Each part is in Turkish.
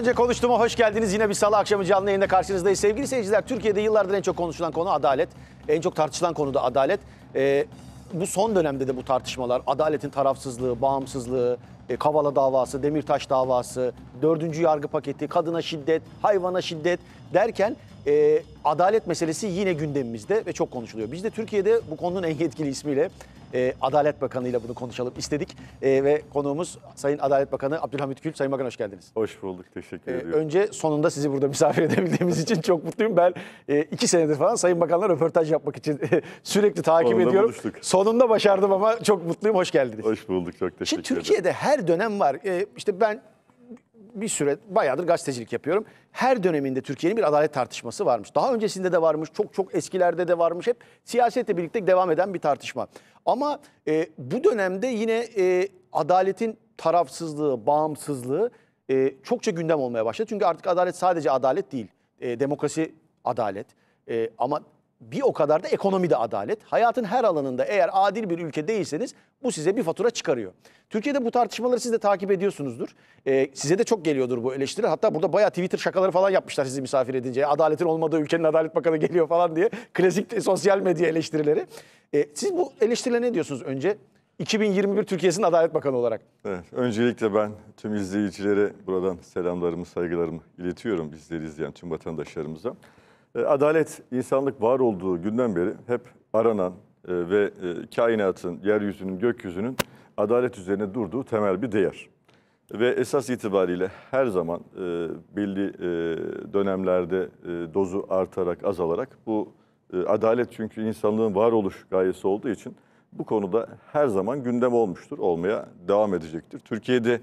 önce konuştuğuma hoş geldiniz. Yine bir salı akşamı canlı yayında karşınızdayız. Sevgili seyirciler, Türkiye'de yıllardır en çok konuşulan konu adalet. En çok tartışılan konu da adalet. Ee, bu son dönemde de bu tartışmalar, adaletin tarafsızlığı, bağımsızlığı, e, Kavala davası, Demirtaş davası, dördüncü yargı paketi, kadına şiddet, hayvana şiddet derken e, adalet meselesi yine gündemimizde ve çok konuşuluyor. Biz de Türkiye'de bu konunun en yetkili ismiyle e, Adalet Bakanı ile bunu konuşalım istedik. E, ve konuğumuz Sayın Adalet Bakanı Abdülhamit Gül. Sayın Bakan hoş geldiniz. Hoş bulduk, teşekkür e, ediyorum. önce sonunda sizi burada misafir edebildiğimiz için çok mutluyum. Ben e, iki senedir falan Sayın Bakan'la röportaj yapmak için sürekli takip sonunda ediyorum. Buluştuk. Sonunda başardım ama çok mutluyum. Hoş geldiniz. Hoş bulduk, çok teşekkür Şimdi, ederim. Türkiye'de her dönem var. E, işte ben bir süre bayağıdır gazetecilik yapıyorum. Her döneminde Türkiye'nin bir adalet tartışması varmış. Daha öncesinde de varmış, çok çok eskilerde de varmış. Hep siyasetle birlikte devam eden bir tartışma. Ama e, bu dönemde yine e, adaletin tarafsızlığı, bağımsızlığı e, çokça gündem olmaya başladı. Çünkü artık adalet sadece adalet değil. E, demokrasi adalet. E, ama bir o kadar da ekonomide adalet. Hayatın her alanında eğer adil bir ülke değilseniz bu size bir fatura çıkarıyor. Türkiye'de bu tartışmaları siz de takip ediyorsunuzdur. Ee, size de çok geliyordur bu eleştiri. Hatta burada bayağı Twitter şakaları falan yapmışlar sizi misafir edince. Adaletin olmadığı ülkenin Adalet Bakanı geliyor falan diye. Klasik sosyal medya eleştirileri. Ee, siz bu eleştirilere ne diyorsunuz önce? 2021 Türkiye'sinin Adalet Bakanı olarak. Evet, öncelikle ben tüm izleyicilere buradan selamlarımı, saygılarımı iletiyorum bizleri izleyen tüm vatandaşlarımıza. E, adalet, insanlık var olduğu günden beri hep aranan e, ve e, kainatın, yeryüzünün, gökyüzünün adalet üzerine durduğu temel bir değer. Ve esas itibariyle her zaman belli dönemlerde dozu artarak, azalarak bu adalet çünkü insanlığın varoluş gayesi olduğu için bu konuda her zaman gündem olmuştur, olmaya devam edecektir. Türkiye'de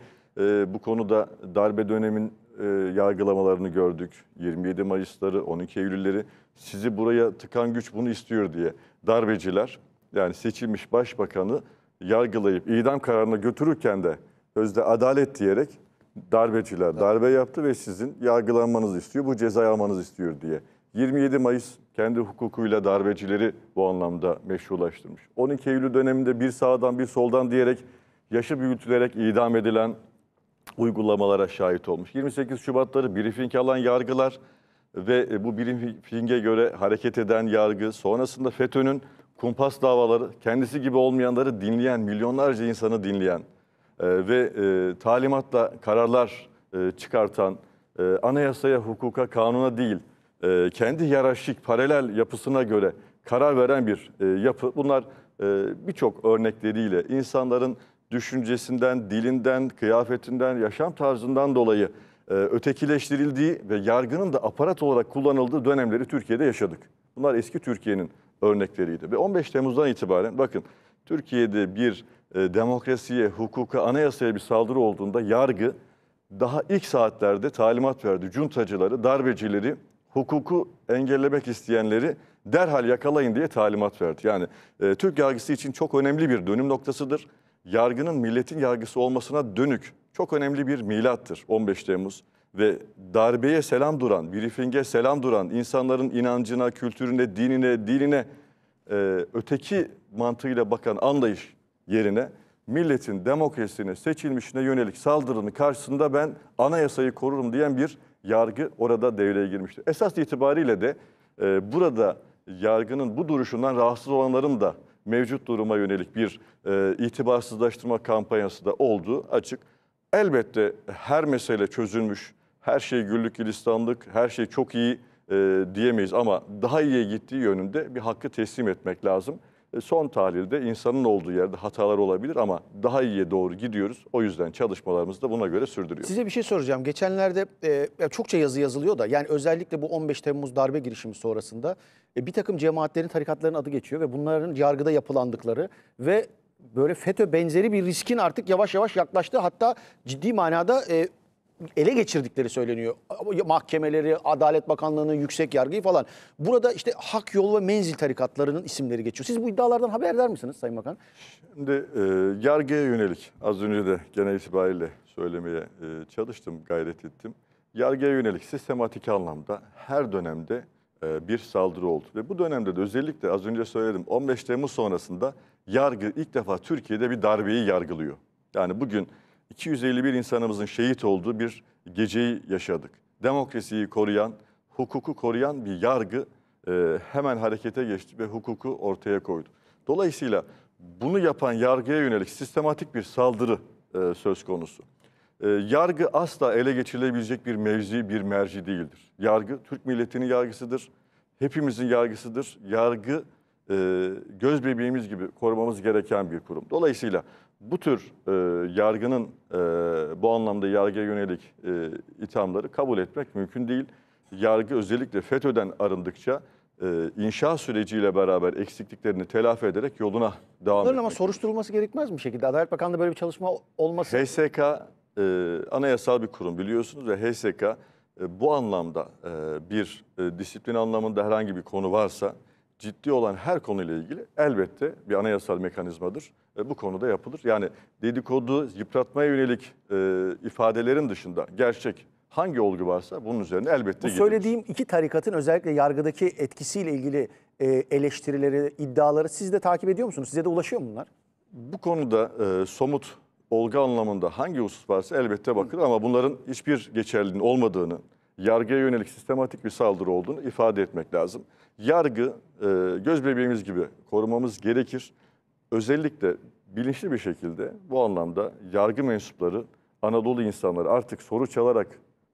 bu konuda darbe dönemin e, yargılamalarını gördük. 27 Mayıs'ları, 12 Eylül'leri sizi buraya tıkan güç bunu istiyor diye darbeciler yani seçilmiş başbakanı yargılayıp idam kararına götürürken de özde adalet diyerek darbeciler evet. darbe yaptı ve sizin yargılanmanızı istiyor, bu cezayı almanızı istiyor diye. 27 Mayıs kendi hukukuyla darbecileri bu anlamda meşrulaştırmış. 12 Eylül döneminde bir sağdan bir soldan diyerek yaşı büyütülerek idam edilen uygulamalara şahit olmuş. 28 Şubatları briefing alan yargılar ve e, bu briefing'e göre hareket eden yargı, sonrasında FETÖ'nün kumpas davaları, kendisi gibi olmayanları dinleyen, milyonlarca insanı dinleyen e, ve e, talimatla kararlar çıkartan, anayasaya, hukuka, kanuna değil, kendi yaraşik, paralel yapısına göre karar veren bir yapı. Bunlar birçok örnekleriyle insanların düşüncesinden, dilinden, kıyafetinden, yaşam tarzından dolayı e, ötekileştirildiği ve yargının da aparat olarak kullanıldığı dönemleri Türkiye'de yaşadık. Bunlar eski Türkiye'nin örnekleriydi. Ve 15 Temmuz'dan itibaren bakın Türkiye'de bir e, demokrasiye, hukuka, anayasaya bir saldırı olduğunda yargı daha ilk saatlerde talimat verdi. Cuntacıları, darbecileri, hukuku engellemek isteyenleri derhal yakalayın diye talimat verdi. Yani e, Türk yargısı için çok önemli bir dönüm noktasıdır yargının milletin yargısı olmasına dönük çok önemli bir milattır 15 Temmuz. Ve darbeye selam duran, briefinge selam duran, insanların inancına, kültürüne, dinine, diline e, öteki mantığıyla bakan anlayış yerine milletin demokrasisine, seçilmişine yönelik saldırının karşısında ben anayasayı korurum diyen bir yargı orada devreye girmiştir. Esas itibariyle de e, burada yargının bu duruşundan rahatsız olanların da mevcut duruma yönelik bir e, itibarsızlaştırma kampanyası da olduğu açık. Elbette her mesele çözülmüş, her şey güllük ilistanlık her şey çok iyi e, diyemeyiz ama daha iyiye gittiği yönünde bir hakkı teslim etmek lazım. E, son tahlilde insanın olduğu yerde hatalar olabilir ama daha iyiye doğru gidiyoruz. O yüzden çalışmalarımızı da buna göre sürdürüyoruz. Size bir şey soracağım. Geçenlerde e, çokça yazı yazılıyor da yani özellikle bu 15 Temmuz darbe girişimi sonrasında e, bir takım cemaatlerin, tarikatların adı geçiyor ve bunların yargıda yapılandıkları ve böyle FETÖ benzeri bir riskin artık yavaş yavaş yaklaştığı hatta ciddi manada e, ele geçirdikleri söyleniyor. Mahkemeleri, Adalet Bakanlığı'nı, yüksek yargıyı falan. Burada işte Hak Yol ve Menzil tarikatlarının isimleri geçiyor. Siz bu iddialardan haber eder misiniz Sayın Bakan? Şimdi e, yargıya yönelik az önce de gene itibariyle söylemeye e, çalıştım, gayret ettim. Yargıya yönelik sistematik anlamda her dönemde e, bir saldırı oldu. Ve bu dönemde de özellikle az önce söyledim 15 Temmuz sonrasında yargı ilk defa Türkiye'de bir darbeyi yargılıyor. Yani bugün 251 insanımızın şehit olduğu bir geceyi yaşadık. Demokrasiyi koruyan, hukuku koruyan bir yargı e, hemen harekete geçti ve hukuku ortaya koydu. Dolayısıyla bunu yapan yargıya yönelik sistematik bir saldırı e, söz konusu. E, yargı asla ele geçirilebilecek bir mevzi, bir merci değildir. Yargı Türk milletinin yargısıdır, hepimizin yargısıdır. Yargı e, göz bebeğimiz gibi korumamız gereken bir kurum. Dolayısıyla bu tür e, yargının e, bu anlamda yargıya yönelik e, ithamları kabul etmek mümkün değil. Yargı özellikle FETÖ'den arındıkça e, inşa süreciyle beraber eksikliklerini telafi ederek yoluna devam Bunların ama soruşturulması gerekmez mi şekilde? Adalet Bakanlığı'nda böyle bir çalışma olması... HSK e, anayasal bir kurum biliyorsunuz ve HSK e, bu anlamda e, bir e, disiplin anlamında herhangi bir konu varsa ciddi olan her konuyla ilgili elbette bir anayasal mekanizmadır. E, bu konuda yapılır. Yani dedikodu, yıpratmaya yönelik e, ifadelerin dışında gerçek hangi olgu varsa bunun üzerine elbette Bu gidilir. söylediğim iki tarikatın özellikle yargıdaki etkisiyle ilgili e, eleştirileri, iddiaları siz de takip ediyor musunuz? Size de ulaşıyor mu bunlar? Bu konuda e, somut olgu anlamında hangi husus varsa elbette bakılır ama bunların hiçbir geçerliliğinin olmadığını, yargıya yönelik sistematik bir saldırı olduğunu ifade etmek lazım yargı e, göz bebeğimiz gibi korumamız gerekir. Özellikle bilinçli bir şekilde bu anlamda yargı mensupları Anadolu insanları artık soru çalarak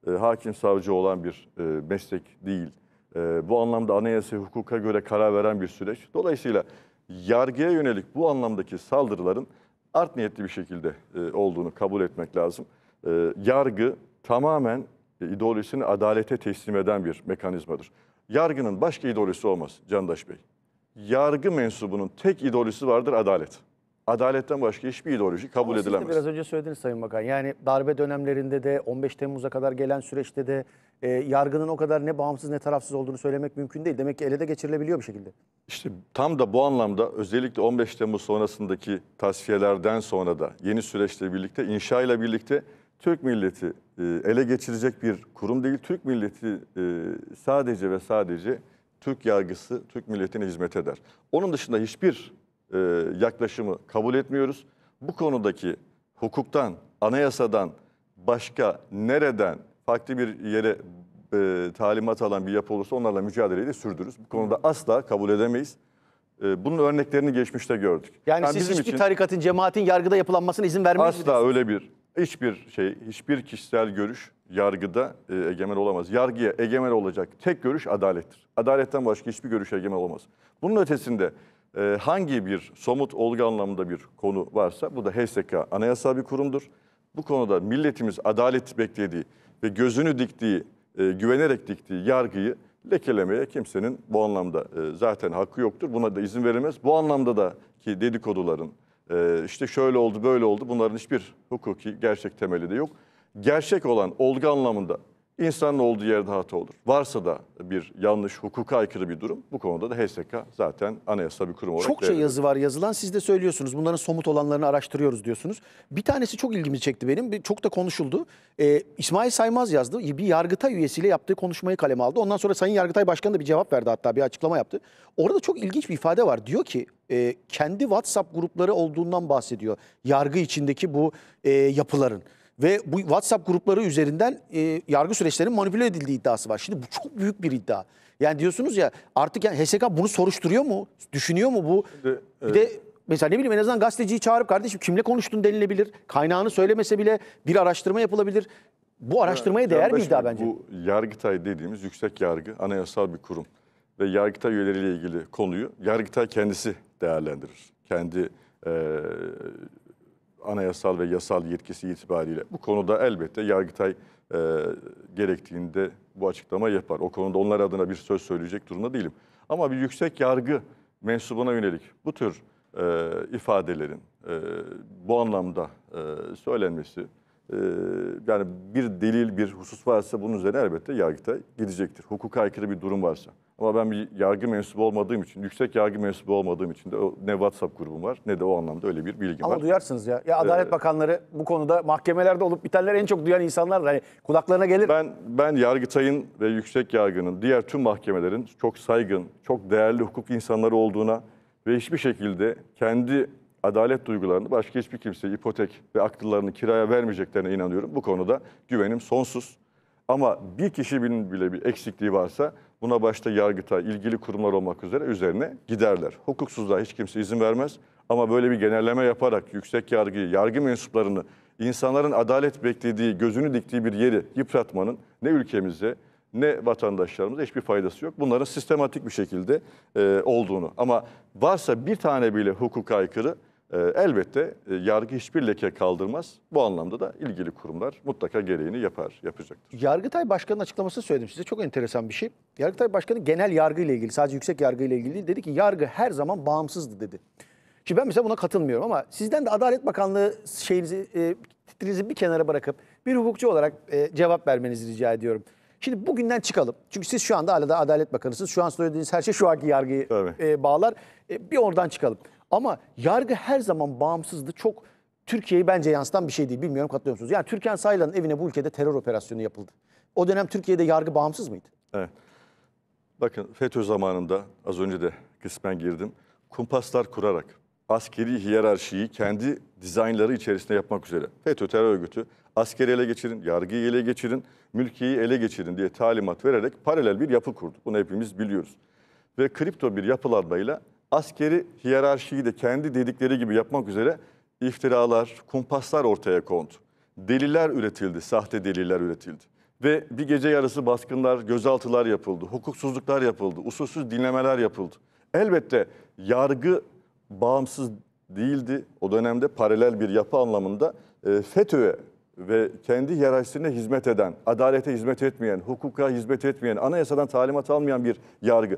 e, hakim savcı olan bir e, meslek değil. E, bu anlamda anayasa hukuka göre karar veren bir süreç. Dolayısıyla yargıya yönelik bu anlamdaki saldırıların art niyetli bir şekilde e, olduğunu kabul etmek lazım. E, yargı tamamen e, ideolojisini adalete teslim eden bir mekanizmadır. Yargının başka ideolojisi olmaz Candaş Bey. Yargı mensubunun tek ideolojisi vardır adalet. Adaletten başka hiçbir ideoloji kabul Ama edilemez. Siz biraz önce söylediniz Sayın Bakan. Yani darbe dönemlerinde de 15 Temmuz'a kadar gelen süreçte de e, yargının o kadar ne bağımsız ne tarafsız olduğunu söylemek mümkün değil. Demek ki ele de geçirilebiliyor bir şekilde. İşte tam da bu anlamda özellikle 15 Temmuz sonrasındaki tasfiyelerden sonra da yeni süreçle birlikte inşa ile birlikte Türk milleti e, ele geçirecek bir kurum değil. Türk milleti e, sadece ve sadece Türk yargısı Türk milletine hizmet eder. Onun dışında hiçbir e, yaklaşımı kabul etmiyoruz. Bu konudaki hukuktan, anayasadan başka nereden farklı bir yere e, talimat alan bir yapı olursa onlarla mücadeleyi de sürdürürüz. Bu konuda asla kabul edemeyiz. E, bunun örneklerini geçmişte gördük. Yani, yani siz hiçbir için, tarikatın, cemaatin yargıda yapılanmasına izin vermeyiz Asla öyle bir Hiçbir şey, hiçbir kişisel görüş yargıda e, egemen olamaz. Yargıya egemen olacak tek görüş adalettir. Adaletten başka hiçbir görüş egemen olamaz. Bunun ötesinde e, hangi bir somut olgu anlamında bir konu varsa bu da HSK anayasal bir kurumdur. Bu konuda milletimiz adalet beklediği ve gözünü diktiği, e, güvenerek diktiği yargıyı lekelemeye kimsenin bu anlamda e, zaten hakkı yoktur. Buna da izin verilmez. Bu anlamda da ki dedikoduların, e, işte şöyle oldu böyle oldu bunların hiçbir hukuki gerçek temeli de yok. Gerçek olan olgu anlamında İnsanın olduğu yerde hata olur. Varsa da bir yanlış, hukuka aykırı bir durum bu konuda da HSK zaten anayasa bir kurum olarak... Çokça devredir. yazı var yazılan siz de söylüyorsunuz. Bunların somut olanlarını araştırıyoruz diyorsunuz. Bir tanesi çok ilgimi çekti benim. Çok da konuşuldu. Ee, İsmail Saymaz yazdı. Bir Yargıtay üyesiyle yaptığı konuşmayı kaleme aldı. Ondan sonra Sayın Yargıtay Başkanı da bir cevap verdi hatta bir açıklama yaptı. Orada çok ilginç bir ifade var. Diyor ki e, kendi WhatsApp grupları olduğundan bahsediyor. Yargı içindeki bu e, yapıların. Ve bu WhatsApp grupları üzerinden e, yargı süreçlerinin manipüle edildiği iddiası var. Şimdi bu çok büyük bir iddia. Yani diyorsunuz ya artık yani HSK bunu soruşturuyor mu? Düşünüyor mu bu? De, bir e, de mesela ne bileyim en azından gazeteciyi çağırıp kardeşim kimle konuştun denilebilir. Kaynağını söylemese bile bir araştırma yapılabilir. Bu araştırmaya değer bir iddia bence. Bu Yargıtay dediğimiz yüksek yargı anayasal bir kurum. Ve Yargıtay üyeleriyle ilgili konuyu Yargıtay kendisi değerlendirir. Kendi e, anayasal ve yasal yetkisi itibariyle bu konuda elbette Yargıtay e, gerektiğinde bu açıklama yapar. O konuda onlar adına bir söz söyleyecek durumda değilim. Ama bir yüksek yargı mensubuna yönelik bu tür e, ifadelerin e, bu anlamda e, söylenmesi e, yani bir delil, bir husus varsa bunun üzerine elbette yargıta gidecektir. Hukuka aykırı bir durum varsa. Ama ben bir yargı mensubu olmadığım için, yüksek yargı mensubu olmadığım için de ne WhatsApp grubum var ne de o anlamda öyle bir bilgi var. Ama duyarsınız ya. Ya ee, Adalet ee, Bakanları bu konuda mahkemelerde olup bitenler en çok duyan insanlar. Hani kulaklarına gelir. Ben ben Yargıtay'ın ve Yüksek Yargı'nın diğer tüm mahkemelerin çok saygın, çok değerli hukuk insanları olduğuna ve hiçbir şekilde kendi adalet duygularını başka hiçbir kimseye ipotek ve akıllarını kiraya vermeyeceklerine inanıyorum. Bu konuda güvenim sonsuz. Ama bir kişinin bile bir eksikliği varsa buna başta yargıta, ilgili kurumlar olmak üzere üzerine giderler. Hukuksuzluğa hiç kimse izin vermez ama böyle bir genelleme yaparak yüksek yargıyı, yargı mensuplarını, insanların adalet beklediği, gözünü diktiği bir yeri yıpratmanın ne ülkemize ne vatandaşlarımıza hiçbir faydası yok. Bunların sistematik bir şekilde e, olduğunu ama varsa bir tane bile hukuka aykırı ee, elbette e, yargı hiçbir leke kaldırmaz. Bu anlamda da ilgili kurumlar mutlaka gereğini yapar, yapacaktır. Yargıtay Başkanı'nın açıklamasını söyledim size. Çok enteresan bir şey. Yargıtay Başkanı genel yargı ile ilgili, sadece yüksek yargı ile ilgili değil, dedi ki yargı her zaman bağımsızdı dedi. Şimdi ben mesela buna katılmıyorum ama sizden de Adalet Bakanlığı şeyinizi, e, titrinizi bir kenara bırakıp bir hukukçu olarak e, cevap vermenizi rica ediyorum. Şimdi bugünden çıkalım. Çünkü siz şu anda hala da Adalet Bakanısınız. Şu an söylediğiniz her şey şu anki yargıyı e, bağlar. E, bir oradan çıkalım. Ama yargı her zaman bağımsızdı. Çok Türkiye'yi bence yansıtan bir şey değil. Bilmiyorum katılıyor musunuz? Yani Türkan Saylan'ın evine bu ülkede terör operasyonu yapıldı. O dönem Türkiye'de yargı bağımsız mıydı? Evet. Bakın FETÖ zamanında az önce de kısmen girdim. Kumpaslar kurarak askeri hiyerarşiyi kendi dizaynları içerisinde yapmak üzere. FETÖ terör örgütü askeri ele geçirin, yargıyı ele geçirin, mülkiyi ele geçirin diye talimat vererek paralel bir yapı kurdu. Bunu hepimiz biliyoruz. Ve kripto bir yapılanmayla askeri hiyerarşiyi de kendi dedikleri gibi yapmak üzere iftiralar, kumpaslar ortaya kondu. Deliller üretildi, sahte deliller üretildi. Ve bir gece yarısı baskınlar, gözaltılar yapıldı, hukuksuzluklar yapıldı, usulsüz dinlemeler yapıldı. Elbette yargı bağımsız değildi. O dönemde paralel bir yapı anlamında e, FETÖ'ye ve kendi hiyerarşisine hizmet eden, adalete hizmet etmeyen, hukuka hizmet etmeyen, anayasadan talimat almayan bir yargı.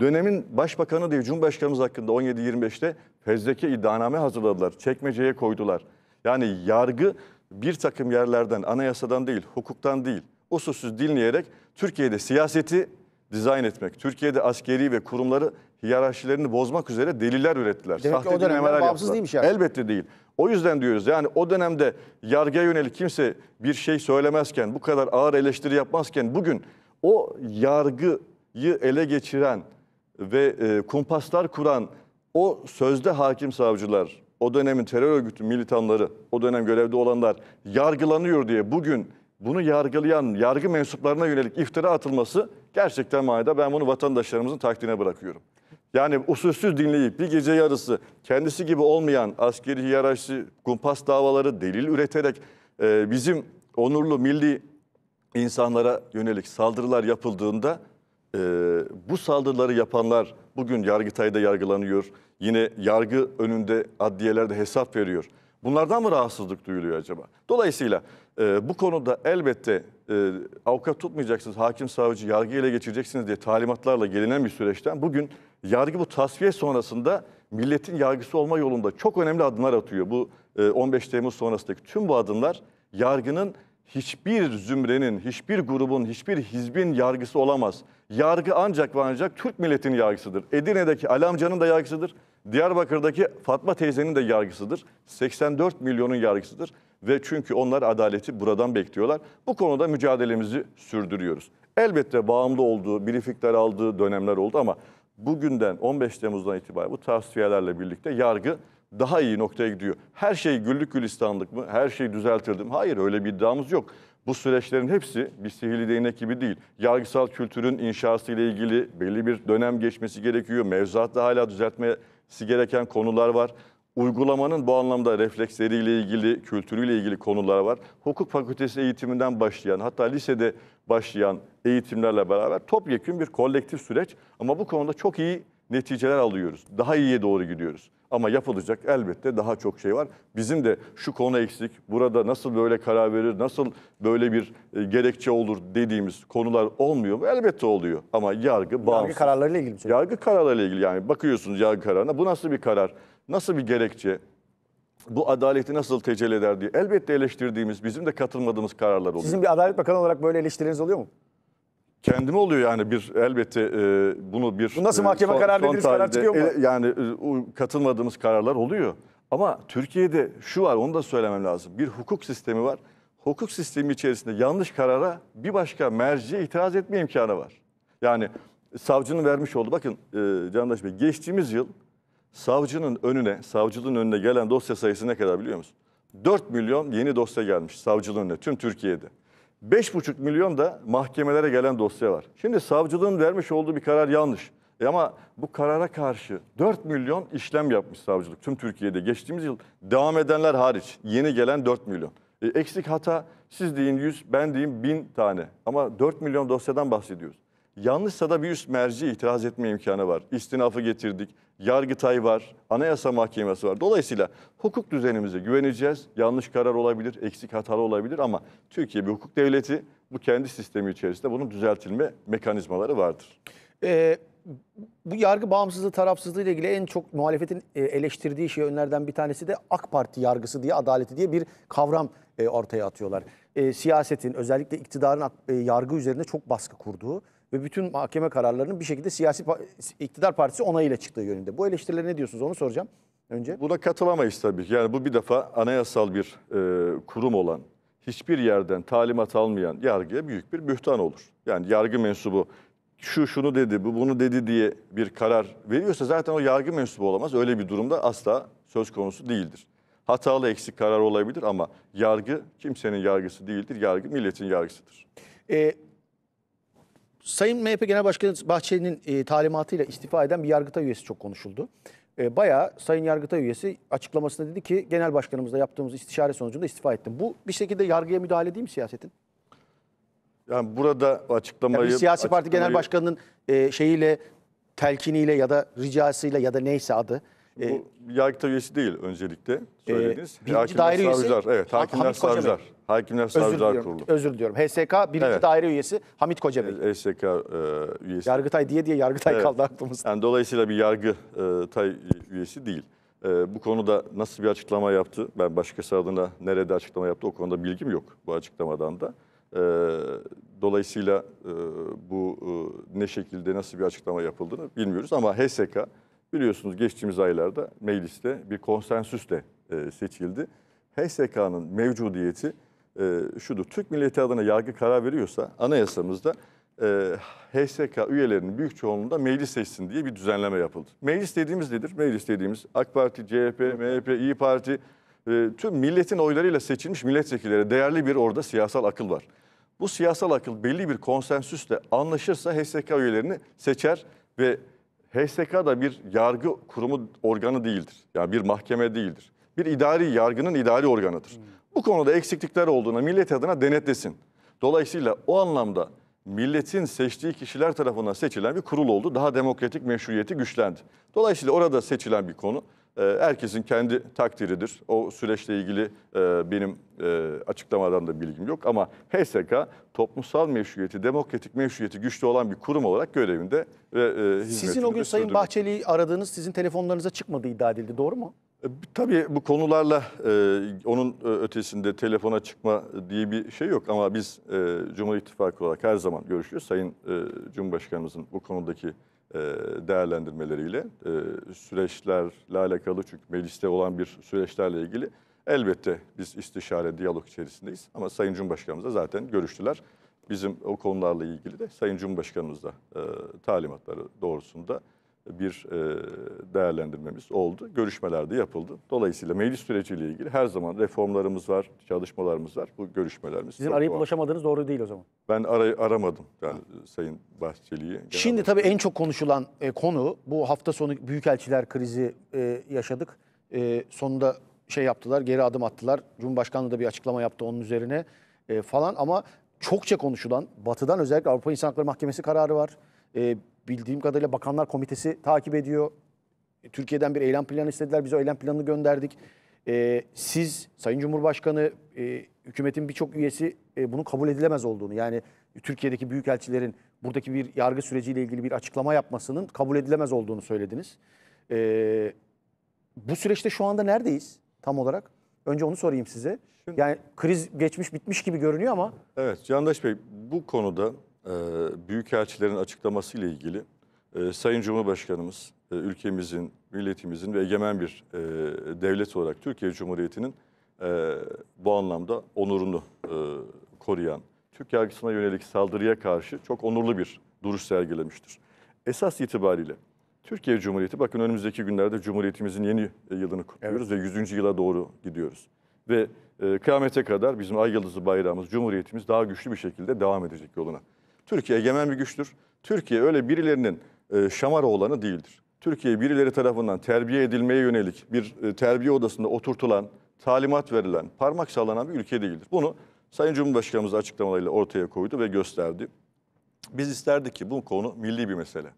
Dönemin başbakanı diye Cumhurbaşkanımız hakkında 17-25'te fezleke iddianame hazırladılar. Çekmeceye koydular. Yani yargı bir takım yerlerden, anayasadan değil, hukuktan değil, usulsüz dinleyerek Türkiye'de siyaseti dizayn etmek, Türkiye'de askeri ve kurumları hiyerarşilerini bozmak üzere deliller ürettiler. Demek Sahte o dönemden bağımsız değilmiş yani. Elbette değil. O yüzden diyoruz yani o dönemde yargıya yönelik kimse bir şey söylemezken, bu kadar ağır eleştiri yapmazken bugün o yargıyı ele geçiren ve e, kumpaslar kuran o sözde hakim savcılar, o dönemin terör örgütü militanları, o dönem görevde olanlar yargılanıyor diye bugün bunu yargılayan yargı mensuplarına yönelik iftira atılması gerçekten manada ben bunu vatandaşlarımızın takdirine bırakıyorum. Yani usulsüz dinleyip bir gece yarısı kendisi gibi olmayan askeri hiyerarşi, kumpas davaları delil üreterek e, bizim onurlu milli insanlara yönelik saldırılar yapıldığında e, bu saldırıları yapanlar bugün Yargıtay'da yargılanıyor. Yine yargı önünde adliyelerde hesap veriyor. Bunlardan mı rahatsızlık duyuluyor acaba? Dolayısıyla e, bu konuda elbette e, avukat tutmayacaksınız, hakim savcı yargı ile geçireceksiniz diye talimatlarla gelinen bir süreçten bugün yargı bu tasfiye sonrasında milletin yargısı olma yolunda çok önemli adımlar atıyor. Bu e, 15 Temmuz sonrasındaki tüm bu adımlar yargının hiçbir zümrenin, hiçbir grubun, hiçbir hizbin yargısı olamaz yargı ancak ve ancak Türk milletinin yargısıdır. Edirne'deki Alamcan'ın da yargısıdır. Diyarbakır'daki Fatma teyzenin de yargısıdır. 84 milyonun yargısıdır. Ve çünkü onlar adaleti buradan bekliyorlar. Bu konuda mücadelemizi sürdürüyoruz. Elbette bağımlı olduğu, briefingler aldığı dönemler oldu ama bugünden 15 Temmuz'dan itibaren bu tavsiyelerle birlikte yargı daha iyi noktaya gidiyor. Her şey güllük gülistanlık mı? Her şeyi düzeltirdim. Hayır öyle bir iddiamız yok. Bu süreçlerin hepsi bir sihirli değnek gibi değil. Yargısal kültürün inşası ile ilgili belli bir dönem geçmesi gerekiyor. Mevzuatta hala düzeltmesi gereken konular var. Uygulamanın bu anlamda refleksleriyle ilgili, kültürüyle ilgili konular var. Hukuk fakültesi eğitiminden başlayan, hatta lisede başlayan eğitimlerle beraber topyekün bir kolektif süreç. Ama bu konuda çok iyi neticeler alıyoruz. Daha iyiye doğru gidiyoruz. Ama yapılacak elbette daha çok şey var. Bizim de şu konu eksik, burada nasıl böyle karar verir, nasıl böyle bir e, gerekçe olur dediğimiz konular olmuyor mu? Elbette oluyor ama yargı bağımsız. Yargı kararlarıyla ilgili şey. Yargı kararlarıyla ilgili yani bakıyorsunuz yargı kararına bu nasıl bir karar, nasıl bir gerekçe, bu adaleti nasıl tecelli eder diye elbette eleştirdiğimiz, bizim de katılmadığımız kararlar oluyor. Sizin bir Adalet Bakanı olarak böyle eleştiriniz oluyor mu? kendime oluyor yani bir elbette e, bunu bir Bu nasıl e, mahkeme karar veririz, karar çıkıyor mu? yani e, katılmadığımız kararlar oluyor. Ama Türkiye'de şu var onu da söylemem lazım. Bir hukuk sistemi var. Hukuk sistemi içerisinde yanlış karara bir başka merciye itiraz etme imkanı var. Yani savcının vermiş oldu. Bakın e, Candaş Bey geçtiğimiz yıl savcının önüne, savcılığın önüne gelen dosya sayısı ne kadar biliyor musun? 4 milyon yeni dosya gelmiş savcılığın önüne tüm Türkiye'de. 5,5 milyon da mahkemelere gelen dosya var. Şimdi savcılığın vermiş olduğu bir karar yanlış. E ama bu karara karşı 4 milyon işlem yapmış savcılık tüm Türkiye'de. Geçtiğimiz yıl devam edenler hariç yeni gelen 4 milyon. E, eksik hata siz deyin 100 ben deyin 1000 tane ama 4 milyon dosyadan bahsediyoruz. Yanlışsa da bir üst merci itiraz etme imkanı var. İstinafı getirdik. Yargıtay var, Anayasa Mahkemesi var. Dolayısıyla hukuk düzenimize güveneceğiz. Yanlış karar olabilir, eksik hatalı olabilir ama Türkiye bir hukuk devleti. Bu kendi sistemi içerisinde bunun düzeltilme mekanizmaları vardır. Ee, bu yargı bağımsızlığı, tarafsızlığı ile ilgili en çok muhalefetin e, eleştirdiği şey önlerden bir tanesi de AK Parti yargısı diye, adaleti diye bir kavram e, ortaya atıyorlar. E, siyasetin, özellikle iktidarın e, yargı üzerine çok baskı kurduğu ve bütün mahkeme kararlarının bir şekilde siyasi iktidar partisi onayıyla çıktığı yönünde. Bu eleştirilere ne diyorsunuz onu soracağım önce. Buna katılamayız tabii ki. Yani bu bir defa anayasal bir e, kurum olan, hiçbir yerden talimat almayan yargıya büyük bir bühtan olur. Yani yargı mensubu şu şunu dedi, bu bunu dedi diye bir karar veriyorsa zaten o yargı mensubu olamaz. Öyle bir durumda asla söz konusu değildir. Hatalı eksik karar olabilir ama yargı kimsenin yargısı değildir. Yargı milletin yargısıdır. E, Sayın MHP Genel Başkanı Bahçeli'nin e, talimatıyla istifa eden bir yargıta üyesi çok konuşuldu. E, bayağı Sayın yargıta üyesi açıklamasında dedi ki genel başkanımızla yaptığımız istişare sonucunda istifa ettim. Bu bir şekilde yargıya müdahale değil mi siyasetin? Yani burada açıklamayı... Yani bir siyasi parti genel başkanının e, şeyiyle, telkiniyle ya da ricasıyla ya da neyse adı bu e, yargıta üyesi değil öncelikle söylediniz. E, birinci daire üyesi. Savcılar, evet, hakimler Hamit savcılar. Kocabey. Hakimler savcılar diyorum, kurulu. Özür diliyorum. HSK birinci evet. daire üyesi Hamit Kocabey. HSK e, üyesi. Yargıtay diye diye Yargıtay evet. kaldı aklımızda. Yani dolayısıyla bir Yargıtay e, üyesi değil. E, bu konuda nasıl bir açıklama yaptı? Ben başkası adına nerede açıklama yaptı o konuda bilgim yok bu açıklamadan da. E, dolayısıyla e, bu e, ne şekilde nasıl bir açıklama yapıldığını bilmiyoruz ama HSK biliyorsunuz geçtiğimiz aylarda mecliste bir konsensüsle e, seçildi. HSK'nın mevcudiyeti e, şudur. Türk milleti adına yargı karar veriyorsa anayasamızda e, HSK üyelerinin büyük çoğunluğunda meclis seçsin diye bir düzenleme yapıldı. Meclis dediğimiz nedir? Meclis dediğimiz AK Parti, CHP, MHP, İyi Parti e, tüm milletin oylarıyla seçilmiş milletvekilleri değerli bir orada siyasal akıl var. Bu siyasal akıl belli bir konsensüsle anlaşırsa HSK üyelerini seçer ve HSK da bir yargı kurumu organı değildir. Yani bir mahkeme değildir. Bir idari yargının idari organıdır. Bu konuda eksiklikler olduğuna millet adına denetlesin. Dolayısıyla o anlamda milletin seçtiği kişiler tarafından seçilen bir kurul oldu. Daha demokratik meşruiyeti güçlendi. Dolayısıyla orada seçilen bir konu ee, herkesin kendi takdiridir. O süreçle ilgili e, benim e, açıklamadan da bilgim yok. Ama HSK toplumsal meşruiyeti, demokratik meşruiyeti güçlü olan bir kurum olarak görevinde ve e, hizmetinde Sizin o gün Sayın Bahçeli'yi aradığınız sizin telefonlarınıza çıkmadı iddia edildi. Doğru mu? Tabii bu konularla e, onun ötesinde telefona çıkma diye bir şey yok ama biz e, Cumhur İttifakı olarak her zaman görüşüyoruz. Sayın e, Cumhurbaşkanımızın bu konudaki e, değerlendirmeleriyle e, süreçlerle alakalı çünkü mecliste olan bir süreçlerle ilgili elbette biz istişare, diyalog içerisindeyiz. Ama Sayın Cumhurbaşkanımızla zaten görüştüler. Bizim o konularla ilgili de Sayın Cumhurbaşkanımızla e, talimatları doğrusunda bir e, değerlendirmemiz oldu. Görüşmeler de yapıldı. Dolayısıyla meclis süreciyle ilgili her zaman reformlarımız var, çalışmalarımız var. Bu görüşmelerimiz Sizin arayıp var. ulaşamadığınız doğru değil o zaman. Ben aray aramadım yani Sayın Bahçeli'yi. Şimdi tabii en çok konuşulan e, konu bu hafta sonu büyükelçiler krizi e, yaşadık. E, sonunda şey yaptılar, geri adım attılar. Cumhurbaşkanlığı da bir açıklama yaptı onun üzerine e, falan ama çokça konuşulan batıdan özellikle Avrupa İnsan Hakları Mahkemesi kararı var. E, Bildiğim kadarıyla Bakanlar Komitesi takip ediyor. E, Türkiye'den bir eylem planı istediler. Biz o eylem planını gönderdik. E, siz Sayın Cumhurbaşkanı, e, hükümetin birçok üyesi e, bunun kabul edilemez olduğunu yani Türkiye'deki büyükelçilerin buradaki bir yargı süreciyle ilgili bir açıklama yapmasının kabul edilemez olduğunu söylediniz. E, bu süreçte şu anda neredeyiz tam olarak? Önce onu sorayım size. Şimdi, yani kriz geçmiş bitmiş gibi görünüyor ama. Evet Candaş Bey bu konuda e, büyükelçilerin ile ilgili e, Sayın Cumhurbaşkanımız e, ülkemizin, milletimizin ve egemen bir e, devlet olarak Türkiye Cumhuriyeti'nin e, bu anlamda onurunu e, koruyan, Türk yargısına yönelik saldırıya karşı çok onurlu bir duruş sergilemiştir. Esas itibariyle Türkiye Cumhuriyeti, bakın önümüzdeki günlerde Cumhuriyetimizin yeni yılını kutluyoruz evet. ve 100. yıla doğru gidiyoruz. Ve e, kıyamete kadar bizim ay yıldızı bayrağımız, Cumhuriyetimiz daha güçlü bir şekilde devam edecek yoluna. Türkiye egemen bir güçtür. Türkiye öyle birilerinin e, şamar oğlanı değildir. Türkiye birileri tarafından terbiye edilmeye yönelik bir e, terbiye odasında oturtulan, talimat verilen, parmak sallanan bir ülke değildir. Bunu Sayın Cumhurbaşkanımız açıklamalarıyla ortaya koydu ve gösterdi. Biz isterdik ki bu konu milli bir mesele.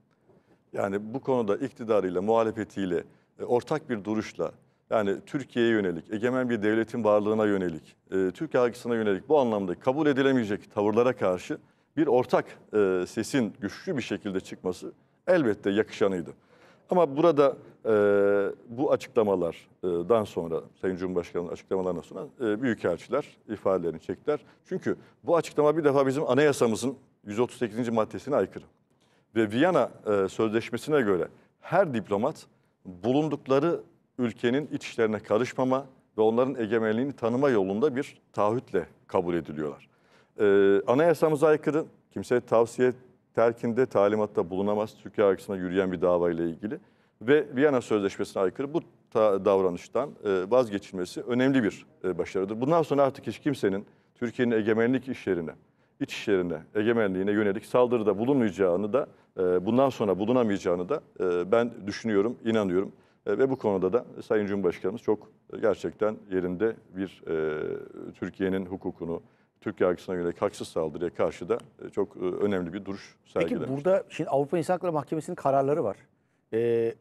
Yani bu konuda iktidarıyla, muhalefetiyle, e, ortak bir duruşla, yani Türkiye'ye yönelik, egemen bir devletin varlığına yönelik, e, Türkiye halkısına yönelik bu anlamda kabul edilemeyecek tavırlara karşı bir ortak e, sesin güçlü bir şekilde çıkması elbette yakışanıydı. Ama burada e, bu açıklamalardan sonra, Sayın Cumhurbaşkanı'nın açıklamalarından sonra e, büyükelçiler ifadelerini çektiler. Çünkü bu açıklama bir defa bizim anayasamızın 138. maddesine aykırı. Ve Viyana e, Sözleşmesi'ne göre her diplomat bulundukları ülkenin iç işlerine karışmama ve onların egemenliğini tanıma yolunda bir taahhütle kabul ediliyorlar. Ee, anayasamıza aykırı kimse tavsiye terkinde talimatta bulunamaz. Türkiye arkasında yürüyen bir dava ile ilgili ve Viyana Sözleşmesi'ne aykırı bu davranıştan e, vazgeçilmesi önemli bir e, başarıdır. Bundan sonra artık hiç kimsenin Türkiye'nin egemenlik işlerine, iç işlerine, egemenliğine yönelik saldırıda bulunmayacağını da e, bundan sonra bulunamayacağını da e, ben düşünüyorum, inanıyorum. E, ve bu konuda da Sayın Cumhurbaşkanımız çok e, gerçekten yerinde bir e, Türkiye'nin hukukunu, Türk yargısına göre haksız saldırıya karşı da e, çok e, önemli bir duruş sergilemiş. Peki burada şimdi Avrupa İnsan Hakları Mahkemesi'nin kararları var. Ee,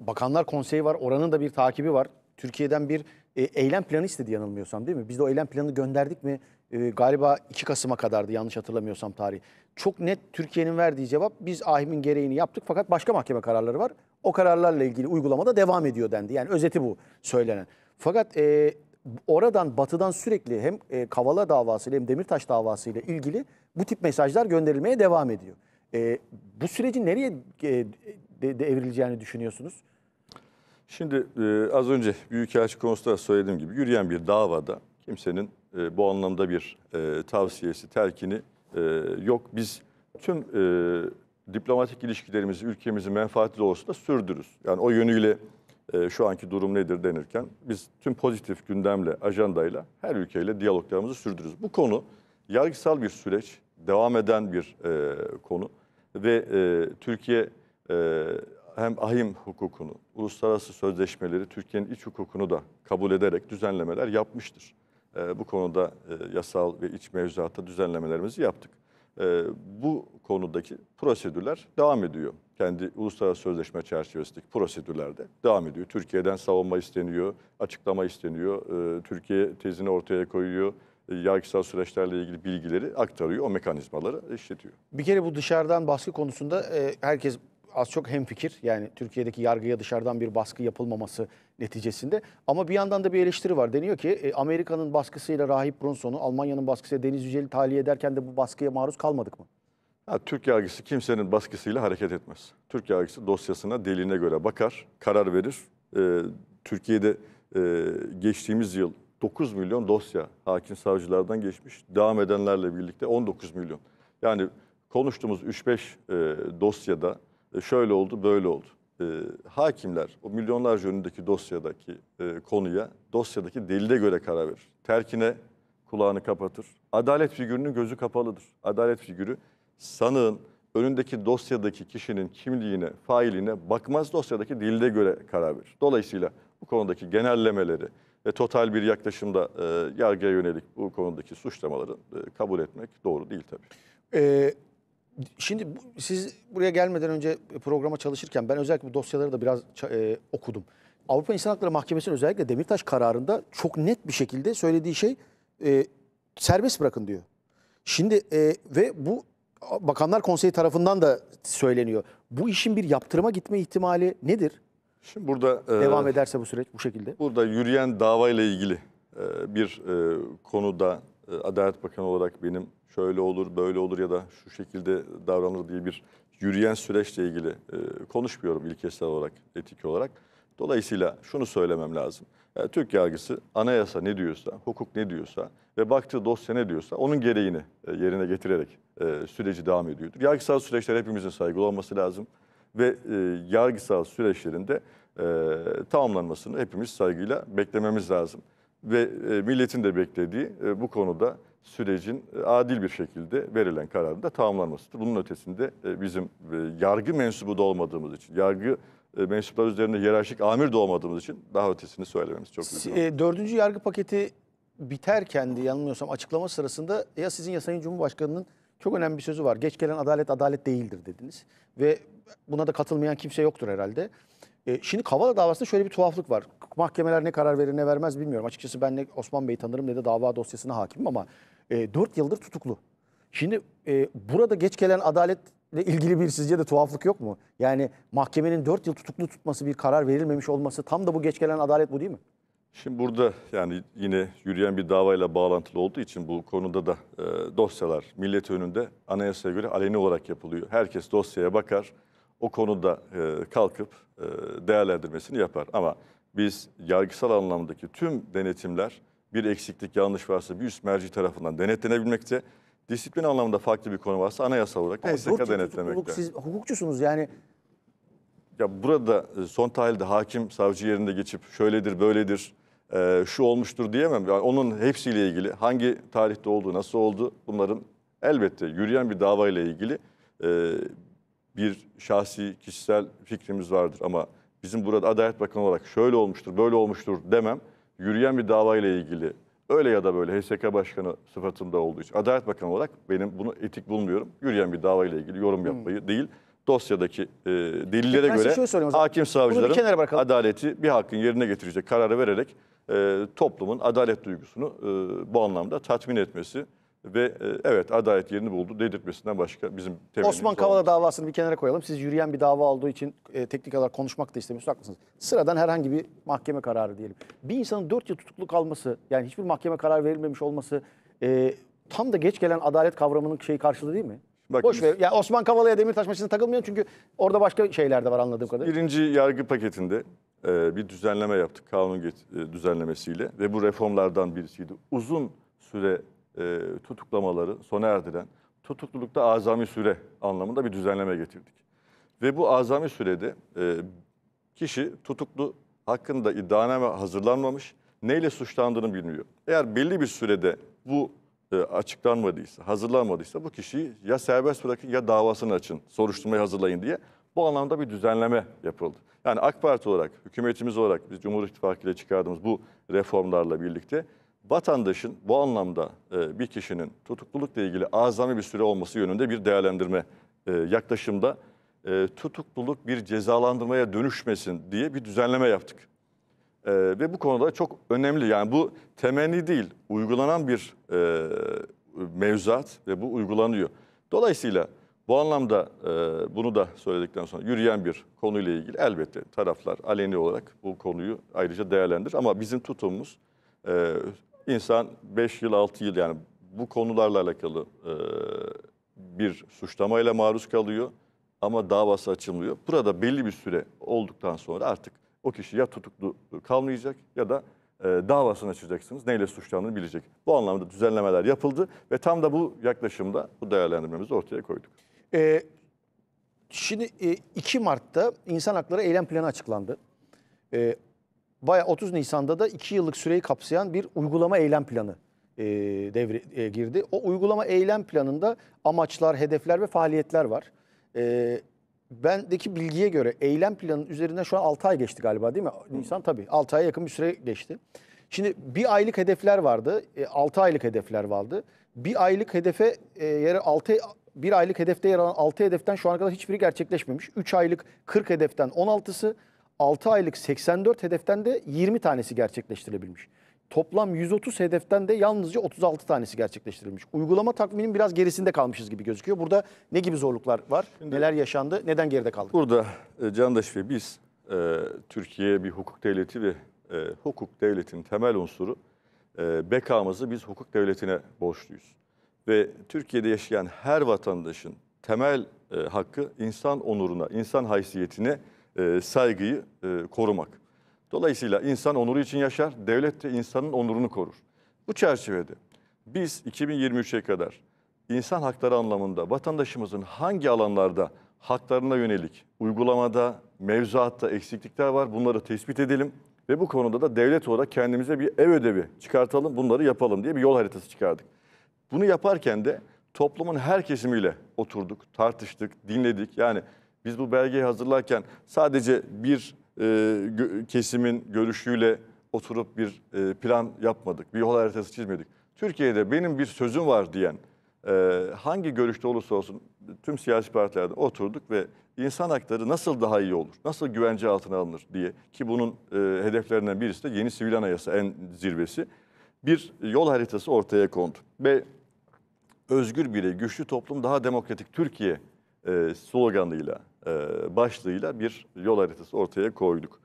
Bakanlar Konseyi var. Oranın da bir takibi var. Türkiye'den bir e, eylem planı istedi yanılmıyorsam değil mi? Biz de o eylem planını gönderdik mi? E, galiba 2 Kasım'a kadardı yanlış hatırlamıyorsam tarih. Çok net Türkiye'nin verdiği cevap biz ahimin gereğini yaptık fakat başka mahkeme kararları var. O kararlarla ilgili uygulamada devam ediyor dendi. Yani özeti bu söylenen. Fakat e, oradan batıdan sürekli hem e, Kavala davasıyla hem Demirtaş davasıyla ilgili bu tip mesajlar gönderilmeye devam ediyor. E, bu sürecin nereye e, de, de evrileceğini düşünüyorsunuz? Şimdi e, az önce Büyükelçi konusunda söylediğim gibi yürüyen bir davada kimsenin e, bu anlamda bir e, tavsiyesi, telkini e, yok. Biz tüm e, diplomatik ilişkilerimizi ülkemizin menfaati doğrultusunda sürdürürüz. Yani o yönüyle e, şu anki durum nedir denirken biz tüm pozitif gündemle, ajandayla her ülkeyle diyaloglarımızı sürdürürüz. Bu konu yargısal bir süreç, devam eden bir e, konu ve e, Türkiye e, hem ahim hukukunu, uluslararası sözleşmeleri, Türkiye'nin iç hukukunu da kabul ederek düzenlemeler yapmıştır. E, bu konuda e, yasal ve iç mevzuatta düzenlemelerimizi yaptık. Ee, bu konudaki prosedürler devam ediyor. Kendi uluslararası sözleşme çerçevesindeki prosedürlerde devam ediyor. Türkiye'den savunma isteniyor, açıklama isteniyor, e, Türkiye tezini ortaya koyuyor e, yargısal süreçlerle ilgili bilgileri aktarıyor, o mekanizmaları işletiyor. Bir kere bu dışarıdan baskı konusunda e, herkes az çok hemfikir. Yani Türkiye'deki yargıya dışarıdan bir baskı yapılmaması neticesinde. Ama bir yandan da bir eleştiri var. Deniyor ki e, Amerika'nın baskısıyla Rahip Brunson'u, Almanya'nın baskısıyla Deniz Yücel'i tahliye ederken de bu baskıya maruz kalmadık mı? Ha, Türk yargısı kimsenin baskısıyla hareket etmez. Türk yargısı dosyasına deliline göre bakar, karar verir. Ee, Türkiye'de e, geçtiğimiz yıl 9 milyon dosya hakim savcılardan geçmiş. Devam edenlerle birlikte 19 milyon. Yani konuştuğumuz 3-5 e, dosyada e, şöyle oldu, böyle oldu. E, hakimler o milyonlarca önündeki dosyadaki e, konuya, dosyadaki delile göre karar verir. Terkine kulağını kapatır. Adalet figürünün gözü kapalıdır. Adalet figürü sanığın önündeki dosyadaki kişinin kimliğine, failine bakmaz dosyadaki dilde göre karar verir. Dolayısıyla bu konudaki genellemeleri ve total bir yaklaşımda e, yargıya yönelik bu konudaki suçlamaları e, kabul etmek doğru değil tabii. Ee, Şimdi siz buraya gelmeden önce programa çalışırken ben özellikle bu dosyaları da biraz e, okudum. Avrupa İnsan Hakları Mahkemesi'nin özellikle Demirtaş kararında çok net bir şekilde söylediği şey e, serbest bırakın diyor. Şimdi e, ve bu Bakanlar Konseyi tarafından da söyleniyor. Bu işin bir yaptırıma gitme ihtimali nedir? Şimdi burada e, devam e, ederse bu süreç bu şekilde. Burada yürüyen davayla ilgili e, bir e, konuda e, Adalet Bakanı olarak benim şöyle olur, böyle olur ya da şu şekilde davranır diye bir yürüyen süreçle ilgili e, konuşmuyorum ilkesel olarak, etik olarak. Dolayısıyla şunu söylemem lazım. Yani e, Türk yargısı anayasa ne diyorsa, hukuk ne diyorsa ve baktığı dosya ne diyorsa onun gereğini e, yerine getirerek e, süreci devam ediyordur. Yargısal süreçler hepimizin saygılı olması lazım ve e, yargısal süreçlerinde e, tamamlanmasını hepimiz saygıyla beklememiz lazım. Ve e, milletin de beklediği e, bu konuda sürecin e, adil bir şekilde verilen kararın da tamamlanmasıdır. Bunun ötesinde e, bizim e, yargı mensubu da olmadığımız için, yargı mensuplar üzerinde yerarşik amir de olmadığımız için daha ötesini söylememiz çok lüzum. E, dördüncü yargı paketi biterken de yanılmıyorsam açıklama sırasında ya sizin ya Sayın Cumhurbaşkanı'nın çok önemli bir sözü var. Geç gelen adalet adalet değildir dediniz. Ve buna da katılmayan kimse yoktur herhalde. E, şimdi Kavala davasında şöyle bir tuhaflık var. Mahkemeler ne karar verir ne vermez bilmiyorum. Açıkçası ben ne Osman Bey'i tanırım ne de dava dosyasına hakimim ama e, 4 yıldır tutuklu. Şimdi e, burada geç gelen adaletle ilgili bir sizce de tuhaflık yok mu? Yani mahkemenin 4 yıl tutuklu tutması bir karar verilmemiş olması tam da bu geç gelen adalet bu değil mi? Şimdi burada yani yine yürüyen bir davayla bağlantılı olduğu için bu konuda da e, dosyalar millet önünde anayasaya göre aleni olarak yapılıyor. Herkes dosyaya bakar, o konuda e, kalkıp e, değerlendirmesini yapar. Ama biz yargısal anlamdaki tüm denetimler bir eksiklik, yanlış varsa bir üst merci tarafından denetlenebilmekte. Disiplin anlamında farklı bir konu varsa anayasal olarak MSK denetlemekte. Hukuk, siz hukukçusunuz yani. Ya burada e, son tahlilde hakim savcı yerinde geçip şöyledir böyledir e, şu olmuştur diyemem. Yani onun hepsiyle ilgili hangi tarihte oldu, nasıl oldu bunların elbette yürüyen bir davayla ilgili e, bir şahsi kişisel fikrimiz vardır. Ama bizim burada Adalet Bakanı olarak şöyle olmuştur, böyle olmuştur demem yürüyen bir davayla ilgili öyle ya da böyle HSK Başkanı sıfatında olduğu için Adalet Bakanı olarak benim bunu etik bulmuyorum. Yürüyen bir davayla ilgili yorum hmm. yapmayı hmm. değil dosyadaki e, delillere göre şey hakim savcıların adaleti bir hakkın yerine getirecek kararı vererek e, toplumun adalet duygusunu e, bu anlamda tatmin etmesi ve e, evet adalet yerini buldu dedirtmesinden başka bizim temennimiz Osman olmadı. davasını bir kenara koyalım. Siz yürüyen bir dava olduğu için e, teknik olarak konuşmak da istemiyorsunuz. Haklısınız. Sıradan herhangi bir mahkeme kararı diyelim. Bir insanın 4 yıl tutuklu kalması yani hiçbir mahkeme kararı verilmemiş olması e, tam da geç gelen adalet kavramının şeyi karşılığı değil mi? Bakın, Boş ver. Ya Osman Kavala'ya Demirtaş maçına takılmayalım çünkü orada başka şeyler de var anladığım kadarıyla. Birinci yargı paketinde e, bir düzenleme yaptık kanun e, düzenlemesiyle ve bu reformlardan birisiydi. Uzun süre e, tutuklamaları sona erdiren tutuklulukta azami süre anlamında bir düzenleme getirdik. Ve bu azami sürede e, kişi tutuklu hakkında iddianame hazırlanmamış, neyle suçlandığını bilmiyor. Eğer belli bir sürede bu e, açıklanmadıysa, hazırlanmadıysa bu kişiyi ya serbest bırakın ya davasını açın, soruşturmayı hazırlayın diye bu anlamda bir düzenleme yapıldı. Yani AK Parti olarak, hükümetimiz olarak biz Cumhur İttifakı ile çıkardığımız bu reformlarla birlikte vatandaşın bu anlamda e, bir kişinin tutuklulukla ilgili azami bir süre olması yönünde bir değerlendirme e, yaklaşımda e, tutukluluk bir cezalandırmaya dönüşmesin diye bir düzenleme yaptık. E, ve bu konuda çok önemli yani bu temenni değil uygulanan bir e, mevzuat ve bu uygulanıyor. Dolayısıyla bu anlamda e, bunu da söyledikten sonra yürüyen bir konuyla ilgili elbette taraflar aleni olarak bu konuyu ayrıca değerlendir. Ama bizim tutumumuz e, İnsan 5 yıl 6 yıl yani bu konularla alakalı e, bir suçlamayla maruz kalıyor ama davası açılmıyor. Burada belli bir süre olduktan sonra artık o kişi ya tutuklu kalmayacak ya da e, davasını açacaksınız. Neyle suçlandığını bilecek. Bu anlamda düzenlemeler yapıldı ve tam da bu yaklaşımda bu değerlendirmemizi ortaya koyduk. Ee, şimdi e, 2 Mart'ta insan hakları eylem planı açıklandı. E, baya 30 Nisan'da da 2 yıllık süreyi kapsayan bir uygulama eylem planı e, devre e, girdi. O uygulama eylem planında amaçlar, hedefler ve faaliyetler var. E, bendeki bilgiye göre eylem planının üzerinden şu an 6 ay geçti galiba değil mi? Nisan tabii 6 aya yakın bir süre geçti. Şimdi bir aylık hedefler vardı, e, 6 aylık hedefler vardı. Bir aylık hedefe yere 6 bir aylık hedefte yer alan 6 hedeften şu ana kadar hiçbiri gerçekleşmemiş. 3 aylık 40 hedeften 16'sı, 6 aylık 84 hedeften de 20 tanesi gerçekleştirilebilmiş. Toplam 130 hedeften de yalnızca 36 tanesi gerçekleştirilmiş. Uygulama takviminin biraz gerisinde kalmışız gibi gözüküyor. Burada ne gibi zorluklar var? Şimdi, neler yaşandı? Neden geride kaldık? Burada e, Candaş ve biz e, Türkiye bir hukuk devleti ve e, hukuk devletinin temel unsuru e, bekamızı biz hukuk devletine borçluyuz. Ve Türkiye'de yaşayan her vatandaşın temel e, hakkı insan onuruna, insan haysiyetine e, saygıyı e, korumak. Dolayısıyla insan onuru için yaşar, devlet de insanın onurunu korur. Bu çerçevede biz 2023'e kadar insan hakları anlamında vatandaşımızın hangi alanlarda haklarına yönelik uygulamada, mevzuatta eksiklikler var bunları tespit edelim. Ve bu konuda da devlet olarak kendimize bir ev ödevi çıkartalım, bunları yapalım diye bir yol haritası çıkardık. Bunu yaparken de toplumun her kesimiyle oturduk, tartıştık, dinledik. Yani biz bu belgeyi hazırlarken sadece bir e, kesimin görüşüyle oturup bir e, plan yapmadık. Bir yol haritası çizmedik. Türkiye'de benim bir sözüm var diyen e, hangi görüşte olursa olsun tüm siyasi partilerde oturduk ve insan hakları nasıl daha iyi olur, nasıl güvence altına alınır diye ki bunun e, hedeflerinden birisi de yeni sivil anayasa en zirvesi bir yol haritası ortaya kondu. Ve özgür birey, güçlü toplum, daha demokratik Türkiye e, sloganıyla, e, başlığıyla bir yol haritası ortaya koyduk.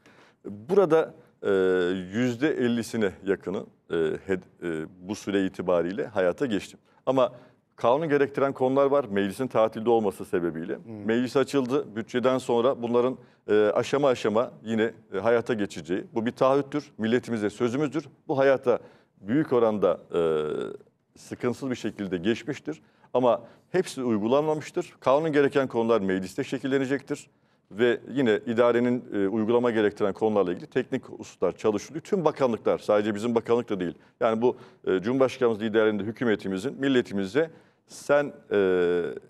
Burada e, %50'sine yakını e, hed, e, bu süre itibariyle hayata geçtim. Ama kanun gerektiren konular var. Meclisin tatilde olması sebebiyle. Hmm. Meclis açıldı. Bütçeden sonra bunların e, aşama aşama yine e, hayata geçeceği. Bu bir taahhüttür. Milletimize sözümüzdür. Bu hayata büyük oranda e, sıkıntısız bir şekilde geçmiştir. Ama hepsi uygulanmamıştır. Kanun gereken konular mecliste şekillenecektir. Ve yine idarenin e, uygulama gerektiren konularla ilgili teknik hususlar çalışılıyor. Tüm bakanlıklar, sadece bizim bakanlık da değil. Yani bu e, Cumhurbaşkanımız liderliğinde hükümetimizin, milletimize sen e,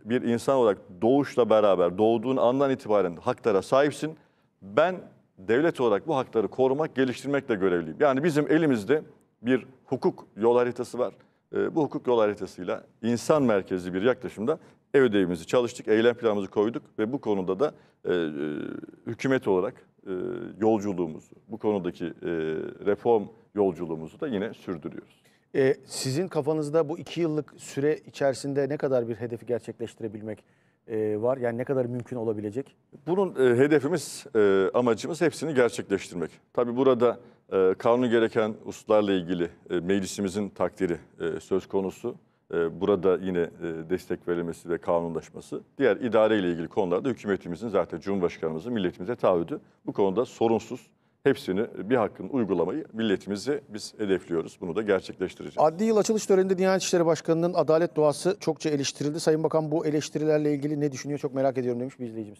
bir insan olarak doğuşla beraber, doğduğun andan itibaren haklara sahipsin. Ben devlet olarak bu hakları korumak, geliştirmekle görevliyim. Yani bizim elimizde bir hukuk yol haritası var. Ee, bu hukuk yol haritasıyla insan merkezli bir yaklaşımda ev ödevimizi çalıştık, eylem planımızı koyduk ve bu konuda da e, e, hükümet olarak e, yolculuğumuzu, bu konudaki e, reform yolculuğumuzu da yine sürdürüyoruz. E, sizin kafanızda bu iki yıllık süre içerisinde ne kadar bir hedefi gerçekleştirebilmek e, var? Yani ne kadar mümkün olabilecek? Bunun e, hedefimiz, e, amacımız hepsini gerçekleştirmek. Tabii burada e, kanunu gereken hususlarla ilgili e, meclisimizin takdiri e, söz konusu. E, burada yine e, destek verilmesi ve kanunlaşması. Diğer idare ile ilgili konularda hükümetimizin zaten Cumhurbaşkanımızın milletimize taahhüdü bu konuda sorunsuz hepsini bir hakkın uygulamayı milletimizi biz hedefliyoruz. Bunu da gerçekleştireceğiz. Adli yıl açılış töreninde Diyanet İşleri Başkanı'nın adalet doğası çokça eleştirildi. Sayın Bakan bu eleştirilerle ilgili ne düşünüyor çok merak ediyorum demiş bir izleyicimiz.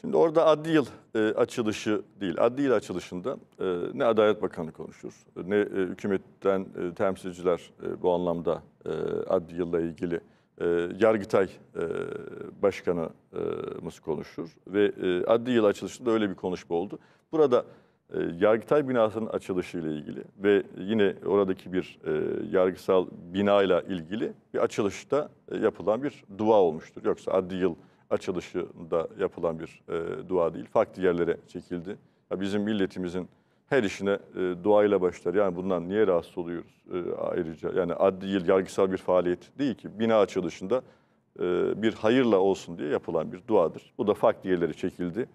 Şimdi orada adli yıl e, açılışı değil, adli yıl açılışında e, ne Adalet Bakanı konuşur, ne e, hükümetten e, temsilciler e, bu anlamda e, adli yılla ilgili e, Yargıtay e, Başkanımız konuşur ve e, adli yıl açılışında öyle bir konuşma oldu. Burada e, Yargıtay binasının açılışıyla ilgili ve yine oradaki bir e, yargısal binayla ilgili bir açılışta e, yapılan bir dua olmuştur. Yoksa adli yıl açılışında yapılan bir e, dua değil. Farklı yerlere çekildi. bizim milletimizin her işine e, duayla başlar. Yani bundan niye rahatsız oluyoruz ayrıca? Yani adli yıl yargısal bir faaliyet değil ki. Bina açılışında bir hayırla olsun diye yapılan bir duadır. Bu da farklı yerlere çekildi.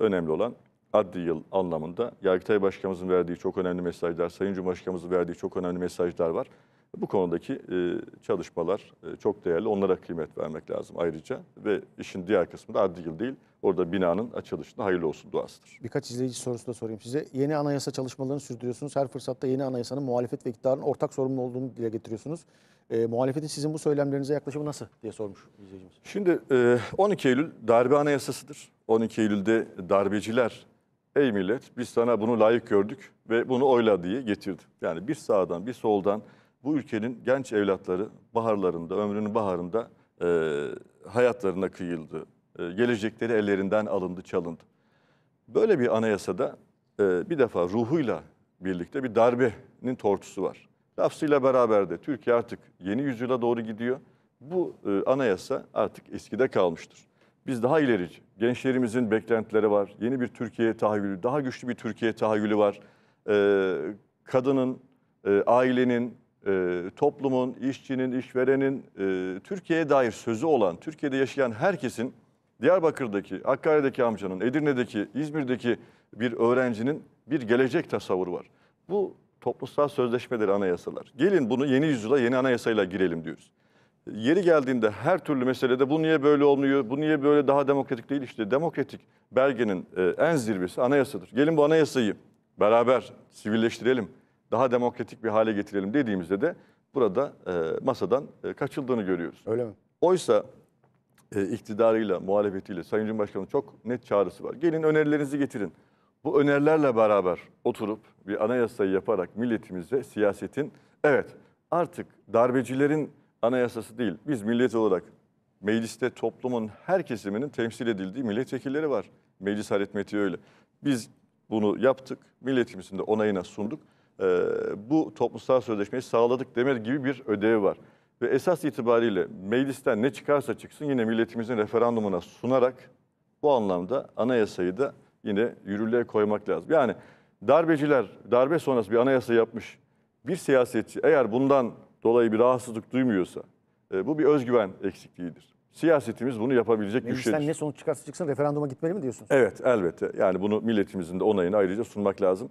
önemli olan adli yıl anlamında Yargıtay Başkanımızın verdiği çok önemli mesajlar, Sayın Cumhurbaşkanımızın verdiği çok önemli mesajlar var. Bu konudaki e, çalışmalar e, çok değerli. Onlara kıymet vermek lazım ayrıca. Ve işin diğer kısmı da adli yıl değil. Orada binanın açılışına hayırlı olsun duasıdır. Birkaç izleyici sorusu da sorayım size. Yeni anayasa çalışmalarını sürdürüyorsunuz. Her fırsatta yeni anayasanın muhalefet ve iktidarın ortak sorumlu olduğunu dile getiriyorsunuz. E, muhalefetin sizin bu söylemlerinize yaklaşımı nasıl diye sormuş izleyicimiz. Şimdi e, 12 Eylül darbe anayasasıdır. 12 Eylül'de darbeciler ey millet biz sana bunu layık gördük ve bunu oyla diye getirdi. Yani bir sağdan bir soldan bu ülkenin genç evlatları baharlarında, ömrünün baharında e, hayatlarına kıyıldı. E, gelecekleri ellerinden alındı, çalındı. Böyle bir anayasada e, bir defa ruhuyla birlikte bir darbenin tortusu var. Lafzıyla beraber de Türkiye artık yeni yüzyıla doğru gidiyor. Bu e, anayasa artık eskide kalmıştır. Biz daha ilerici, Gençlerimizin beklentileri var. Yeni bir Türkiye tahayyülü, daha güçlü bir Türkiye tahayyülü var. Ee, kadının, e, ailenin, e, toplumun, işçinin, işverenin, e, Türkiye'ye dair sözü olan, Türkiye'de yaşayan herkesin Diyarbakır'daki, Hakkari'deki amcanın, Edirne'deki, İzmir'deki bir öğrencinin bir gelecek tasavvuru var. Bu toplumsal sözleşmeleri anayasalar. Gelin bunu yeni yüzyıla yeni anayasayla girelim diyoruz yeri geldiğinde her türlü meselede bu niye böyle olmuyor, bu niye böyle daha demokratik değil işte demokratik belgenin e, en zirvesi anayasadır. Gelin bu anayasayı beraber sivilleştirelim, daha demokratik bir hale getirelim dediğimizde de burada e, masadan e, kaçıldığını görüyoruz. Öyle mi? Oysa iktidarıyla, muhalefetiyle Sayın Cumhurbaşkanı'nın çok net çağrısı var. Gelin önerilerinizi getirin. Bu önerilerle beraber oturup bir anayasayı yaparak milletimize siyasetin, evet artık darbecilerin anayasası değil. Biz millet olarak mecliste toplumun her kesiminin temsil edildiği milletvekilleri var. Meclis aritmetiği öyle. Biz bunu yaptık, milletimizin de onayına sunduk. Ee, bu toplumsal sözleşmeyi sağladık demek gibi bir ödevi var. Ve esas itibariyle meclisten ne çıkarsa çıksın yine milletimizin referandumuna sunarak bu anlamda anayasayı da yine yürürlüğe koymak lazım. Yani darbeciler darbe sonrası bir anayasa yapmış bir siyasetçi eğer bundan dolayı bir rahatsızlık duymuyorsa e, bu bir özgüven eksikliğidir. Siyasetimiz bunu yapabilecek güçtedir. Meclisten ne sonuç çıkarsa çıksın referanduma gitmeli mi diyorsunuz? Evet elbette. Yani bunu milletimizin de onayını ayrıca sunmak lazım.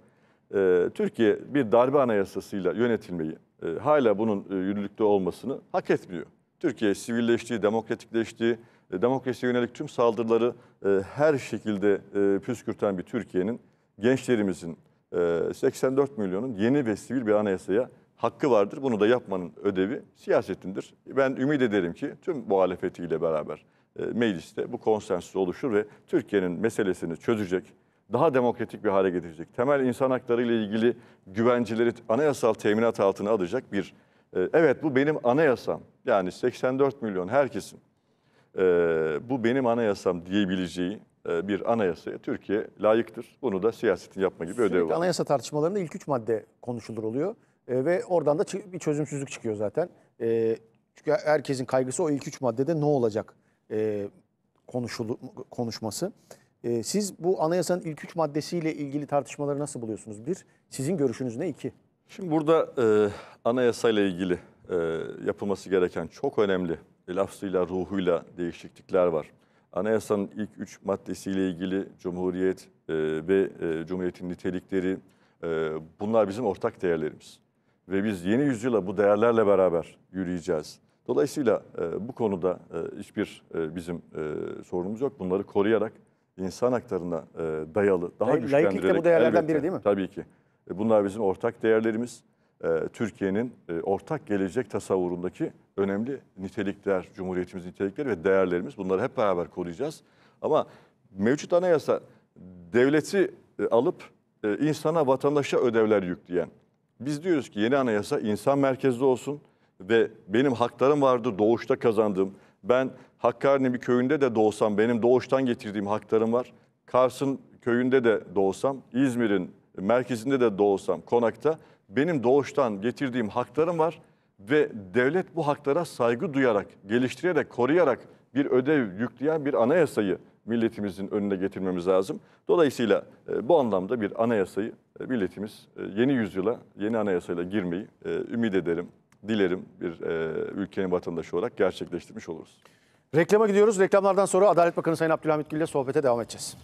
E, Türkiye bir darbe anayasasıyla yönetilmeyi, e, hala bunun e, yürürlükte olmasını hak etmiyor. Türkiye sivilleşti, demokratikleşti, e, demokrasiye yönelik tüm saldırıları e, her şekilde e, püskürten bir Türkiye'nin, gençlerimizin, e, 84 milyonun yeni ve sivil bir anayasaya hakkı vardır. Bunu da yapmanın ödevi siyasetindir. Ben ümit ederim ki tüm muhalefetiyle beraber e, mecliste bu konsensüs oluşur ve Türkiye'nin meselesini çözecek, daha demokratik bir hale getirecek, temel insan hakları ile ilgili güvencileri anayasal teminat altına alacak bir e, evet bu benim anayasam yani 84 milyon herkesin e, bu benim anayasam diyebileceği bir anayasaya Türkiye layıktır. Bunu da siyasetin yapma gibi Sürekli ödevi var. anayasa tartışmalarında ilk üç madde konuşulur oluyor. E, ve oradan da bir çözümsüzlük çıkıyor zaten. E, çünkü herkesin kaygısı o ilk üç maddede ne olacak e, konuşulu, konuşması. E, siz bu anayasanın ilk üç maddesiyle ilgili tartışmaları nasıl buluyorsunuz? Bir, sizin görüşünüz ne? İki. Şimdi burada e, anayasayla ilgili e, yapılması gereken çok önemli lafzıyla, ruhuyla değişiklikler var. Anayasanın ilk üç maddesiyle ilgili Cumhuriyet e, ve e, Cumhuriyet'in nitelikleri, e, bunlar bizim ortak değerlerimiz ve biz yeni yüzyıla bu değerlerle beraber yürüyeceğiz. Dolayısıyla e, bu konuda e, hiçbir e, bizim e, sorunumuz yok. Bunları koruyarak insan haklarına e, dayalı, daha Lay, güçlendirerek... Layıklık da bu değerlerden elbette, biri değil mi? Tabii ki. E, bunlar bizim ortak değerlerimiz. E, Türkiye'nin e, ortak gelecek tasavvurundaki önemli nitelikler, cumhuriyetimiz nitelikleri ve değerlerimiz. Bunları hep beraber koruyacağız. Ama mevcut anayasa devleti e, alıp e, insana, vatandaşa ödevler yükleyen biz diyoruz ki yeni anayasa insan merkezli olsun ve benim haklarım vardı doğuşta kazandığım. Ben Hakkari'nin bir köyünde de doğsam benim doğuştan getirdiğim haklarım var. Kars'ın köyünde de doğsam, İzmir'in merkezinde de doğsam, konakta benim doğuştan getirdiğim haklarım var ve devlet bu haklara saygı duyarak, geliştirerek, koruyarak bir ödev yükleyen bir anayasayı milletimizin önüne getirmemiz lazım. Dolayısıyla e, bu anlamda bir anayasayı e, milletimiz e, yeni yüzyıla, yeni anayasayla girmeyi ümit ederim, dilerim bir ülkenin vatandaşı olarak gerçekleştirmiş oluruz. Reklama gidiyoruz. Reklamlardan sonra Adalet Bakanı Sayın Abdülhamit Gül ile sohbete devam edeceğiz.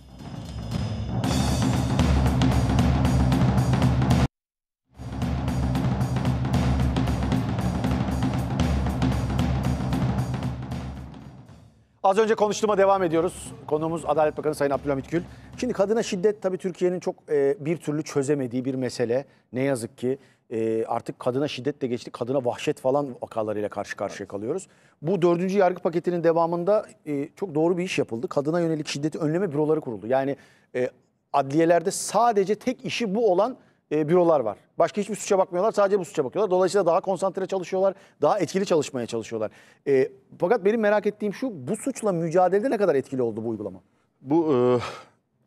Az önce konuştuğuma devam ediyoruz. Konuğumuz Adalet Bakanı Sayın Abdülhamit Gül. Şimdi kadına şiddet tabii Türkiye'nin çok e, bir türlü çözemediği bir mesele. Ne yazık ki e, artık kadına şiddetle geçti. Kadına vahşet falan vakalarıyla karşı karşıya kalıyoruz. Bu dördüncü yargı paketinin devamında e, çok doğru bir iş yapıldı. Kadına yönelik şiddeti önleme büroları kuruldu. Yani e, adliyelerde sadece tek işi bu olan e, bürolar var. Başka hiçbir suça bakmıyorlar sadece bu suça bakıyorlar. Dolayısıyla daha konsantre çalışıyorlar, daha etkili çalışmaya çalışıyorlar. E, fakat benim merak ettiğim şu bu suçla mücadelede ne kadar etkili oldu bu uygulama? Bu e,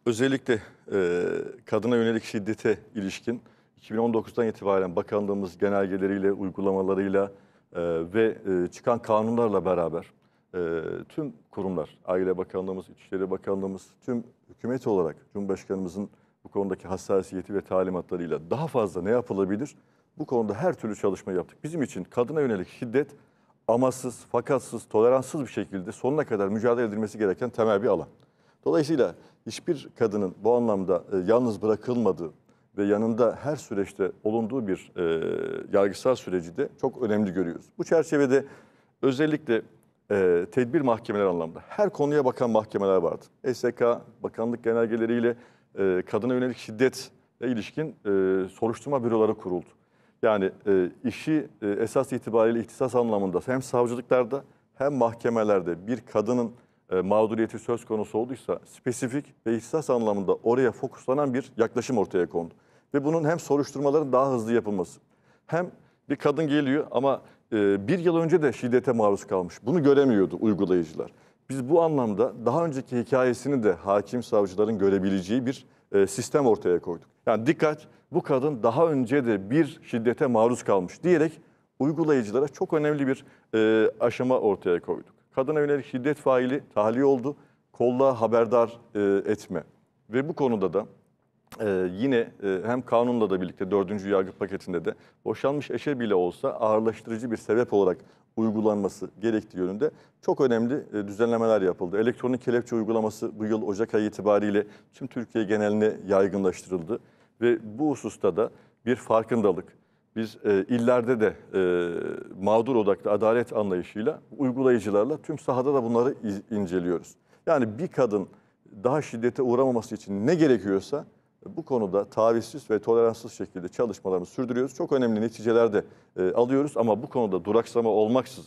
özellikle e, kadına yönelik şiddete ilişkin 2019'dan itibaren bakanlığımız genelgeleriyle, uygulamalarıyla e, ve e, çıkan kanunlarla beraber e, tüm kurumlar, Aile Bakanlığımız, İçişleri Bakanlığımız, tüm hükümet olarak Cumhurbaşkanımızın bu konudaki hassasiyeti ve talimatlarıyla daha fazla ne yapılabilir? Bu konuda her türlü çalışma yaptık. Bizim için kadına yönelik şiddet amasız, fakatsız, toleranssız bir şekilde sonuna kadar mücadele edilmesi gereken temel bir alan. Dolayısıyla hiçbir kadının bu anlamda e, yalnız bırakılmadığı ve yanında her süreçte olunduğu bir e, yargısal süreci de çok önemli görüyoruz. Bu çerçevede özellikle e, tedbir mahkemeler anlamda her konuya bakan mahkemeler vardı. SK, bakanlık genelgeleriyle e, kadına yönelik şiddetle ilişkin e, soruşturma büroları kuruldu. Yani e, işi e, esas itibariyle ihtisas anlamında hem savcılıklarda hem mahkemelerde bir kadının e, mağduriyeti söz konusu olduysa spesifik ve ihtisas anlamında oraya fokuslanan bir yaklaşım ortaya kondu. Ve bunun hem soruşturmaların daha hızlı yapılması hem bir kadın geliyor ama e, bir yıl önce de şiddete maruz kalmış. Bunu göremiyordu uygulayıcılar. Biz bu anlamda daha önceki hikayesini de hakim savcıların görebileceği bir e, sistem ortaya koyduk. Yani dikkat bu kadın daha önce de bir şiddete maruz kalmış diyerek uygulayıcılara çok önemli bir e, aşama ortaya koyduk. Kadına yönelik şiddet faili tahliye oldu. Kolluğa haberdar e, etme. Ve bu konuda da e, yine e, hem kanunla da birlikte dördüncü yargı paketinde de boşanmış eşe bile olsa ağırlaştırıcı bir sebep olarak uygulanması gerektiği yönünde çok önemli e, düzenlemeler yapıldı. Elektronik kelepçe uygulaması bu yıl Ocak ayı itibariyle tüm Türkiye geneline yaygınlaştırıldı. Ve bu hususta da bir farkındalık, biz e, illerde de e, mağdur odaklı adalet anlayışıyla uygulayıcılarla tüm sahada da bunları inceliyoruz. Yani bir kadın daha şiddete uğramaması için ne gerekiyorsa bu konuda tavizsiz ve toleranssız şekilde çalışmalarımızı sürdürüyoruz. Çok önemli neticeler de e, alıyoruz ama bu konuda duraksama olmaksız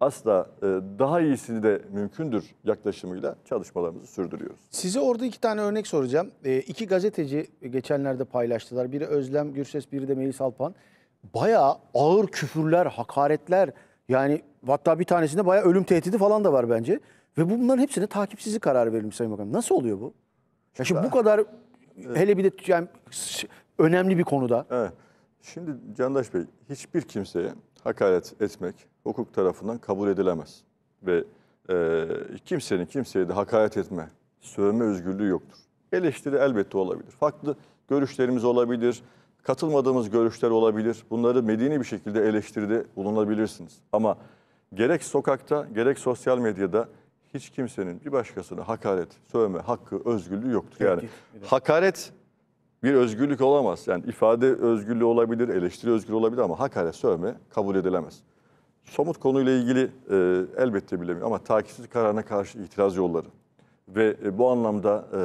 asla e, daha iyisini de mümkündür yaklaşımıyla çalışmalarımızı sürdürüyoruz. Size orada iki tane örnek soracağım. E, iki gazeteci geçenlerde paylaştılar. Biri Özlem Gürses, biri de Melis Alpan. Bayağı ağır küfürler, hakaretler yani hatta bir tanesinde bayağı ölüm tehdidi falan da var bence. Ve bunların hepsine takipsizlik kararı verilmiş Sayın Bakanım. Nasıl oluyor bu? Ya şimdi bu kadar Hele bir de yani önemli bir konuda. Evet. Şimdi Candaş Bey, hiçbir kimseye hakaret etmek hukuk tarafından kabul edilemez. Ve e, kimsenin kimseye de hakaret etme, sövme özgürlüğü yoktur. Eleştiri elbette olabilir. Farklı görüşlerimiz olabilir, katılmadığımız görüşler olabilir. Bunları medeni bir şekilde eleştiride bulunabilirsiniz. Ama gerek sokakta, gerek sosyal medyada hiç kimsenin bir başkasına hakaret, sövme hakkı, özgürlüğü yoktur. Yani hakaret bir özgürlük olamaz. Yani ifade özgürlüğü olabilir, eleştiri özgürlüğü olabilir ama hakaret, sövme kabul edilemez. Somut konuyla ilgili e, elbette bilemiyorum ama takipsiz kararına karşı itiraz yolları ve e, bu anlamda e,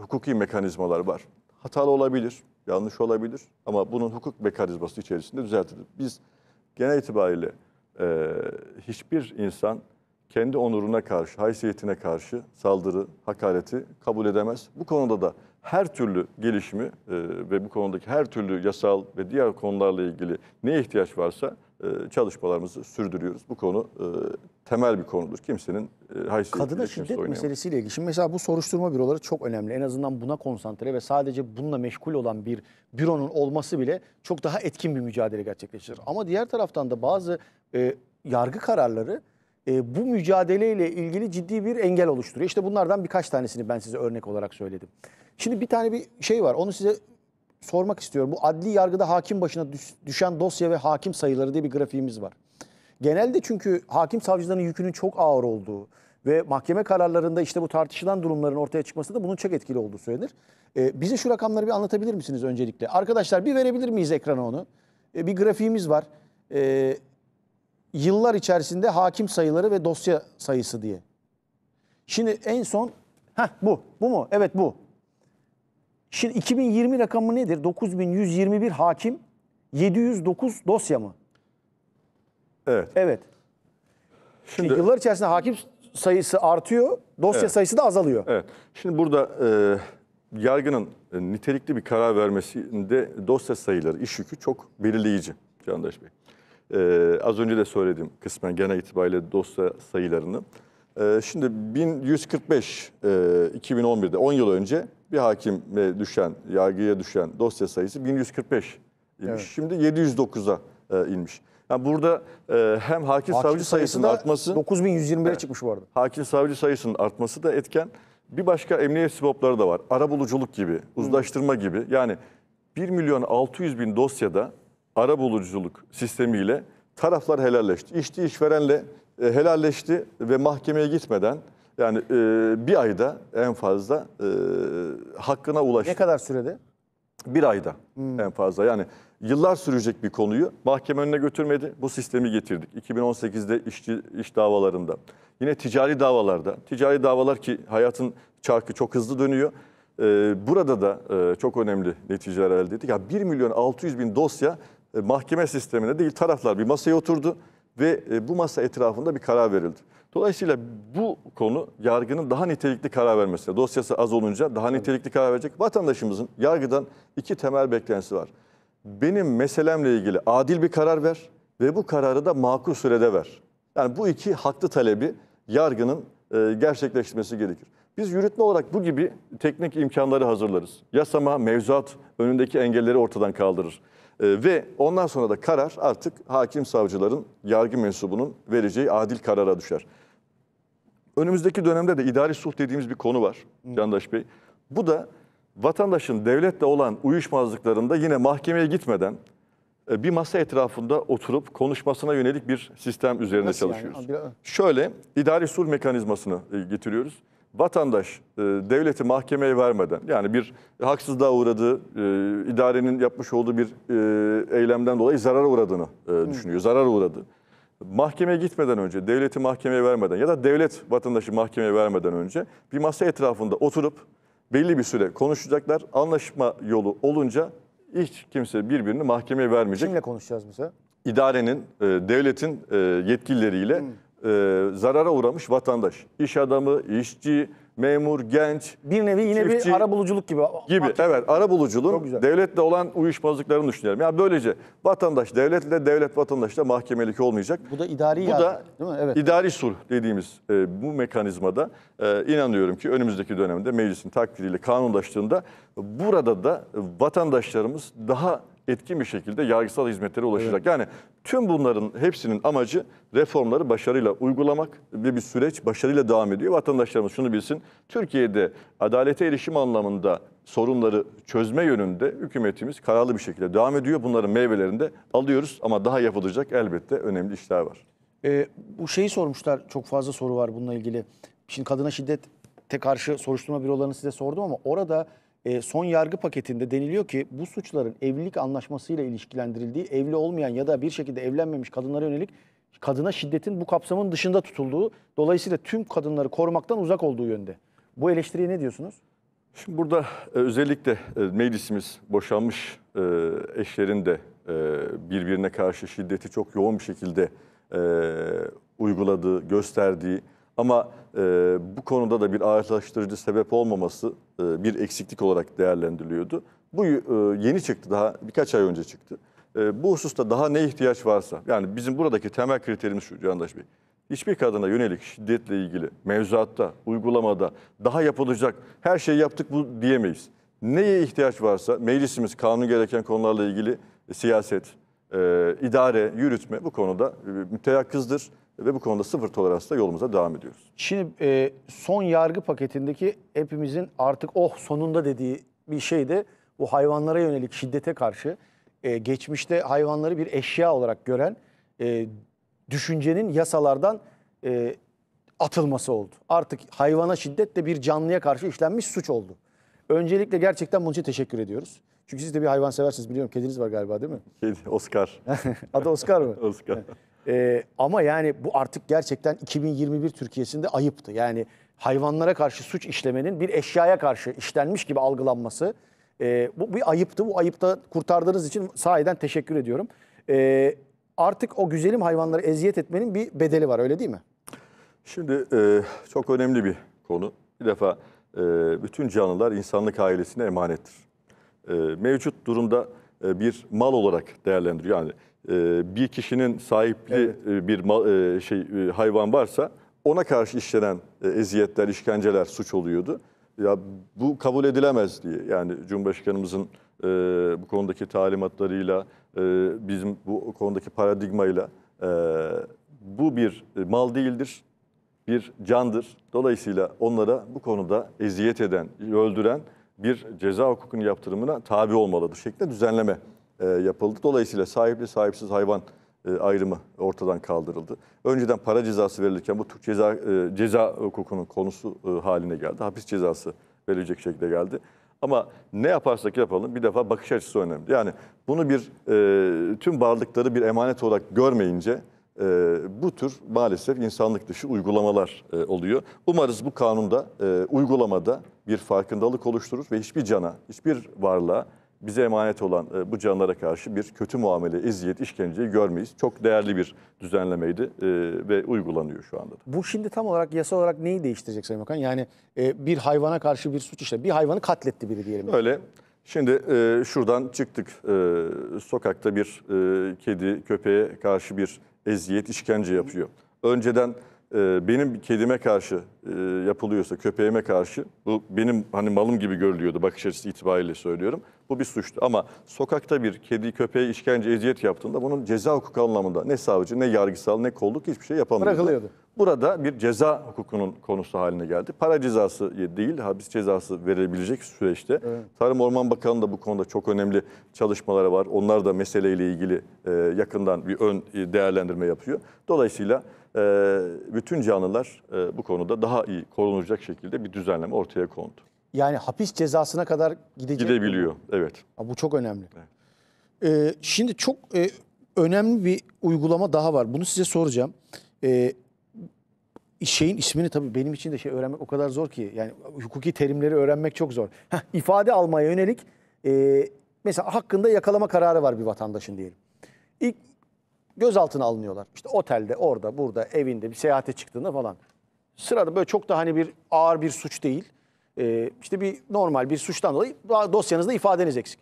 hukuki mekanizmalar var. Hatalı olabilir, yanlış olabilir ama bunun hukuk mekanizması içerisinde düzeltilir. Biz genel itibariyle e, hiçbir insan kendi onuruna karşı, haysiyetine karşı saldırı, hakareti kabul edemez. Bu konuda da her türlü gelişimi e, ve bu konudaki her türlü yasal ve diğer konularla ilgili neye ihtiyaç varsa e, çalışmalarımızı sürdürüyoruz. Bu konu e, temel bir konudur. Kimsenin e, haysiyetiyle Kadına şiddet oynayamaz. meselesiyle ilgili. Şimdi mesela bu soruşturma büroları çok önemli. En azından buna konsantre ve sadece bununla meşgul olan bir büronun olması bile çok daha etkin bir mücadele gerçekleştirir. Ama diğer taraftan da bazı e, yargı kararları e, bu mücadeleyle ilgili ciddi bir engel oluşturuyor. İşte bunlardan birkaç tanesini ben size örnek olarak söyledim. Şimdi bir tane bir şey var onu size sormak istiyorum. Bu adli yargıda hakim başına düşen dosya ve hakim sayıları diye bir grafiğimiz var. Genelde çünkü hakim savcıların yükünün çok ağır olduğu ve mahkeme kararlarında işte bu tartışılan durumların ortaya çıkması da bunun çok etkili olduğu söylenir. Ee, bize şu rakamları bir anlatabilir misiniz öncelikle? Arkadaşlar bir verebilir miyiz ekrana onu? Ee, bir grafiğimiz var. Ee, yıllar içerisinde hakim sayıları ve dosya sayısı diye. Şimdi en son ha bu. Bu mu? Evet bu. Şimdi 2020 rakamı nedir? 9121 hakim, 709 dosya mı? Evet. Evet. Şimdi, Şimdi yıllar içerisinde hakim sayısı artıyor, dosya evet. sayısı da azalıyor. Evet. Şimdi burada e, yargının e, nitelikli bir karar vermesinde dosya sayıları, iş yükü çok belirleyici Candaş Bey. Ee, az önce de söyledim kısmen genel itibariyle dosya sayılarını. Ee, şimdi 1145 e, 2011'de 10 yıl önce bir hakime düşen, yargıya düşen dosya sayısı 1145 imiş. Evet. Şimdi 709'a e, inmiş. Yani burada e, hem hakim, hakim savcı sayısının artması... 9121'e evet, çıkmış bu arada. Hakim savcı sayısının artması da etken. Bir başka emniyet sibopları da var. Arabuluculuk gibi, uzlaştırma hmm. gibi. Yani 1 milyon 600 bin dosyada arabuluculuk sistemiyle taraflar helalleşti. İşçi işverenle e, helalleşti ve mahkemeye gitmeden yani e, bir ayda en fazla e, hakkına ulaştı. Ne kadar sürede? Bir ayda hmm. en fazla. Yani yıllar sürecek bir konuyu mahkeme önüne götürmedi. Bu sistemi getirdik. 2018'de işçi iş davalarında. Yine ticari davalarda. Ticari davalar ki hayatın çarkı çok hızlı dönüyor. Ee, burada da e, çok önemli neticeler elde ettik. Ya 1 milyon 600 bin dosya e, mahkeme sisteminde değil taraflar bir masaya oturdu ve e, bu masa etrafında bir karar verildi. Dolayısıyla bu konu yargının daha nitelikli karar vermesine, dosyası az olunca daha nitelikli karar verecek. Vatandaşımızın yargıdan iki temel beklentisi var. Benim meselemle ilgili adil bir karar ver ve bu kararı da makul sürede ver. Yani bu iki haklı talebi yargının e, gerçekleştirmesi gerekir. Biz yürütme olarak bu gibi teknik imkanları hazırlarız. Yasama, mevzuat önündeki engelleri ortadan kaldırır. Ee, ve ondan sonra da karar artık hakim savcıların, yargı mensubunun vereceği adil karara düşer. Önümüzdeki dönemde de idari suh dediğimiz bir konu var Candaş Bey. Bu da vatandaşın devletle olan uyuşmazlıklarında yine mahkemeye gitmeden e, bir masa etrafında oturup konuşmasına yönelik bir sistem üzerinde Nasıl çalışıyoruz. Abi, Şöyle idari sulh mekanizmasını e, getiriyoruz vatandaş e, devleti mahkemeye vermeden yani bir haksızlığa uğradığı, e, idarenin yapmış olduğu bir e, eylemden dolayı zarara uğradığını düşünüyor. zarar uğradı. Mahkemeye gitmeden önce, devleti mahkemeye vermeden ya da devlet vatandaşı mahkemeye vermeden önce bir masa etrafında oturup belli bir süre konuşacaklar. Anlaşma yolu olunca hiç kimse birbirini mahkemeye vermeyecek. Kimle konuşacağız mesela? İdarenin, devletin yetkilileriyle... Hı e, zarara uğramış vatandaş. İş adamı, işçi, memur, genç. Bir nevi yine çiftçi, bir ara buluculuk gibi. Gibi Bak, evet ara buluculuğun devletle olan uyuşmazlıklarını düşünelim. Yani böylece vatandaş devletle, devlet vatandaşla mahkemelik olmayacak. Bu da idari bu yardım, da değil mi? Evet. idari sulh dediğimiz e, bu mekanizmada e, inanıyorum ki önümüzdeki dönemde meclisin takdiriyle kanunlaştığında burada da vatandaşlarımız daha etkin bir şekilde yargısal hizmetlere ulaşacak. Evet. Yani tüm bunların hepsinin amacı reformları başarıyla uygulamak ve bir süreç başarıyla devam ediyor. Vatandaşlarımız şunu bilsin, Türkiye'de adalete erişim anlamında sorunları çözme yönünde hükümetimiz kararlı bir şekilde devam ediyor. Bunların meyvelerini de alıyoruz ama daha yapılacak elbette önemli işler var. Ee, bu şeyi sormuşlar, çok fazla soru var bununla ilgili. Şimdi kadına şiddet te karşı soruşturma bürolarını size sordum ama orada e, son yargı paketinde deniliyor ki bu suçların evlilik anlaşmasıyla ilişkilendirildiği, evli olmayan ya da bir şekilde evlenmemiş kadınlara yönelik kadına şiddetin bu kapsamın dışında tutulduğu, dolayısıyla tüm kadınları korumaktan uzak olduğu yönde. Bu eleştiriye ne diyorsunuz? Şimdi burada e, özellikle e, meclisimiz boşanmış eşlerin de birbirine karşı şiddeti çok yoğun bir şekilde uyguladığı, gösterdiği, ama e, bu konuda da bir ağırlaştırıcı sebep olmaması e, bir eksiklik olarak değerlendiriliyordu. Bu e, yeni çıktı daha birkaç ay önce çıktı. E, bu hususta daha ne ihtiyaç varsa yani bizim buradaki temel kriterimiz şu Candaş Bey. Hiçbir kadına yönelik şiddetle ilgili mevzuatta, uygulamada daha yapılacak her şeyi yaptık bu diyemeyiz. Neye ihtiyaç varsa meclisimiz kanun gereken konularla ilgili e, siyaset, e, idare, yürütme bu konuda e, müteyakkızdır ve bu konuda sıfır toleransla yolumuza devam ediyoruz. Şimdi e, son yargı paketindeki hepimizin artık oh sonunda dediği bir şey de bu hayvanlara yönelik şiddete karşı e, geçmişte hayvanları bir eşya olarak gören e, düşüncenin yasalardan e, atılması oldu. Artık hayvana şiddet de bir canlıya karşı işlenmiş suç oldu. Öncelikle gerçekten bunun için teşekkür ediyoruz. Çünkü siz de bir hayvan seversiniz biliyorum. Kediniz var galiba değil mi? Kedi, Oscar. Adı Oscar mı? Oscar. Ee, ama yani bu artık gerçekten 2021 Türkiye'sinde ayıptı. Yani hayvanlara karşı suç işlemenin bir eşyaya karşı işlenmiş gibi algılanması e, bu bir ayıptı. Bu ayıpta kurtardığınız için sahiden teşekkür ediyorum. E, artık o güzelim hayvanları eziyet etmenin bir bedeli var öyle değil mi? Şimdi e, çok önemli bir konu. Bir defa e, bütün canlılar insanlık ailesine emanettir. E, mevcut durumda e, bir mal olarak değerlendiriyor. Yani ee, bir kişinin sahipli evet. E, bir e, şey e, hayvan varsa ona karşı işlenen eziyetler, işkenceler suç oluyordu. Ya bu kabul edilemez diye yani Cumhurbaşkanımızın bu konudaki talimatlarıyla bizim bu konudaki paradigmayla e, bu bir mal değildir, bir candır. Dolayısıyla onlara bu konuda eziyet eden, öldüren bir ceza hukukunun yaptırımına tabi olmalıdır şeklinde düzenleme e, yapıldı. Dolayısıyla sahipli sahipsiz hayvan e, ayrımı ortadan kaldırıldı. Önceden para cezası verilirken bu Türk ceza e, ceza hukukunun konusu haline geldi. Hapis cezası verilecek şekilde geldi. Ama ne yaparsak yapalım bir defa bakış açısı önemli. Yani bunu bir tüm varlıkları bir emanet olarak görmeyince bu tür maalesef insanlık dışı uygulamalar oluyor. Umarız bu kanunda uygulamada bir farkındalık oluşturur ve hiçbir cana, hiçbir varlığa bize emanet olan e, bu canlara karşı bir kötü muamele, eziyet, işkenceyi görmeyiz. Çok değerli bir düzenlemeydi e, ve uygulanıyor şu anda. Da. Bu şimdi tam olarak yasa olarak neyi değiştirecek Sayın Bakan? Yani e, bir hayvana karşı bir suç işte. Bir hayvanı katletti biri diyelim. Öyle. Şimdi şuradan çıktık. sokakta bir kedi, köpeğe karşı bir eziyet, işkence yapıyor. Önceden ee, benim kedime karşı e, yapılıyorsa, köpeğime karşı bu benim hani malım gibi görülüyordu bakış açısı itibariyle söylüyorum. Bu bir suçtu ama sokakta bir kedi, köpeğe işkence, eziyet yaptığında bunun ceza hukuku anlamında ne savcı, ne yargısal, ne kolluk hiçbir şey yapamıyordu. Bırakılıyordu. Burada bir ceza hukukunun konusu haline geldi. Para cezası değil, hapis cezası verilebilecek süreçte. Evet. Tarım Orman Bakanı da bu konuda çok önemli çalışmaları var. Onlar da meseleyle ilgili e, yakından bir ön e, değerlendirme yapıyor. Dolayısıyla ee, bütün canlılar e, bu konuda daha iyi korunacak şekilde bir düzenleme ortaya kondu. Yani hapis cezasına kadar gidecek Gidebiliyor, mi? evet. bu çok önemli. Evet. Ee, şimdi çok e, önemli bir uygulama daha var. Bunu size soracağım. Ee, şeyin ismini tabii benim için de şey öğrenmek o kadar zor ki. Yani hukuki terimleri öğrenmek çok zor. İfade almaya yönelik e, mesela hakkında yakalama kararı var bir vatandaşın diyelim. İlk gözaltına alınıyorlar. İşte otelde, orada, burada, evinde bir seyahate çıktığında falan. Sırada böyle çok da hani bir ağır bir suç değil. Ee, işte bir normal bir suçtan dolayı dosyanızda ifadeniz eksik.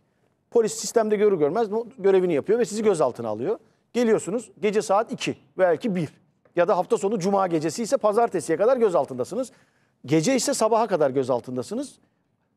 Polis sistemde görür görmez görevini yapıyor ve sizi gözaltına alıyor. Geliyorsunuz gece saat 2 belki 1 ya da hafta sonu cuma gecesi ise pazartesiye kadar gözaltındasınız. Gece ise sabaha kadar gözaltındasınız.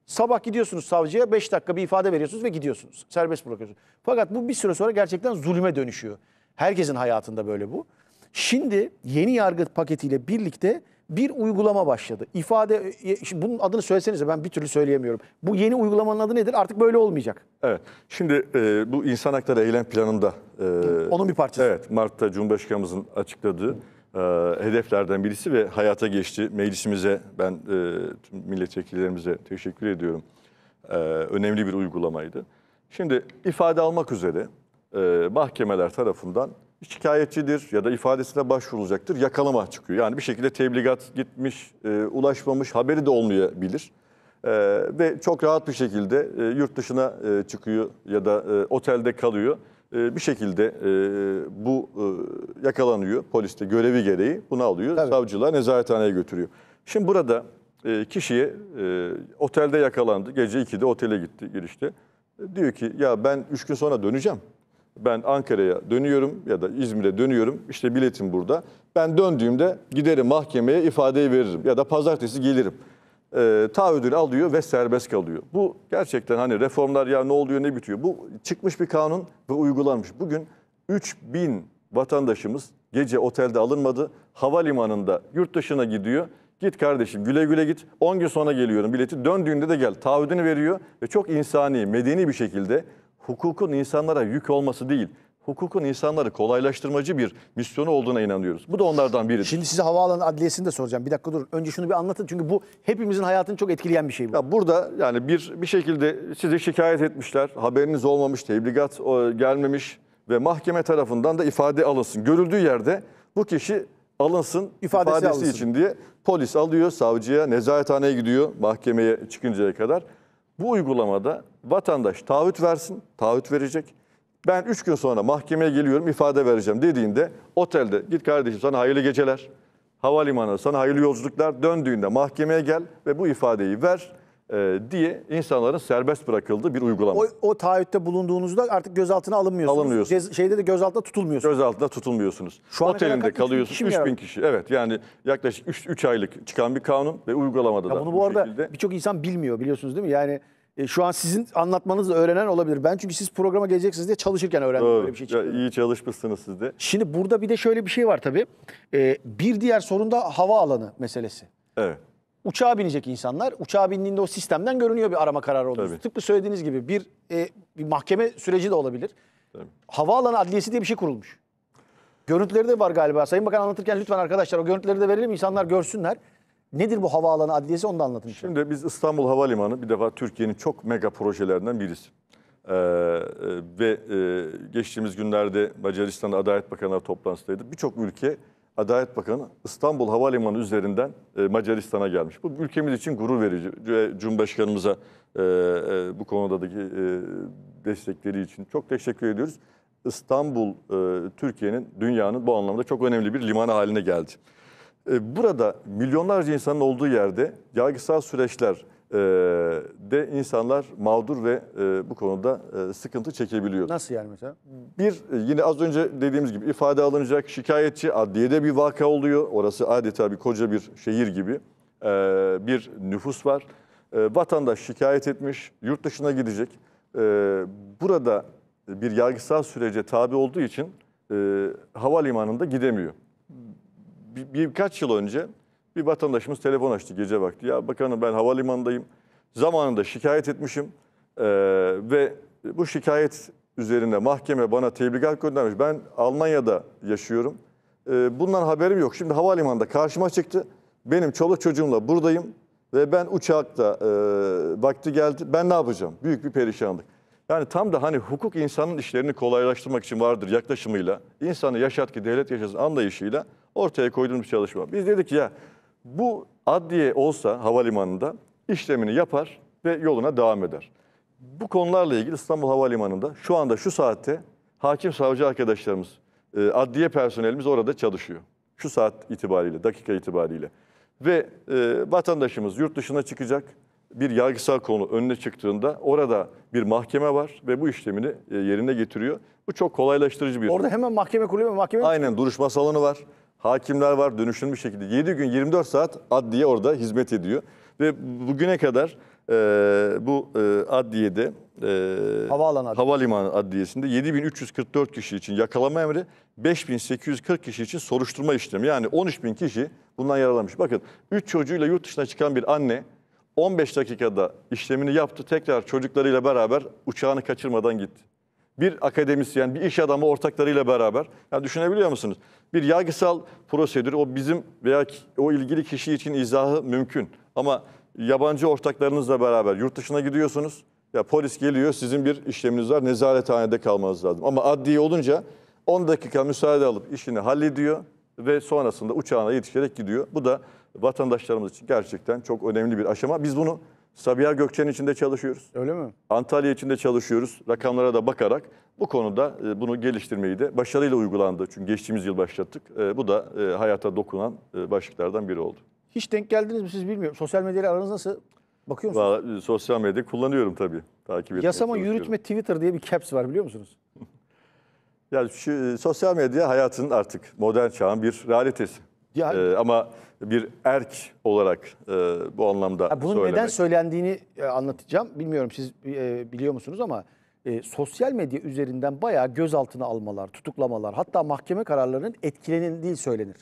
Sabah gidiyorsunuz savcıya 5 dakika bir ifade veriyorsunuz ve gidiyorsunuz. Serbest bırakıyorsunuz. Fakat bu bir süre sonra gerçekten zulme dönüşüyor. Herkesin hayatında böyle bu. Şimdi yeni yargı paketiyle birlikte bir uygulama başladı. İfade, e, e, bunun adını söylesenize ben bir türlü söyleyemiyorum. Bu yeni uygulamanın adı nedir? Artık böyle olmayacak. Evet, şimdi e, bu insan hakları eylem planında. E, Onun bir parçası. Evet, Mart'ta Cumhurbaşkanımızın açıkladığı e, hedeflerden birisi ve hayata geçti. Meclisimize, ben e, tüm milletvekillerimize teşekkür ediyorum. E, önemli bir uygulamaydı. Şimdi ifade almak üzere e, mahkemeler tarafından şikayetçidir ya da ifadesine başvurulacaktır. Yakalama çıkıyor. Yani bir şekilde tebligat gitmiş, e, ulaşmamış, haberi de olmayabilir. E, ve çok rahat bir şekilde e, yurt dışına e, çıkıyor ya da e, otelde kalıyor. E, bir şekilde e, bu e, yakalanıyor. poliste görevi gereği bunu alıyor. Tabii. Savcılar nezarethaneye götürüyor. Şimdi burada e, kişiye e, otelde yakalandı. Gece 2'de otele gitti girişte. E, diyor ki ya ben 3 gün sonra döneceğim ben Ankara'ya dönüyorum ya da İzmir'e dönüyorum. İşte biletim burada. Ben döndüğümde giderim mahkemeye ifadeyi veririm ya da pazartesi gelirim. E, taahhüdünü alıyor ve serbest kalıyor. Bu gerçekten hani reformlar ya ne oluyor ne bitiyor. Bu çıkmış bir kanun ve uygulanmış. Bugün 3000 vatandaşımız gece otelde alınmadı. Havalimanında yurt dışına gidiyor. Git kardeşim güle güle git. 10 gün sonra geliyorum bileti. Döndüğünde de gel. Taahhüdünü veriyor ve çok insani, medeni bir şekilde hukukun insanlara yük olması değil, hukukun insanları kolaylaştırmacı bir misyonu olduğuna inanıyoruz. Bu da onlardan biri. Şimdi size havaalanı adliyesini de soracağım. Bir dakika dur. Önce şunu bir anlatın. Çünkü bu hepimizin hayatını çok etkileyen bir şey bu. Ya burada yani bir bir şekilde size şikayet etmişler. Haberiniz olmamış, tebligat e, gelmemiş ve mahkeme tarafından da ifade alınsın. Görüldüğü yerde bu kişi alınsın ifadesi, ifadesi alınsın. için diye polis alıyor savcıya, nezarethaneye gidiyor mahkemeye çıkıncaya kadar. Bu uygulamada vatandaş taahhüt versin, taahhüt verecek. Ben 3 gün sonra mahkemeye geliyorum, ifade vereceğim dediğinde otelde git kardeşim sana hayırlı geceler, havalimanı sana hayırlı yolculuklar döndüğünde mahkemeye gel ve bu ifadeyi ver. E, diye insanların serbest bırakıldığı bir uygulama. O, o taahhütte bulunduğunuzda artık gözaltına alınmıyorsunuz. Alınmıyorsunuz. şeyde de gözaltına tutulmuyorsunuz. Gözaltına tutulmuyorsunuz. Şu Otelinde kalıyorsunuz 3000 kişi, bin kişi. Evet yani yaklaşık 3, 3 aylık çıkan bir kanun ve uygulamada ya da bunu bu, bu arada şekilde... birçok insan bilmiyor biliyorsunuz değil mi? Yani e, şu an sizin anlatmanızla öğrenen olabilir. Ben çünkü siz programa geleceksiniz diye çalışırken öğrendim Doğru. böyle bir şey. Çıktı. Ya, iyi çalışmışsınız siz de. Şimdi burada bir de şöyle bir şey var tabii. E, bir diğer sorun da hava alanı meselesi. Evet uçağa binecek insanlar. Uçağa bindiğinde o sistemden görünüyor bir arama kararı oluyor. Tabii. Tıpkı söylediğiniz gibi bir, e, bir mahkeme süreci de olabilir. Tabii. Havaalanı adliyesi diye bir şey kurulmuş. Görüntüleri de var galiba. Sayın Bakan anlatırken lütfen arkadaşlar o görüntüleri de verelim insanlar görsünler. Nedir bu havaalanı adliyesi onu da anlatın. Şimdi işte. biz İstanbul Havalimanı bir defa Türkiye'nin çok mega projelerinden birisi. Ee, e, ve e, geçtiğimiz günlerde Macaristan'da Adalet Bakanları toplantısındaydı. Birçok ülke Adalet Bakanı İstanbul Havalimanı üzerinden e, Macaristan'a gelmiş. Bu ülkemiz için gurur verici ve Cumhurbaşkanımıza e, e, bu konudaki destekleri için çok teşekkür ediyoruz. İstanbul Türkiye'nin, dünyanın bu anlamda çok önemli bir limanı haline geldi. Burada milyonlarca insanın olduğu yerde yargısal süreçler, ee, de insanlar mağdur ve e, bu konuda e, sıkıntı çekebiliyor. Nasıl yani mesela? Bir e, yine az önce dediğimiz gibi ifade alınacak şikayetçi adliyede bir vaka oluyor. Orası adeta bir koca bir şehir gibi ee, bir nüfus var. Ee, vatandaş şikayet etmiş, yurt dışına gidecek. Burada bir yargısal sürece tabi olduğu için havalimanında gidemiyor. Bir, birkaç yıl önce bir vatandaşımız telefon açtı gece vakti. Ya bakanım ben havalimanındayım. Zamanında şikayet etmişim. Ee, ve bu şikayet üzerine mahkeme bana tebligat göndermiş. Ben Almanya'da yaşıyorum. Ee, bundan haberim yok. Şimdi havalimanında karşıma çıktı. Benim çoluk çocuğumla buradayım. Ve ben uçakta e, vakti geldi. Ben ne yapacağım? Büyük bir perişanlık. Yani tam da hani hukuk insanın işlerini kolaylaştırmak için vardır yaklaşımıyla, insanı yaşat ki devlet yaşasın anlayışıyla ortaya koyduğumuz çalışma. Biz dedik ya bu adliye olsa havalimanında işlemini yapar ve yoluna devam eder. Bu konularla ilgili İstanbul Havalimanı'nda şu anda şu saatte hakim savcı arkadaşlarımız, e, adliye personelimiz orada çalışıyor. Şu saat itibariyle, dakika itibariyle. Ve e, vatandaşımız yurt dışına çıkacak bir yargısal konu önüne çıktığında orada bir mahkeme var ve bu işlemini e, yerine getiriyor. Bu çok kolaylaştırıcı bir... Orada hemen mahkeme kuruluyor mu? Mahkeme Aynen duruşma salonu var. Hakimler var dönüşülmüş şekilde. 7 gün 24 saat adliye orada hizmet ediyor. Ve bugüne kadar e, bu e, adliyede e, Havaalanı adliyesi. havalimanı adliyesinde 7344 kişi için yakalama emri 5840 kişi için soruşturma işlemi. Yani 13.000 kişi bundan yaralanmış. Bakın 3 çocuğuyla yurt dışına çıkan bir anne 15 dakikada işlemini yaptı. Tekrar çocuklarıyla beraber uçağını kaçırmadan gitti. Bir akademisyen, bir iş adamı ortaklarıyla beraber. Ya düşünebiliyor musunuz? Bir yargısal prosedür o bizim veya o ilgili kişi için izahı mümkün. Ama yabancı ortaklarınızla beraber yurt dışına gidiyorsunuz. Ya polis geliyor sizin bir işleminiz var nezarethanede kalmanız lazım. Ama adli olunca 10 dakika müsaade alıp işini hallediyor ve sonrasında uçağına yetişerek gidiyor. Bu da vatandaşlarımız için gerçekten çok önemli bir aşama. Biz bunu Sabiha Gökçen içinde çalışıyoruz. Öyle mi? Antalya içinde çalışıyoruz rakamlara da bakarak. Bu konuda e, bunu geliştirmeyi de başarıyla uygulandı. Çünkü geçtiğimiz yıl başlattık. E, bu da e, hayata dokunan başlıklardan biri oldu. Hiç denk geldiniz mi siz bilmiyorum. Sosyal medyayla aranız nasıl? Bakıyor musunuz? Vallahi, sosyal medya kullanıyorum tabii. Takip etmeye Yasama yürütme Twitter diye bir caps var biliyor musunuz? yani şu, sosyal medya hayatının artık modern çağın bir realitesi. Yani, ee, ama bir erk olarak e, bu anlamda ha, Bunun söylemek. neden söylendiğini e, anlatacağım. Bilmiyorum siz e, biliyor musunuz ama e, sosyal medya üzerinden bayağı gözaltına almalar, tutuklamalar hatta mahkeme kararlarının etkilenildiği söylenir.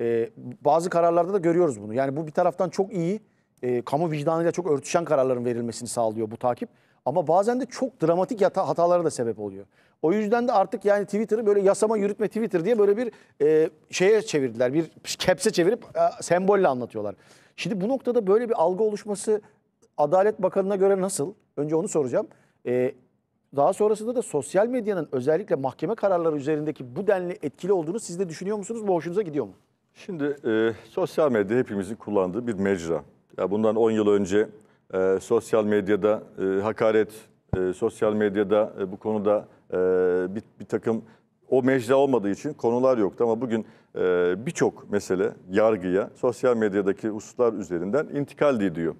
E, bazı kararlarda da görüyoruz bunu. Yani bu bir taraftan çok iyi, e, kamu vicdanıyla çok örtüşen kararların verilmesini sağlıyor bu takip. Ama bazen de çok dramatik hata, hatalara da sebep oluyor. O yüzden de artık yani Twitter'ı böyle yasama yürütme Twitter diye böyle bir e, şeye çevirdiler. Bir kepse çevirip e, sembolle anlatıyorlar. Şimdi bu noktada böyle bir algı oluşması Adalet Bakanı'na göre nasıl? Önce onu soracağım. E, daha sonrasında da sosyal medyanın özellikle mahkeme kararları üzerindeki bu denli etkili olduğunu siz de düşünüyor musunuz? Bu hoşunuza gidiyor mu? Şimdi e, sosyal medya hepimizin kullandığı bir mecra. Ya bundan 10 yıl önce e, sosyal medyada e, hakaret, e, sosyal medyada e, bu konuda e, bir, bir takım o mecra olmadığı için konular yoktu ama bugün e, birçok mesele yargıya sosyal medyadaki hususlar üzerinden intikal ediyor.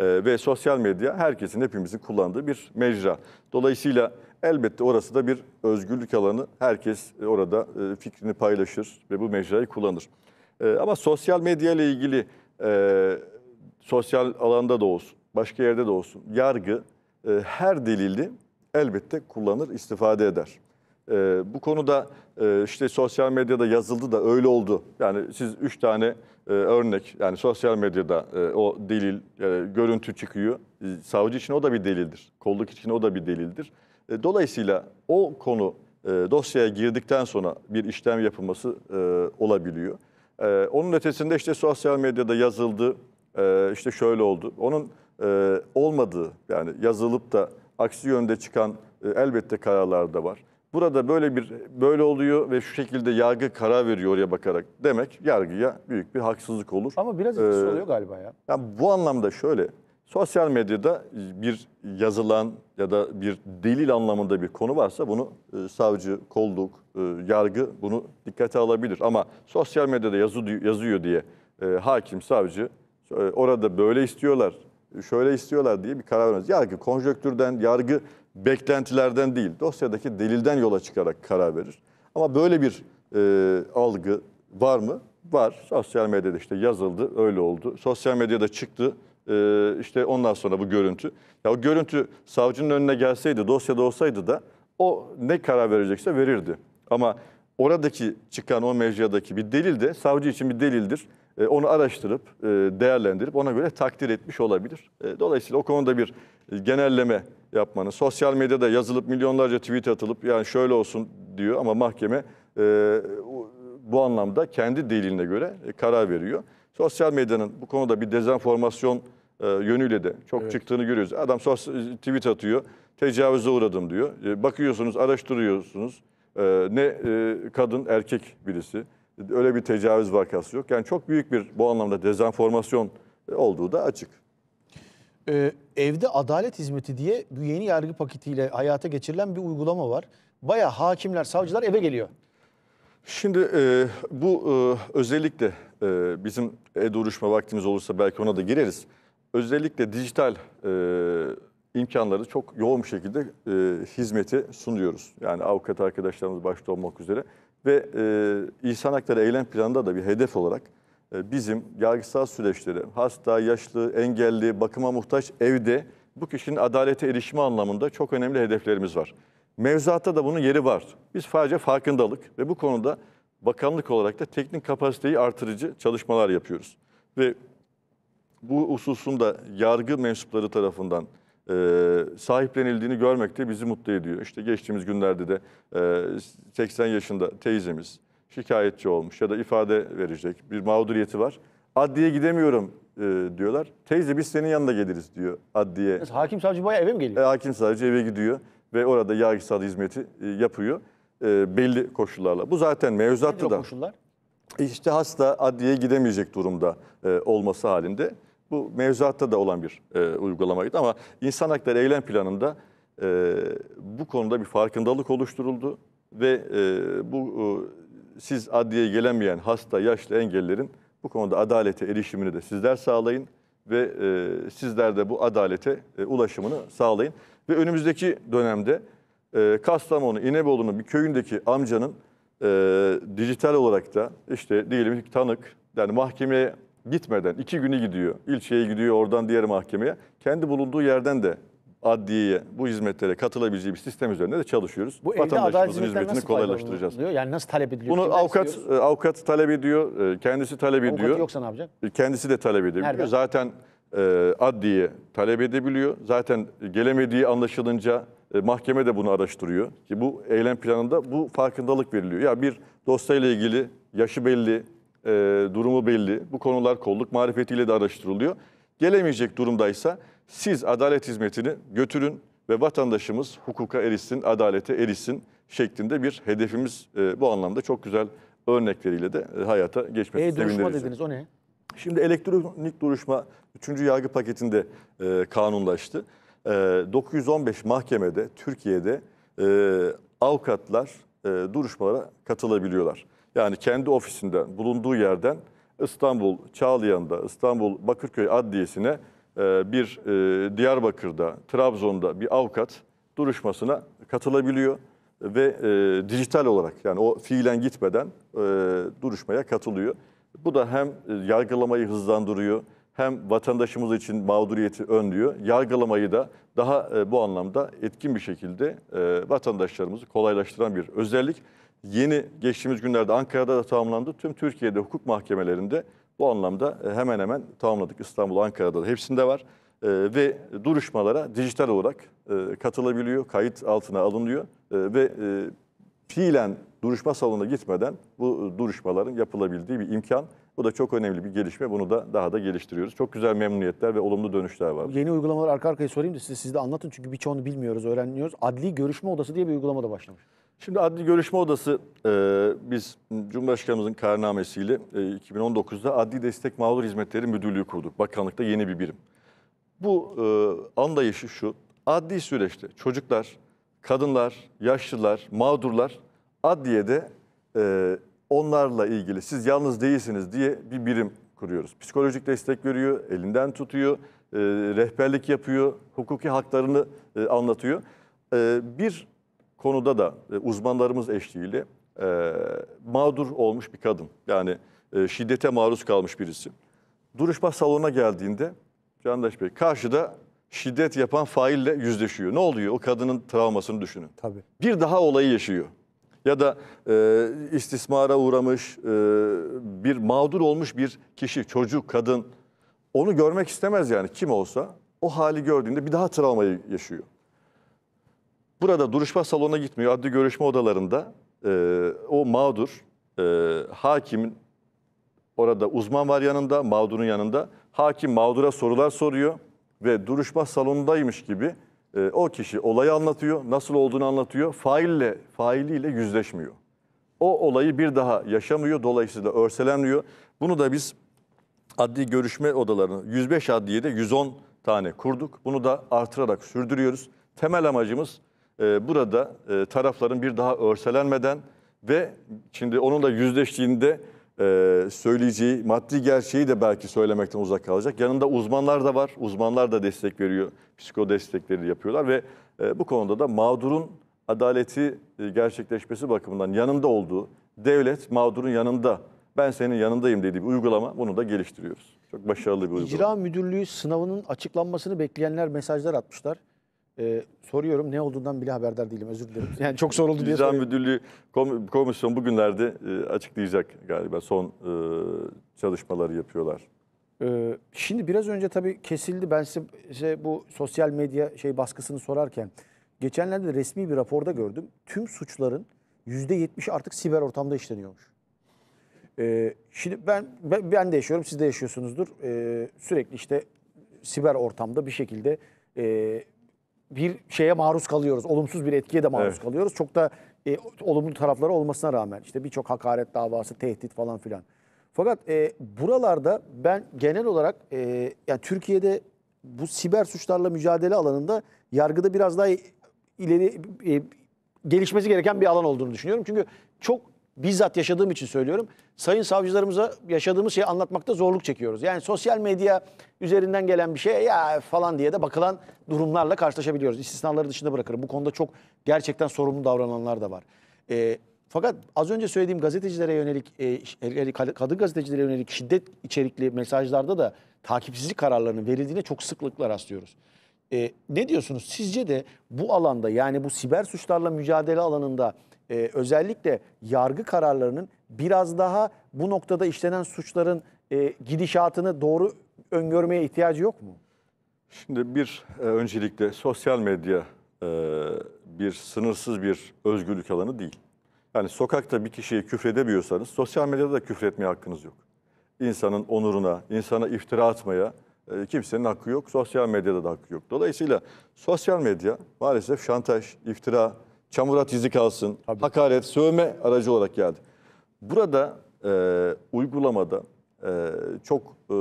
Ee, ve sosyal medya herkesin hepimizin kullandığı bir mecra. Dolayısıyla elbette orası da bir özgürlük alanı. Herkes orada e, fikrini paylaşır ve bu mecrayı kullanır. Ee, ama sosyal medya ile ilgili e, sosyal alanda da olsun, başka yerde de olsun yargı e, her delili elbette kullanır, istifade eder. E, bu konuda e, işte sosyal medyada yazıldı da öyle oldu. Yani siz üç tane e, örnek yani sosyal medyada e, o delil, e, görüntü çıkıyor. E, savcı için o da bir delildir. Kolluk için o da bir delildir. E, dolayısıyla o konu e, dosyaya girdikten sonra bir işlem yapılması e, olabiliyor. E, onun ötesinde işte sosyal medyada yazıldı, e, işte şöyle oldu. Onun e, olmadığı yani yazılıp da aksi yönde çıkan e, elbette kararlar da var. Burada böyle bir böyle oluyor ve şu şekilde yargı karar veriyor oraya bakarak demek yargıya büyük bir haksızlık olur. Ama biraz etkisi ee, oluyor galiba ya. Yani bu anlamda şöyle sosyal medyada bir yazılan ya da bir delil anlamında bir konu varsa bunu e, savcı, kolluk, e, yargı bunu dikkate alabilir. Ama sosyal medyada yazı, yazıyor diye e, hakim, savcı e, orada böyle istiyorlar, şöyle istiyorlar diye bir karar vermez. Yargı konjöktürden, yargı beklentilerden değil, dosyadaki delilden yola çıkarak karar verir. Ama böyle bir e, algı var mı? Var. Sosyal medyada işte yazıldı, öyle oldu. Sosyal medyada çıktı, e, işte ondan sonra bu görüntü. Ya o görüntü savcının önüne gelseydi, dosyada olsaydı da o ne karar verecekse verirdi. Ama oradaki çıkan o mecradaki bir delil de savcı için bir delildir. E, onu araştırıp e, değerlendirip ona göre takdir etmiş olabilir. E, dolayısıyla o konuda bir genelleme yapmanın, sosyal medyada yazılıp milyonlarca tweet atılıp yani şöyle olsun diyor ama mahkeme bu anlamda kendi deliline göre karar veriyor. Sosyal medyanın bu konuda bir dezenformasyon yönüyle de çok evet. çıktığını görüyoruz. Adam tweet atıyor, tecavüze uğradım diyor. Bakıyorsunuz, araştırıyorsunuz. Ne kadın, erkek birisi. Öyle bir tecavüz vakası yok. Yani çok büyük bir bu anlamda dezenformasyon olduğu da açık. Ee, evde adalet hizmeti diye bu yeni yargı paketiyle hayata geçirilen bir uygulama var. Baya hakimler, savcılar eve geliyor. Şimdi e, bu e, özellikle e, bizim e-duruşma vaktimiz olursa belki ona da gireriz. Özellikle dijital e, imkanları çok yoğun bir şekilde e, hizmeti sunuyoruz. Yani avukat arkadaşlarımız başta olmak üzere ve e, İhsan Aktar'ı eylem planında da bir hedef olarak e, bizim yargısal süreçleri hasta, yaşlı, engelli, bakıma muhtaç evde bu kişinin adalete erişimi anlamında çok önemli hedeflerimiz var. Mevzuatta da bunun yeri var. Biz sadece farkındalık ve bu konuda bakanlık olarak da teknik kapasiteyi artırıcı çalışmalar yapıyoruz. Ve bu hususunda yargı mensupları tarafından e, sahiplenildiğini görmek de bizi mutlu ediyor. İşte geçtiğimiz günlerde de e, 80 yaşında teyzemiz şikayetçi olmuş ya da ifade verecek bir mağduriyeti var. Adliye gidemiyorum e, diyorlar. Teyze biz senin yanına geliriz diyor adliye. hakim savcı bayağı eve mi geliyor? E, hakim savcı eve gidiyor ve orada yargısal hizmeti e, yapıyor e, belli koşullarla. Bu zaten mevzuatta da. koşullar? İşte hasta adliyeye gidemeyecek durumda e, olması halinde. Bu mevzuatta da olan bir e, uygulamaydı ama insan hakları eylem planında e, bu konuda bir farkındalık oluşturuldu ve e, bu e, siz adliye gelemeyen hasta, yaşlı, engellerin bu konuda adalete erişimini de sizler sağlayın ve e, sizler de bu adalete e, ulaşımını sağlayın. Ve önümüzdeki dönemde e, Kastamonu, İnebolu'nun bir köyündeki amcanın e, dijital olarak da işte diyelim ki tanık yani mahkemeye gitmeden iki günü gidiyor. İlçeye gidiyor oradan diğer mahkemeye. Kendi bulunduğu yerden de adliyeye bu hizmetlere katılabileceği bir sistem üzerinde de çalışıyoruz. Bu Vatandaşımızın hizmetini kolaylaştıracağız. Oluyor? Yani nasıl talep ediliyor? Bunu avukat istiyor? E, avukat talep ediyor, e, kendisi talep Avukatı ediyor. yoksa ne yapacak? E, kendisi de talep edebiliyor. Nerede? Zaten e, adliye talep edebiliyor. Zaten gelemediği anlaşılınca e, mahkeme de bunu araştırıyor. Ki bu eylem planında bu farkındalık veriliyor. Ya bir dosyayla ilgili yaşı belli, e, durumu belli. Bu konular kolluk marifetiyle de araştırılıyor. Gelemeyecek durumdaysa siz adalet hizmetini götürün ve vatandaşımız hukuka erişsin, adalete erişsin şeklinde bir hedefimiz e, bu anlamda çok güzel örnekleriyle de e, hayata geçmesi e, duruşma dediniz o ne? Şimdi elektronik duruşma 3. yargı paketinde e, kanunlaştı. E, 915 mahkemede Türkiye'de e, avukatlar e, duruşmalara katılabiliyorlar. Yani kendi ofisinden, bulunduğu yerden İstanbul Çağlayan'da, İstanbul Bakırköy Adliyesi'ne e, bir e, Diyarbakır'da, Trabzon'da bir avukat duruşmasına katılabiliyor ve e, dijital olarak yani o fiilen gitmeden duruşmaya katılıyor. Bu da hem yargılamayı hızlandırıyor hem vatandaşımız için mağduriyeti önlüyor. Yargılamayı da daha bu anlamda etkin bir şekilde vatandaşlarımızı kolaylaştıran bir özellik yeni geçtiğimiz günlerde Ankara'da da tamamlandı. Tüm Türkiye'de hukuk mahkemelerinde bu anlamda e, hemen hemen tamamladık. İstanbul, Ankara'da da hepsinde var. E, ve duruşmalara dijital olarak e, katılabiliyor, kayıt altına alınıyor ve fiilen duruşma salonuna gitmeden bu duruşmaların yapılabildiği bir imkan. Bu da çok önemli bir gelişme. Bunu da daha da geliştiriyoruz. Çok güzel memnuniyetler ve olumlu dönüşler var. Yeni uygulamalar arka arkaya sorayım da siz, siz de anlatın. Çünkü birçoğunu bilmiyoruz, öğreniyoruz. Adli Görüşme Odası diye bir uygulama da başlamış. Şimdi Adli Görüşme Odası e, biz Cumhurbaşkanımızın kararnamesiyle e, 2019'da Adli Destek Mağdur Hizmetleri Müdürlüğü kurduk. Bakanlıkta yeni bir birim. Bu e, anlayışı şu, adli süreçte çocuklar, kadınlar, yaşlılar, mağdurlar adliyede e, onlarla ilgili siz yalnız değilsiniz diye bir birim kuruyoruz. Psikolojik destek veriyor, elinden tutuyor, e, rehberlik yapıyor, hukuki haklarını e, anlatıyor. E, bir konuda da e, uzmanlarımız eşliğiyle e, mağdur olmuş bir kadın. Yani e, şiddete maruz kalmış birisi. Duruşma salonuna geldiğinde Candaş Bey karşıda şiddet yapan faille yüzleşiyor. Ne oluyor? O kadının travmasını düşünün. Tabii. Bir daha olayı yaşıyor. Ya da e, istismara uğramış, e, bir mağdur olmuş bir kişi, çocuk, kadın onu görmek istemez yani kim olsa. O hali gördüğünde bir daha travmayı yaşıyor. Burada duruşma salonuna gitmiyor. Adli görüşme odalarında e, o mağdur e, hakimin orada uzman var yanında, mağdurun yanında. Hakim mağdura sorular soruyor ve duruşma salonundaymış gibi e, o kişi olayı anlatıyor, nasıl olduğunu anlatıyor. Faille, failiyle yüzleşmiyor. O olayı bir daha yaşamıyor, dolayısıyla örselenmiyor. Bunu da biz adli görüşme odalarını 105 adliyede 110 tane kurduk. Bunu da artırarak sürdürüyoruz. Temel amacımız ee, burada e, tarafların bir daha örselenmeden ve şimdi onunla yüzleştiğinde e, söyleyeceği maddi gerçeği de belki söylemekten uzak kalacak. Yanında uzmanlar da var. Uzmanlar da destek veriyor. Psiko destekleri yapıyorlar ve e, bu konuda da mağdurun adaleti e, gerçekleşmesi bakımından yanında olduğu devlet mağdurun yanında ben senin yanındayım dediği bir uygulama bunu da geliştiriyoruz. Çok başarılı bir uygulama. İcra Müdürlüğü sınavının açıklanmasını bekleyenler mesajlar atmışlar. Ee, soruyorum ne olduğundan bile haberdar değilim özür dilerim. Yani çok soruldu. oldu diye soruyorum. Müdürlüğü komisyon bugünlerde e, açıklayacak galiba son e, çalışmaları yapıyorlar. Ee, şimdi biraz önce tabii kesildi ben size, bu sosyal medya şey baskısını sorarken. Geçenlerde resmi bir raporda gördüm. Tüm suçların %70'i artık siber ortamda işleniyormuş. Ee, şimdi ben, ben ben de yaşıyorum, siz de yaşıyorsunuzdur. Ee, sürekli işte siber ortamda bir şekilde e, bir şeye maruz kalıyoruz. Olumsuz bir etkiye de maruz evet. kalıyoruz. Çok da e, olumlu tarafları olmasına rağmen işte birçok hakaret davası, tehdit falan filan. Fakat e, buralarda ben genel olarak e, yani Türkiye'de bu siber suçlarla mücadele alanında yargıda biraz daha ileri e, gelişmesi gereken bir alan olduğunu düşünüyorum. Çünkü çok bizzat yaşadığım için söylüyorum. Sayın savcılarımıza yaşadığımız şeyi anlatmakta zorluk çekiyoruz. Yani sosyal medya üzerinden gelen bir şey ya falan diye de bakılan durumlarla karşılaşabiliyoruz. İstisnaları dışında bırakırım. Bu konuda çok gerçekten sorumlu davrananlar da var. E, fakat az önce söylediğim gazetecilere yönelik, e, kadın gazetecilere yönelik şiddet içerikli mesajlarda da takipsizlik kararlarının verildiğine çok sıklıkla rastlıyoruz. E, ne diyorsunuz? Sizce de bu alanda yani bu siber suçlarla mücadele alanında e, özellikle yargı kararlarının biraz daha bu noktada işlenen suçların e, gidişatını doğru öngörmeye ihtiyacı yok mu? Şimdi bir e, öncelikle sosyal medya e, bir sınırsız bir özgürlük alanı değil. Yani sokakta bir kişiye küfredebiliyorsanız sosyal medyada da küfretmeye hakkınız yok. İnsanın onuruna, insana iftira atmaya e, kimsenin hakkı yok. Sosyal medyada da hakkı yok. Dolayısıyla sosyal medya maalesef şantaj, iftira, çamurat izi kalsın, Tabii. hakaret, sövme aracı olarak geldi. Burada e, uygulamada e, çok e,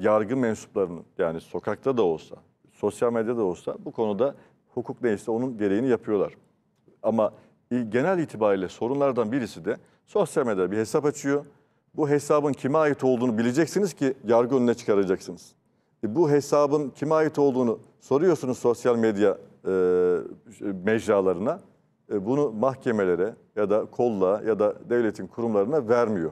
yargı mensuplarının yani sokakta da olsa, sosyal medyada da olsa bu konuda hukuk neyse onun gereğini yapıyorlar. Ama e, genel itibariyle sorunlardan birisi de sosyal medyada bir hesap açıyor. Bu hesabın kime ait olduğunu bileceksiniz ki yargı önüne çıkaracaksınız. E bu hesabın kime ait olduğunu soruyorsunuz sosyal medya e, mecralarına e, bunu mahkemelere ya da kolla ya da devletin kurumlarına vermiyor.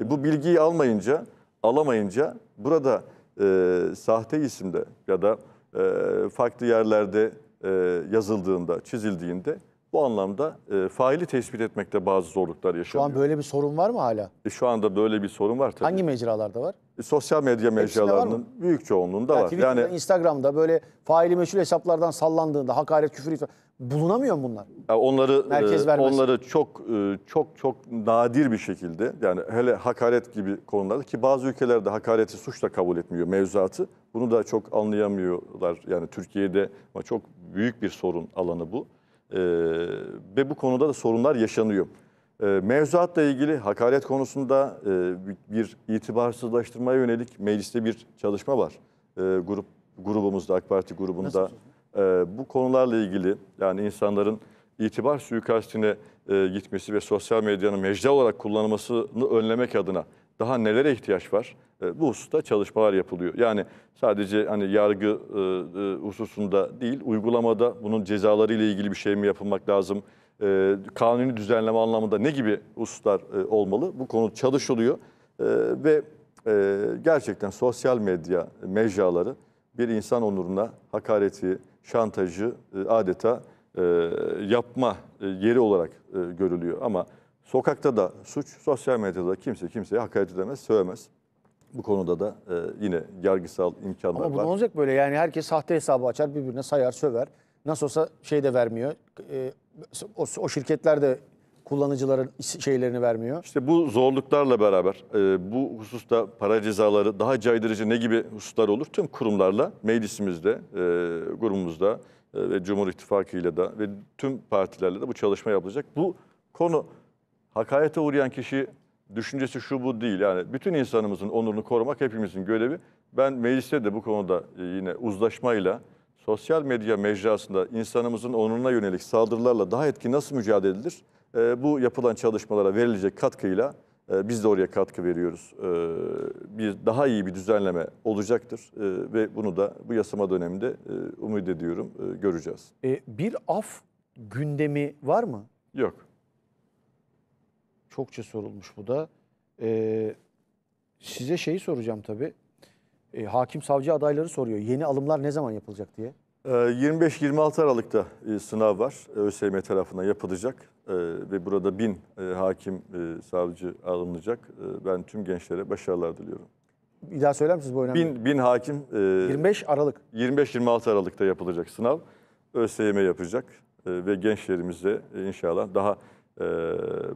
E bu bilgiyi almayınca, alamayınca burada e, sahte isimde ya da e, farklı yerlerde e, yazıldığında, çizildiğinde bu anlamda e, faili tespit etmekte bazı zorluklar yaşanıyor. Şu an böyle bir sorun var mı hala? E, şu anda böyle bir sorun var tabii. Hangi mecralarda var? E, sosyal medya mecralarının büyük çoğunluğunda yani var. Twitter'da, yani Instagram'da böyle faili meşhur hesaplardan sallandığında hakaret, küfür bulunamıyor mu bunlar? onları Merkez e, onları çok e, çok çok nadir bir şekilde yani hele hakaret gibi konularda ki bazı ülkelerde hakareti suçla kabul etmiyor mevzuatı. Bunu da çok anlayamıyorlar. Yani Türkiye'de ama çok büyük bir sorun alanı bu. Ee, ve bu konuda da sorunlar yaşanıyor. Ee, mevzuatla ilgili hakaret konusunda e, bir itibarsızlaştırmaya yönelik mecliste bir çalışma var. Ee, grup grubumuzda, AK Parti grubunda ee, bu konularla ilgili yani insanların itibar suikastine e, gitmesi ve sosyal medyanın mecra olarak kullanılmasını önlemek adına daha nelere ihtiyaç var? Bu hususta çalışmalar yapılıyor. Yani sadece hani yargı e, hususunda değil, uygulamada bunun cezaları ile ilgili bir şey mi yapılmak lazım? e, kanuni düzenleme anlamında ne gibi hususlar e, olmalı? Bu konu çalışılıyor e, ve e, gerçekten sosyal medya mecraları bir insan onuruna hakareti, şantajı e, adeta e, yapma e, yeri olarak e, görülüyor. Ama sokakta da suç, sosyal medyada kimse kimseye hakaret edemez, sövemez. Bu konuda da e, yine yargısal imkanlar var. Ama bu var. olacak böyle yani herkes sahte hesabı açar birbirine sayar söver. Nasıl olsa şey de vermiyor, e, o, o şirketler de kullanıcıların şeylerini vermiyor. İşte bu zorluklarla beraber e, bu hususta para cezaları daha caydırıcı ne gibi hususlar olur? Tüm kurumlarla meclisimizde, e, grubumuzda e, ve Cumhur İttifakı ile de ve tüm partilerle de bu çalışma yapılacak. Bu konu hakayete uğrayan kişi düşüncesi şu bu değil. Yani bütün insanımızın onurunu korumak hepimizin görevi. Ben mecliste de bu konuda e, yine uzlaşmayla sosyal medya mecrasında insanımızın onuruna yönelik saldırılarla daha etki nasıl mücadele edilir? E, bu yapılan çalışmalara verilecek katkıyla e, biz de oraya katkı veriyoruz. E, bir Daha iyi bir düzenleme olacaktır e, ve bunu da bu yasama döneminde e, umut ediyorum e, göreceğiz. E, bir af gündemi var mı? Yok. Çokça sorulmuş bu da. E, size şeyi soracağım tabii e, hakim savcı adayları soruyor. Yeni alımlar ne zaman yapılacak diye. 25-26 e, Aralık'ta e, sınav var. ÖSYM tarafından yapılacak e, ve burada bin hakim savcı alınacak. Ben tüm gençlere başarılar diliyorum. Bir daha söyler misiniz bu önemli? Bin, bin hakim... 25 Aralık. 25-26 Aralık'ta yapılacak sınav. ÖSYM yapacak ve gençlerimize inşallah daha e,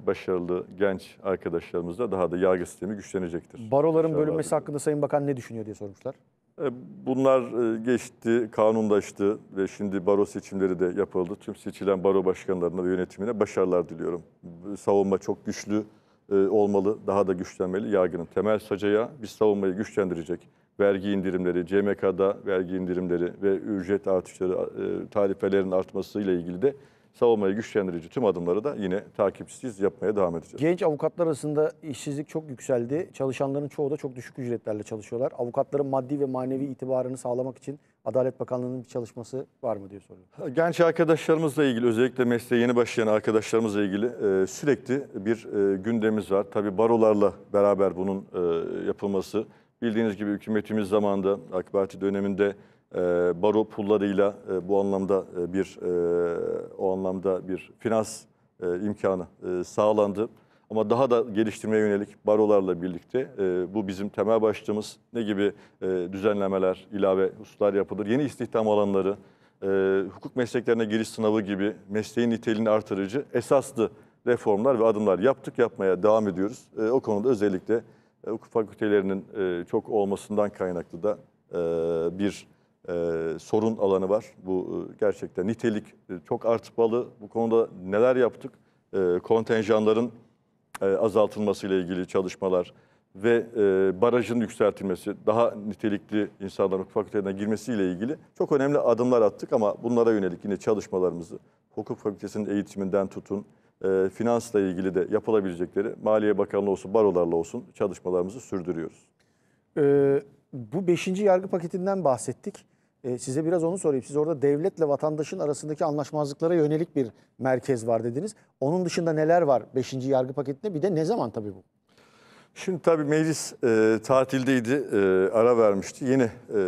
başarılı genç arkadaşlarımızla daha da yargı sistemi güçlenecektir. Baroların İnşallah bölünmesi abi. hakkında Sayın Bakan ne düşünüyor diye sormuşlar. E, bunlar e, geçti, kanunlaştı ve şimdi baro seçimleri de yapıldı. Tüm seçilen baro başkanlarına ve yönetimine başarılar diliyorum. Savunma çok güçlü e, olmalı, daha da güçlenmeli yargının. Temel sacaya biz savunmayı güçlendirecek vergi indirimleri, CMK'da vergi indirimleri ve ücret artışları, e, tarifelerin artmasıyla ilgili de savunmayı güçlendirici tüm adımları da yine takipçisiz yapmaya devam edeceğiz. Genç avukatlar arasında işsizlik çok yükseldi. Çalışanların çoğu da çok düşük ücretlerle çalışıyorlar. Avukatların maddi ve manevi itibarını sağlamak için Adalet Bakanlığı'nın bir çalışması var mı diye soruyorum. Genç arkadaşlarımızla ilgili özellikle mesleğe yeni başlayan arkadaşlarımızla ilgili e, sürekli bir e, gündemimiz var. Tabi barolarla beraber bunun e, yapılması. Bildiğiniz gibi hükümetimiz zamanında AK Parti döneminde ee, baro pullarıyla e, bu anlamda e, bir e, o anlamda bir finans imkanı sağlandı. Ama daha da geliştirmeye yönelik barolarla birlikte bu bizim temel başlığımız. Ne gibi düzenlemeler, ilave hususlar yapılır? Yeni istihdam alanları, hukuk mesleklerine giriş sınavı gibi mesleğin niteliğini artırıcı esaslı reformlar ve adımlar yaptık, yapmaya devam ediyoruz. o konuda özellikle hukuk fakültelerinin çok olmasından kaynaklı da bir e, sorun alanı var. Bu e, gerçekten nitelik e, çok artmalı. Bu konuda neler yaptık? E, kontenjanların e, azaltılması ile ilgili çalışmalar ve e, barajın yükseltilmesi, daha nitelikli insanların hukuk fakültelerine girmesiyle ilgili çok önemli adımlar attık ama bunlara yönelik yine çalışmalarımızı hukuk fakültesinin eğitiminden tutun, e, finansla ilgili de yapılabilecekleri Maliye Bakanlığı olsun, barolarla olsun çalışmalarımızı sürdürüyoruz. Ee, bu beşinci yargı paketinden bahsettik. Ee, size biraz onu sorayım. Siz orada devletle vatandaşın arasındaki anlaşmazlıklara yönelik bir merkez var dediniz. Onun dışında neler var 5. yargı paketinde? Bir de ne zaman tabii bu? Şimdi tabii meclis e, tatildeydi, e, ara vermişti. Yeni e,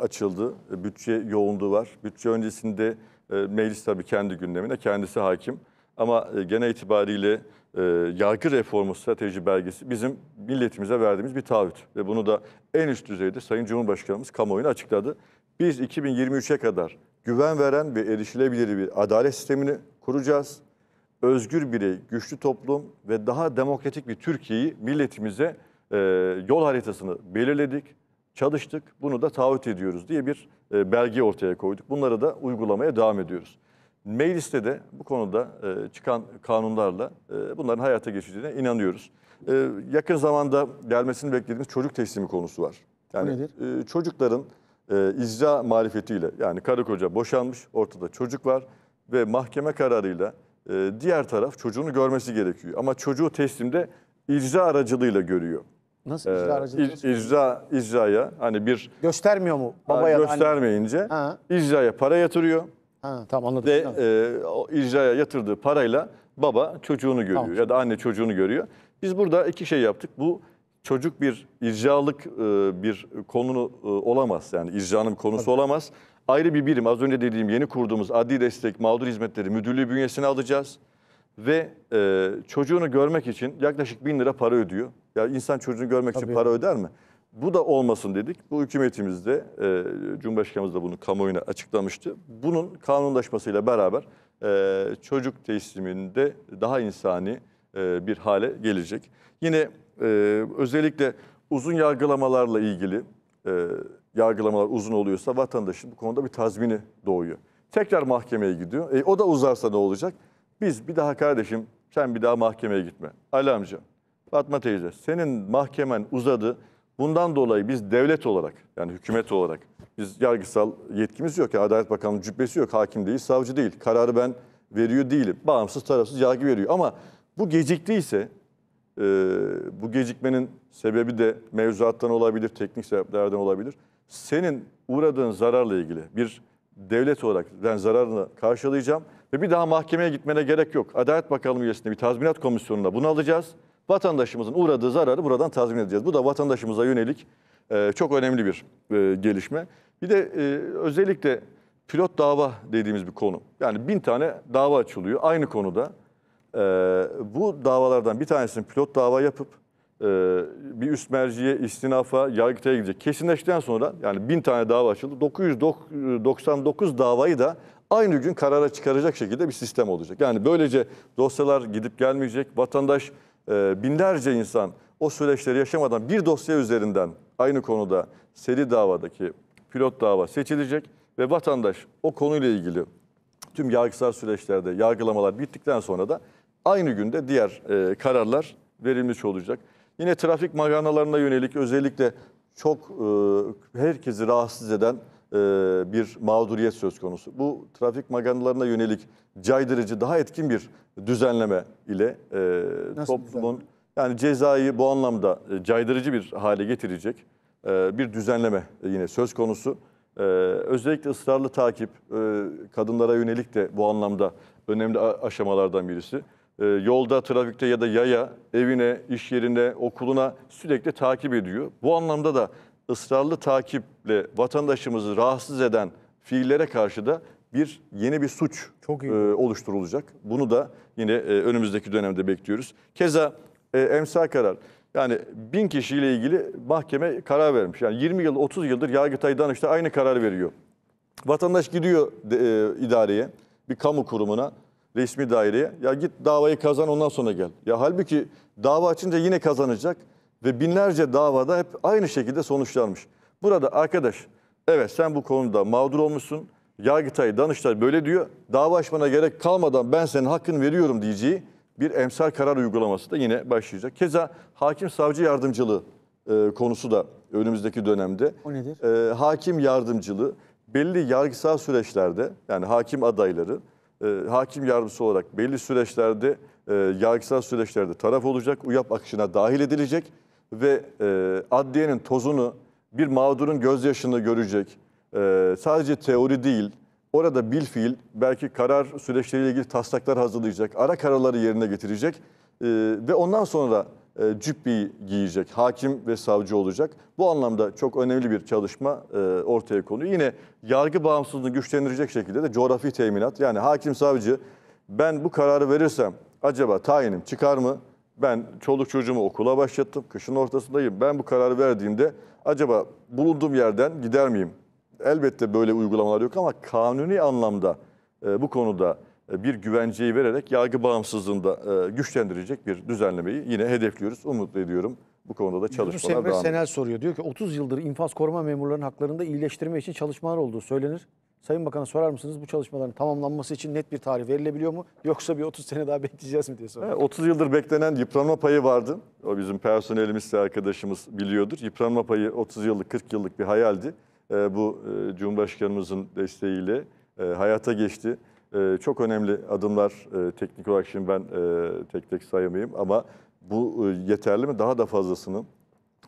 açıldı, bütçe yoğunluğu var. Bütçe öncesinde e, meclis tabii kendi gündemine, kendisi hakim. Ama e, genel itibariyle e, yargı reformu strateji belgesi bizim milletimize verdiğimiz bir taahhüt. Ve bunu da en üst düzeyde Sayın Cumhurbaşkanımız kamuoyuna açıkladı. Biz 2023'e kadar güven veren ve erişilebilir bir adalet sistemini kuracağız. Özgür birey, güçlü toplum ve daha demokratik bir Türkiye'yi milletimize e, yol haritasını belirledik, çalıştık, bunu da taahhüt ediyoruz diye bir e, belge ortaya koyduk. Bunları da uygulamaya devam ediyoruz. Mecliste de bu konuda e, çıkan kanunlarla e, bunların hayata geçeceğine inanıyoruz. E, yakın zamanda gelmesini beklediğimiz çocuk teslimi konusu var. Yani e, çocukların e, icra marifetiyle yani karı koca boşanmış ortada çocuk var ve mahkeme kararıyla e, diğer taraf çocuğunu görmesi gerekiyor. Ama çocuğu teslimde icra aracılığıyla görüyor. Nasıl icra ee, aracılığı? icra, icraya hani bir... Göstermiyor mu babaya? Hani- göstermeyince ha. icraya para yatırıyor. Ha, tamam anladım. Ve e, o icraya yatırdığı parayla baba çocuğunu görüyor tamam. ya da anne çocuğunu görüyor. Biz burada iki şey yaptık. Bu çocuk bir icralık e, bir konu e, olamaz. Yani icranın bir konusu Tabii. olamaz. Ayrı bir birim az önce dediğim yeni kurduğumuz adli destek mağdur hizmetleri müdürlüğü bünyesine alacağız. Ve e, çocuğunu görmek için yaklaşık bin lira para ödüyor. Ya insan çocuğunu görmek Tabii. için para öder mi? Bu da olmasın dedik. Bu hükümetimiz de, e, Cumhurbaşkanımız da bunu kamuoyuna açıklamıştı. Bunun kanunlaşmasıyla beraber e, çocuk tesliminde daha insani e, bir hale gelecek. Yine e, özellikle uzun yargılamalarla ilgili e, yargılamalar uzun oluyorsa vatandaşın bu konuda bir tazmini doğuyor. Tekrar mahkemeye gidiyor. E, o da uzarsa ne olacak? Biz bir daha kardeşim sen bir daha mahkemeye gitme. Ali amca, Fatma teyze senin mahkemen uzadı. Bundan dolayı biz devlet olarak yani hükümet olarak biz yargısal yetkimiz yok. Yani Adalet Bakanlığı cübbesi yok. Hakim değil, savcı değil. Kararı ben veriyor değilim. Bağımsız tarafsız yargı veriyor. Ama bu geciktiyse e, bu gecikmenin sebebi de mevzuattan olabilir, teknik sebeplerden olabilir. Senin uğradığın zararla ilgili bir devlet olarak ben zararını karşılayacağım ve bir daha mahkemeye gitmene gerek yok. Adalet Bakanlığı üyesinde bir tazminat komisyonuna bunu alacağız. Vatandaşımızın uğradığı zararı buradan tazmin edeceğiz. Bu da vatandaşımıza yönelik e, çok önemli bir e, gelişme. Bir de e, özellikle pilot dava dediğimiz bir konu. Yani bin tane dava açılıyor aynı konuda. E, bu davalardan bir tanesini pilot dava yapıp e, bir üst merciye, istinafa, yargıtaya gidecek. Kesinleştikten sonra yani bin tane dava açıldı. 999 davayı da aynı gün karara çıkaracak şekilde bir sistem olacak. Yani böylece dosyalar gidip gelmeyecek. Vatandaş e, binlerce insan o süreçleri yaşamadan bir dosya üzerinden aynı konuda seri davadaki pilot dava seçilecek ve vatandaş o konuyla ilgili tüm yargısal süreçlerde yargılamalar bittikten sonra da Aynı günde diğer e, kararlar verilmiş olacak. Yine trafik maganalarına yönelik özellikle çok e, herkesi rahatsız eden e, bir mağduriyet söz konusu. Bu trafik maganalarına yönelik caydırıcı, daha etkin bir düzenleme ile e, Nasıl toplumun düzenleme? yani cezayı bu anlamda e, caydırıcı bir hale getirecek e, bir düzenleme yine söz konusu. Ee, özellikle ısrarlı takip e, kadınlara yönelik de bu anlamda önemli aşamalardan birisi. E, yolda, trafikte ya da yaya, evine, iş yerine, okuluna sürekli takip ediyor. Bu anlamda da ısrarlı takiple vatandaşımızı rahatsız eden fiillere karşı da bir yeni bir suç Çok iyi. E, oluşturulacak. Bunu da yine e, önümüzdeki dönemde bekliyoruz. Keza emsal karar. Yani bin kişiyle ilgili mahkeme karar vermiş. Yani 20 yıl, 30 yıldır Yargıtay Danıştay aynı karar veriyor. Vatandaş gidiyor e, idareye, bir kamu kurumuna resmi daireye. Ya git davayı kazan ondan sonra gel. Ya halbuki dava açınca yine kazanacak ve binlerce davada hep aynı şekilde sonuçlanmış. Burada arkadaş evet sen bu konuda mağdur olmuşsun. Yargıtay, Danıştay böyle diyor. Dava açmana gerek kalmadan ben senin hakkını veriyorum diyeceği bir emsal karar uygulaması da yine başlayacak. Keza hakim savcı yardımcılığı e, konusu da önümüzdeki dönemde. O nedir? E, hakim yardımcılığı belli yargısal süreçlerde yani hakim adayları e, hakim yardımcısı olarak belli süreçlerde, e, yargısal süreçlerde taraf olacak, UYAP akışına dahil edilecek ve e, adliyenin tozunu, bir mağdurun gözyaşını görecek. E, sadece teori değil, orada bil fiil belki karar süreçleriyle ilgili taslaklar hazırlayacak, ara kararları yerine getirecek e, ve ondan sonra e, cübbeyi giyecek, hakim ve savcı olacak. Bu anlamda çok önemli bir çalışma e, ortaya konuyor. Yine yargı bağımsızlığını güçlendirecek şekilde de coğrafi teminat yani hakim savcı ben bu kararı verirsem acaba tayinim çıkar mı? Ben çoluk çocuğumu okula başlattım, kışın ortasındayım. Ben bu kararı verdiğimde acaba bulunduğum yerden gider miyim? Elbette böyle uygulamalar yok ama kanuni anlamda e, bu konuda e, bir güvenceyi vererek yargı bağımsızlığını da e, güçlendirecek bir düzenlemeyi yine hedefliyoruz. Umut ediyorum bu konuda da çalışmalar devam ediyor. Senel soruyor. Diyor ki 30 yıldır infaz koruma memurlarının haklarında iyileştirme için çalışmalar olduğu söylenir. Sayın Bakan'a sorar mısınız bu çalışmaların tamamlanması için net bir tarih verilebiliyor mu? Yoksa bir 30 sene daha bekleyeceğiz mi diye soruyor. Evet, 30 yıldır beklenen yıpranma payı vardı. O bizim personelimiz de arkadaşımız biliyordur. Yıpranma payı 30 yıllık 40 yıllık bir hayaldi. E, bu Cumhurbaşkanımızın desteğiyle hayata geçti e, çok önemli adımlar e, teknik olarak şimdi ben e, tek tek sayamayayım ama bu e, yeterli mi? Daha da fazlasını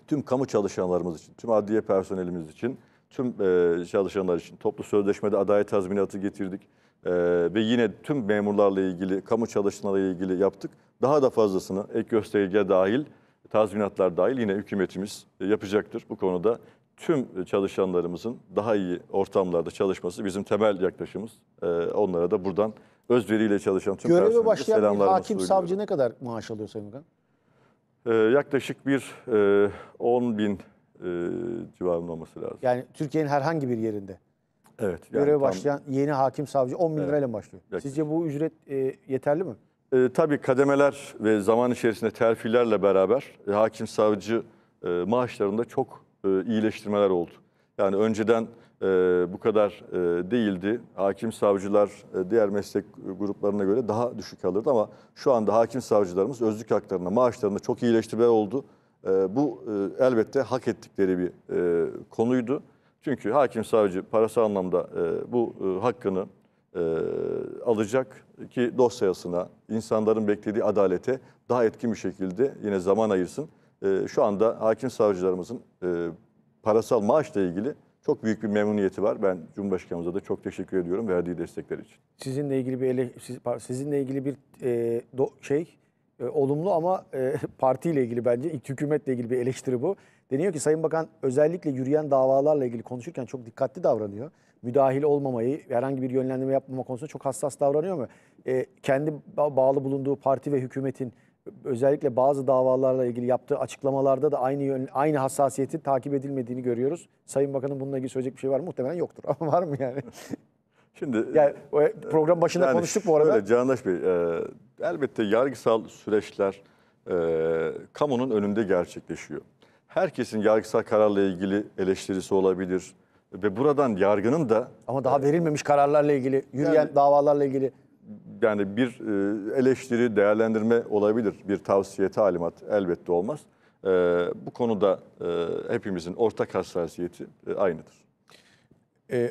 tüm kamu çalışanlarımız için, tüm adliye personelimiz için, tüm e, çalışanlar için toplu sözleşmede adalet tazminatı getirdik. E, ve yine tüm memurlarla ilgili, kamu çalışanlarıyla ilgili yaptık. Daha da fazlasını ek gösterge dahil, tazminatlar dahil yine hükümetimiz e, yapacaktır. Bu konuda tüm çalışanlarımızın daha iyi ortamlarda çalışması bizim temel yaklaşımız. Ee, onlara da buradan özveriyle çalışan tüm Göreve personelimize başlayan bir selamlarımızı hakim savcı ne kadar maaş alıyor Sayın Bakan? Ee, yaklaşık bir 10 e, bin e, civarında olması lazım. Yani Türkiye'nin herhangi bir yerinde Evet. yani göreve başlayan yeni hakim savcı 10 bin lirayla başlıyor. Yaklaşık. Sizce bu ücret e, yeterli mi? E, tabii kademeler ve zaman içerisinde terfilerle beraber e, hakim savcı e, maaşlarında çok e, iyileştirmeler oldu. Yani önceden e, bu kadar e, değildi. Hakim savcılar e, diğer meslek gruplarına göre daha düşük alırdı ama şu anda hakim savcılarımız özlük haklarına, maaşlarına çok iyileştirmeler oldu. E, bu e, elbette hak ettikleri bir e, konuydu. Çünkü hakim savcı parası anlamda e, bu e, hakkını e, alacak ki dosyasına, insanların beklediği adalete daha etkin bir şekilde yine zaman ayırsın. Ee, şu anda hakim savcılarımızın e, parasal maaşla ilgili çok büyük bir memnuniyeti var. Ben Cumhurbaşkanımıza da çok teşekkür ediyorum verdiği destekler için. Sizinle ilgili bir ele, sizinle ilgili bir e, do, şey e, olumlu ama e, partiyle ilgili bence ilk hükümetle ilgili bir eleştiri bu. Deniyor ki Sayın Bakan özellikle yürüyen davalarla ilgili konuşurken çok dikkatli davranıyor. Müdahil olmamayı, herhangi bir yönlendirme yapmama konusunda çok hassas davranıyor mu? E, kendi bağlı bulunduğu parti ve hükümetin özellikle bazı davalarla ilgili yaptığı açıklamalarda da aynı yön, aynı hassasiyeti takip edilmediğini görüyoruz. Sayın Bakan'ın bununla ilgili söyleyecek bir şey var mı? Muhtemelen yoktur ama var mı yani? Şimdi yani, e, program başında yani konuştuk bu arada. Öyle canlaş Bey, e, elbette yargısal süreçler e, kamunun önünde gerçekleşiyor. Herkesin yargısal kararla ilgili eleştirisi olabilir ve buradan yargının da... Ama daha verilmemiş kararlarla ilgili, yürüyen yani, davalarla ilgili yani bir e, eleştiri, değerlendirme olabilir. Bir tavsiye, talimat elbette olmaz. E, bu konuda e, hepimizin ortak hassasiyeti aynıdır.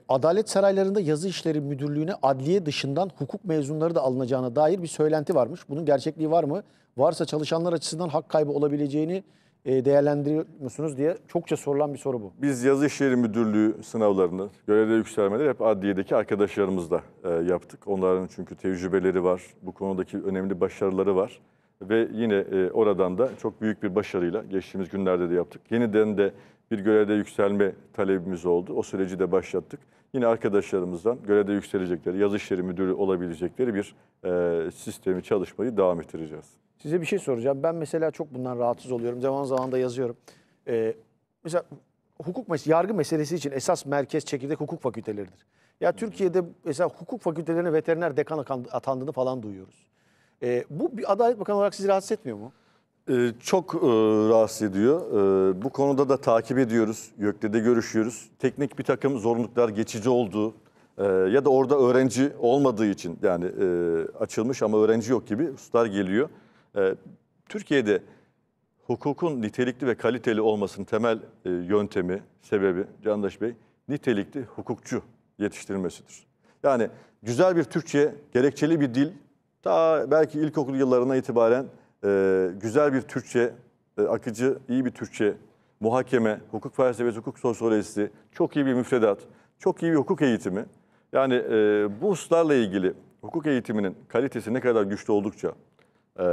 Adalet saraylarında yazı işleri müdürlüğüne adliye dışından hukuk mezunları da alınacağına dair bir söylenti varmış. Bunun gerçekliği var mı? Varsa çalışanlar açısından hak kaybı olabileceğini e, değerlendiriyor musunuz diye çokça sorulan bir soru bu. Biz yazı işleri müdürlüğü sınavlarını, görevde yükselmeleri hep adliyedeki arkadaşlarımızla e, yaptık. Onların çünkü tecrübeleri var, bu konudaki önemli başarıları var. Ve yine e, oradan da çok büyük bir başarıyla geçtiğimiz günlerde de yaptık. Yeniden de bir görevde yükselme talebimiz oldu. O süreci de başlattık. Yine arkadaşlarımızdan görevde yükselecekleri, yazı işleri müdürü olabilecekleri bir sistemi, çalışmayı devam ettireceğiz. Size bir şey soracağım. Ben mesela çok bundan rahatsız oluyorum. Zaman zaman da yazıyorum. Ee, mesela hukuk mes yargı meselesi için esas merkez çekirdek hukuk fakülteleridir. Ya Türkiye'de mesela hukuk fakültelerine veteriner dekan atandığını falan duyuyoruz. Ee, bu bir Adalet Bakanı olarak sizi rahatsız etmiyor mu? Ee, çok e, rahatsız ediyor. Ee, bu konuda da takip ediyoruz. YÖK'te görüşüyoruz. Teknik bir takım zorunluluklar geçici olduğu e, ee, ya da orada öğrenci olmadığı için yani e, açılmış ama öğrenci yok gibi ustalar geliyor. Ee, Türkiye'de hukukun nitelikli ve kaliteli olmasının temel e, yöntemi, sebebi Candaş Bey, nitelikli hukukçu yetiştirilmesidir. Yani güzel bir Türkçe, gerekçeli bir dil, ta belki ilkokul yıllarına itibaren e, güzel bir Türkçe, e, akıcı, iyi bir Türkçe, muhakeme, hukuk felsefesi, hukuk sosyolojisi, çok iyi bir müfredat, çok iyi bir hukuk eğitimi. Yani bu hususlarla ilgili hukuk eğitiminin kalitesi ne kadar güçlü oldukça, e,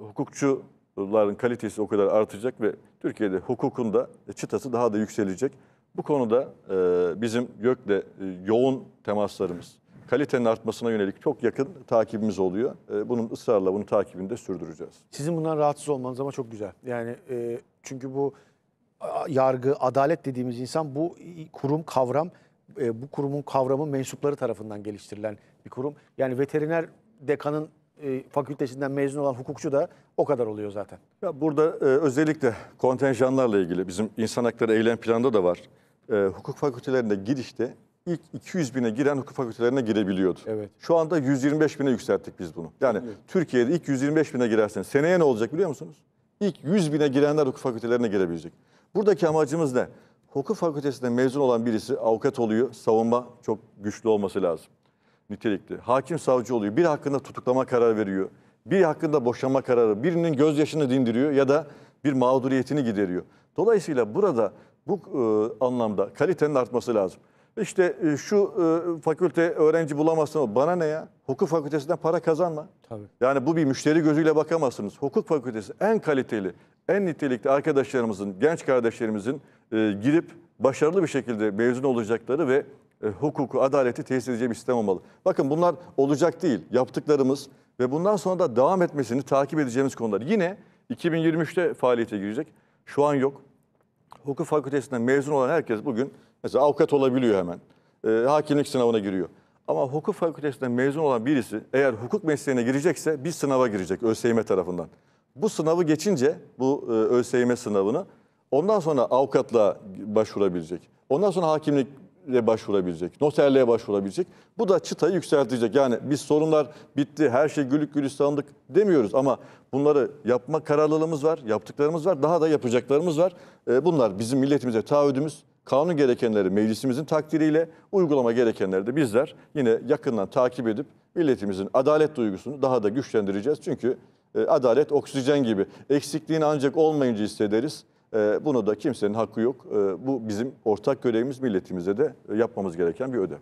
hukukçuların kalitesi o kadar artacak ve Türkiye'de hukukun da çıtası daha da yükselecek. Bu konuda e, bizim YÖK'le e, yoğun temaslarımız, kalitenin artmasına yönelik çok yakın takibimiz oluyor. E, bunun ısrarla bunu takibinde sürdüreceğiz. Sizin bundan rahatsız olmanız ama çok güzel. Yani e, çünkü bu yargı, adalet dediğimiz insan bu kurum, kavram, e, bu kurumun kavramı mensupları tarafından geliştirilen bir kurum. Yani veteriner dekanın e, fakültesinden mezun olan hukukçu da o kadar oluyor zaten. Ya burada e, özellikle kontenjanlarla ilgili bizim insan hakları eylem planında da var. E, hukuk fakültelerinde girişte ilk 200 bine giren hukuk fakültelerine girebiliyordu. Evet. Şu anda 125 bine yükselttik biz bunu. Yani evet. Türkiye'de ilk 125 bine girersen seneye ne olacak biliyor musunuz? İlk 100 bine girenler hukuk fakültelerine girebilecek. Buradaki amacımız ne? Hukuk fakültesinden mezun olan birisi avukat oluyor. Savunma çok güçlü olması lazım nitelikli. Hakim savcı oluyor. Bir hakkında tutuklama kararı veriyor. Bir hakkında boşanma kararı. Birinin gözyaşını dindiriyor ya da bir mağduriyetini gideriyor. Dolayısıyla burada bu e, anlamda kalitenin artması lazım. İşte e, şu e, fakülte öğrenci bulamazsın. Bana ne ya? Hukuk fakültesinden para kazanma. Tabii. Yani bu bir müşteri gözüyle bakamazsınız. Hukuk fakültesi en kaliteli, en nitelikli arkadaşlarımızın, genç kardeşlerimizin e, girip başarılı bir şekilde mezun olacakları ve e, hukuku, adaleti tesis edeceğim bir sistem olmalı. Bakın bunlar olacak değil. Yaptıklarımız ve bundan sonra da devam etmesini takip edeceğimiz konular. Yine 2023'te faaliyete girecek. Şu an yok. Hukuk fakültesinden mezun olan herkes bugün mesela avukat olabiliyor hemen. E, hakimlik sınavına giriyor. Ama hukuk fakültesinden mezun olan birisi eğer hukuk mesleğine girecekse bir sınava girecek ÖSYM tarafından. Bu sınavı geçince bu e, ÖSYM sınavını ondan sonra avukatla başvurabilecek. Ondan sonra hakimlik ile başvurabilecek, noterliğe başvurabilecek. Bu da çıtayı yükseltecek. Yani biz sorunlar bitti, her şey gülük gülistanlık demiyoruz ama bunları yapma kararlılığımız var, yaptıklarımız var, daha da yapacaklarımız var. Ee, bunlar bizim milletimize taahhüdümüz. Kanun gerekenleri meclisimizin takdiriyle, uygulama gerekenleri de bizler yine yakından takip edip milletimizin adalet duygusunu daha da güçlendireceğiz. Çünkü e, adalet oksijen gibi. Eksikliğini ancak olmayınca hissederiz. Ee, bunu da kimsenin hakkı yok. Ee, bu bizim ortak görevimiz milletimize de e, yapmamız gereken bir ödev.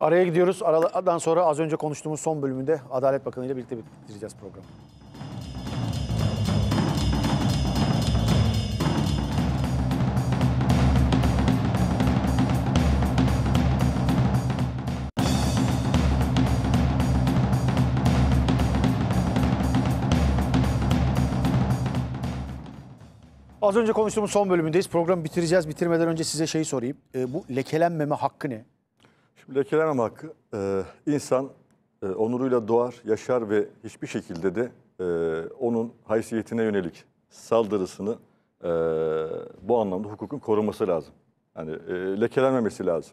Araya gidiyoruz. Aradan sonra az önce konuştuğumuz son bölümünde Adalet Bakanı ile birlikte bitireceğiz programı. Az önce konuştuğumuz son bölümündeyiz. Programı bitireceğiz. Bitirmeden önce size şeyi sorayım. E, bu lekelenmeme hakkı ne? Şimdi lekelenmeme hakkı e, insan e, onuruyla doğar, yaşar ve hiçbir şekilde de e, onun haysiyetine yönelik saldırısını e, bu anlamda hukukun koruması lazım. Yani e, lekelenmemesi lazım.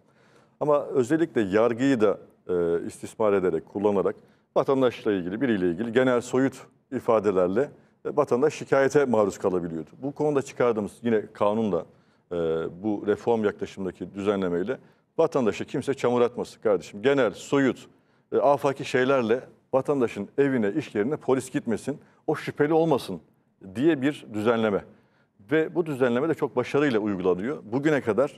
Ama özellikle yargıyı da e, istismar ederek, kullanarak vatandaşla ilgili, biriyle ilgili genel soyut ifadelerle vatandaş şikayete maruz kalabiliyordu. Bu konuda çıkardığımız yine kanunla e, bu reform yaklaşımdaki düzenlemeyle vatandaşa kimse çamur atması kardeşim. Genel, soyut, e, afaki şeylerle vatandaşın evine, iş yerine polis gitmesin, o şüpheli olmasın diye bir düzenleme. Ve bu düzenleme de çok başarıyla uygulanıyor. Bugüne kadar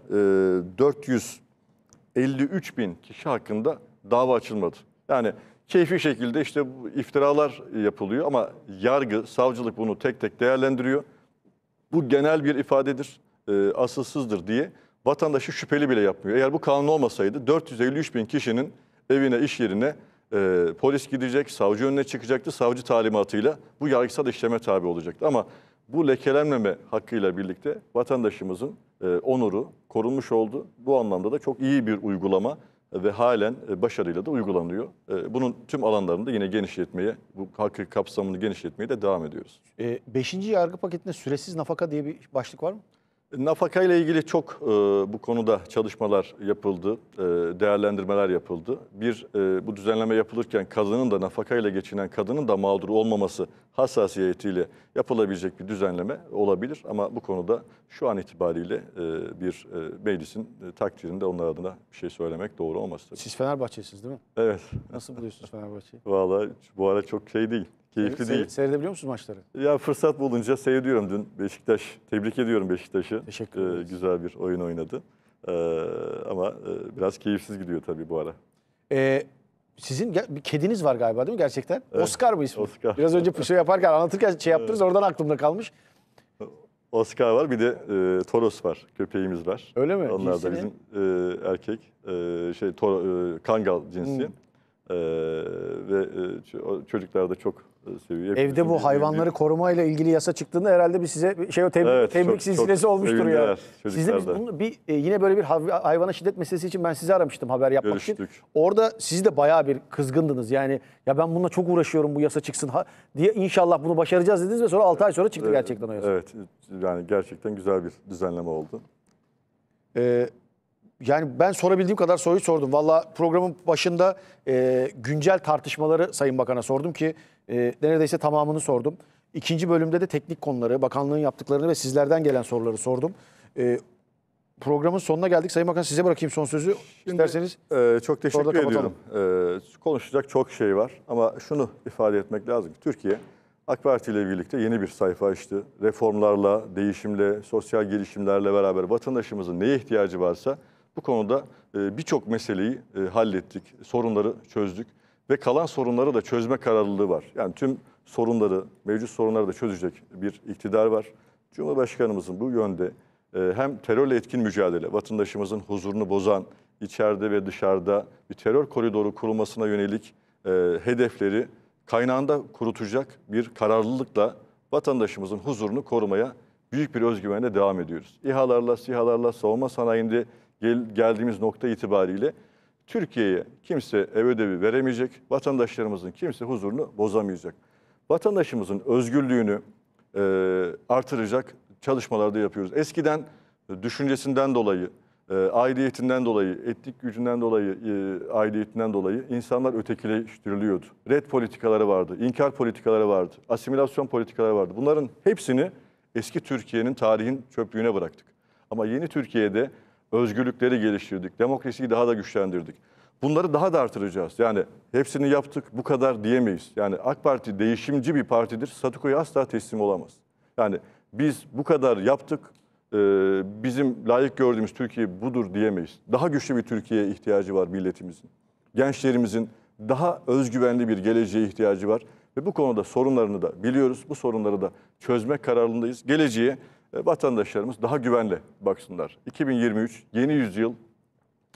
e, 453 bin kişi hakkında dava açılmadı. Yani keyfi şekilde işte iftiralar yapılıyor ama yargı, savcılık bunu tek tek değerlendiriyor. Bu genel bir ifadedir, e, asılsızdır diye vatandaşı şüpheli bile yapmıyor. Eğer bu kanun olmasaydı 453 bin kişinin evine, iş yerine e, polis gidecek, savcı önüne çıkacaktı. Savcı talimatıyla bu yargısal işleme tabi olacaktı. Ama bu lekelenmeme hakkıyla birlikte vatandaşımızın e, onuru korunmuş oldu. Bu anlamda da çok iyi bir uygulama ve halen e, başarıyla da uygulanıyor. E, bunun tüm alanlarında yine genişletmeye, bu hakkı kapsamını genişletmeye de devam ediyoruz. E, beşinci yargı paketinde süresiz nafaka diye bir başlık var mı? Nafaka ile ilgili çok e, bu konuda çalışmalar yapıldı, e, değerlendirmeler yapıldı. Bir, e, bu düzenleme yapılırken kadının da nafaka ile geçinen kadının da mağdur olmaması hassasiyetiyle yapılabilecek bir düzenleme olabilir. Ama bu konuda şu an itibariyle e, bir e, meclisin e, takdirinde onlar adına bir şey söylemek doğru olmaz tabii. Siz Fenerbahçe'siniz değil mi? Evet. Nasıl buluyorsunuz Fenerbahçe'yi? Valla bu ara çok şey değil. Keyifli değil. Seyredebiliyor musunuz maçları? Ya fırsat bulunca seyrediyorum dün Beşiktaş. Tebrik ediyorum Beşiktaş'ı. Teşekkür ee, ederiz. Ee, güzel bir oyun oynadı. Ee, ama e, biraz keyifsiz gidiyor tabii bu ara. Ee, sizin bir kediniz var galiba değil mi gerçekten? Evet. Oscar bu ismi. Oscar. Biraz önce şey yaparken anlatırken şey yaptınız oradan aklımda kalmış. Oscar var bir de e, Toros var. Köpeğimiz var. Öyle mi? Onlar Cinsi da bizim e, erkek e, şey toro, e, Kangal cinsi. Hmm. E, ve e, da çok seviye. Evde bu hayvanları bir... korumayla ilgili yasa çıktığında herhalde bir size şey o teb evet, tebrik silsilesi olmuştur ya. Sizde biz bir e, yine böyle bir hayvana şiddet meselesi için ben sizi aramıştım haber yapmak Görüştük. için. Orada siz de bayağı bir kızgındınız. Yani ya ben bununla çok uğraşıyorum bu yasa çıksın ha, diye inşallah bunu başaracağız dediniz ve sonra 6 ay sonra çıktı gerçekten o yasa. Evet. Yani gerçekten güzel bir düzenleme oldu. Ee, yani ben sorabildiğim kadar soruyu sordum. Valla programın başında e, güncel tartışmaları Sayın Bakan'a sordum ki e, neredeyse tamamını sordum. İkinci bölümde de teknik konuları, bakanlığın yaptıklarını ve sizlerden gelen soruları sordum. E, programın sonuna geldik. Sayın Bakan size bırakayım son sözü Şimdi, isterseniz. E, çok teşekkür ediyorum. E, konuşacak çok şey var ama şunu ifade etmek lazım ki Türkiye AK Parti ile birlikte yeni bir sayfa açtı. Reformlarla, değişimle, sosyal gelişimlerle beraber vatandaşımızın neye ihtiyacı varsa bu konuda e, birçok meseleyi e, hallettik, sorunları çözdük ve kalan sorunları da çözme kararlılığı var. Yani tüm sorunları, mevcut sorunları da çözecek bir iktidar var. Cumhurbaşkanımızın bu yönde e, hem terörle etkin mücadele, vatandaşımızın huzurunu bozan içeride ve dışarıda bir terör koridoru kurulmasına yönelik hedefleri kaynağında kurutacak bir kararlılıkla vatandaşımızın huzurunu korumaya büyük bir özgüvenle devam ediyoruz. İHA'larla, SİHA'larla, savunma sanayinde gel, geldiğimiz nokta itibariyle Türkiye'ye kimse ev ödevi veremeyecek, vatandaşlarımızın kimse huzurunu bozamayacak. Vatandaşımızın özgürlüğünü e, artıracak çalışmalarda yapıyoruz. Eskiden düşüncesinden dolayı, e, aidiyetinden dolayı, etnik gücünden dolayı, e, aidiyetinden dolayı insanlar ötekileştiriliyordu. Red politikaları vardı, inkar politikaları vardı, asimilasyon politikaları vardı. Bunların hepsini eski Türkiye'nin tarihin çöplüğüne bıraktık. Ama yeni Türkiye'de özgürlükleri geliştirdik, demokrasiyi daha da güçlendirdik. Bunları daha da artıracağız. Yani hepsini yaptık bu kadar diyemeyiz. Yani AK Parti değişimci bir partidir. Statükoya asla teslim olamaz. Yani biz bu kadar yaptık, e, bizim layık gördüğümüz Türkiye budur diyemeyiz. Daha güçlü bir Türkiye'ye ihtiyacı var milletimizin. Gençlerimizin daha özgüvenli bir geleceğe ihtiyacı var. Ve bu konuda sorunlarını da biliyoruz. Bu sorunları da çözmek kararındayız. Geleceğe e, vatandaşlarımız daha güvenle baksınlar. 2023 yeni yüzyıl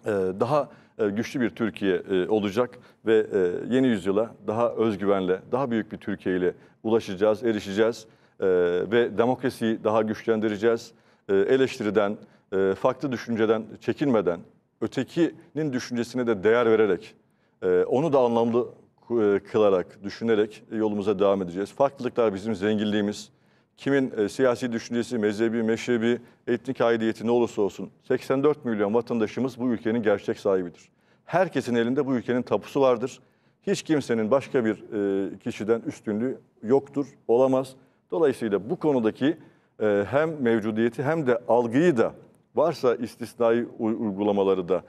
e, daha e, güçlü bir Türkiye olacak ve yeni yüzyıla daha özgüvenle, daha büyük bir Türkiye ile ulaşacağız, erişeceğiz ve demokrasiyi daha güçlendireceğiz. Eleştiriden, farklı düşünceden çekinmeden, ötekinin düşüncesine de değer vererek, onu da anlamlı kılarak, düşünerek yolumuza devam edeceğiz. Farklılıklar bizim zenginliğimiz kimin e, siyasi düşüncesi, mezhebi, meşrebi, etnik aidiyeti ne olursa olsun 84 milyon vatandaşımız bu ülkenin gerçek sahibidir. Herkesin elinde bu ülkenin tapusu vardır. Hiç kimsenin başka bir e, kişiden üstünlüğü yoktur, olamaz. Dolayısıyla bu konudaki e, hem mevcudiyeti hem de algıyı da varsa istisnai uygulamaları da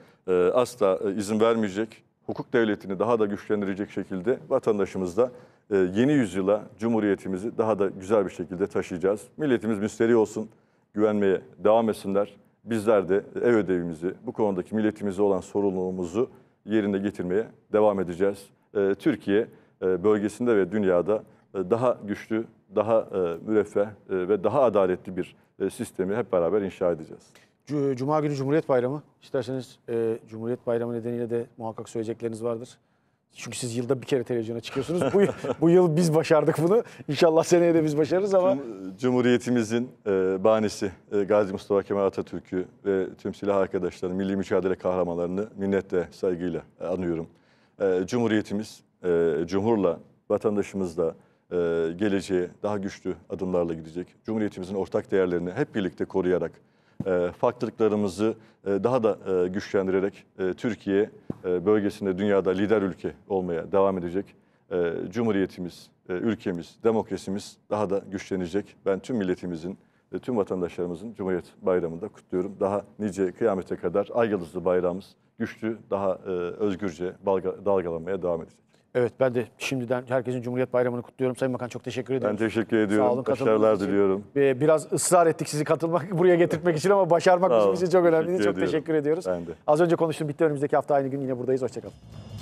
asla izin vermeyecek hukuk devletini daha da güçlendirecek şekilde vatandaşımızda e, yeni yüzyıla Cumhuriyetimizi daha da güzel bir şekilde taşıyacağız. Milletimiz müsteri olsun, güvenmeye devam etsinler. Bizler de ev ödevimizi, bu konudaki milletimize olan sorumluluğumuzu yerinde getirmeye devam edeceğiz. E, Türkiye e, bölgesinde ve dünyada daha güçlü, daha müreffeh ve daha adaletli bir sistemi hep beraber inşa edeceğiz. Cuma günü Cumhuriyet Bayramı. İsterseniz e, Cumhuriyet Bayramı nedeniyle de muhakkak söyleyecekleriniz vardır. Çünkü siz yılda bir kere televizyona çıkıyorsunuz. Bu, bu yıl biz başardık bunu. İnşallah seneye de biz başarırız ama... Cumhuriyetimizin e, banisi e, Gazi Mustafa Kemal Atatürk'ü ve tüm silah arkadaşları, milli mücadele kahramanlarını minnetle, saygıyla e, anıyorum. E, Cumhuriyetimiz, e, Cumhur'la, vatandaşımızla, e, geleceğe daha güçlü adımlarla gidecek. Cumhuriyetimizin ortak değerlerini hep birlikte koruyarak ee, farklılıklarımızı e, daha da e, güçlendirerek e, Türkiye bölgesinde dünyada lider ülke olmaya devam edecek. Cumhuriyetimiz, ülkemiz, demokrasimiz daha da güçlenecek. Ben tüm milletimizin, tüm vatandaşlarımızın Cumhuriyet bayramında kutluyorum. Daha nice kıyamete kadar ay yıldızlı bayrağımız güçlü, daha özgürce dalgalanmaya devam edecek. Evet ben de şimdiden herkesin Cumhuriyet Bayramı'nı kutluyorum. Sayın Bakan çok teşekkür ediyorum. Ben teşekkür ediyorum. Sağ olun, Başarılar diliyorum. Biraz ısrar ettik sizi katılmak, buraya getirtmek için ama başarmak bizim için çok önemli. Çok ediyorum. teşekkür ediyoruz. Ben de. Az önce konuştum bitti. Önümüzdeki hafta aynı gün yine buradayız. Hoşçakalın.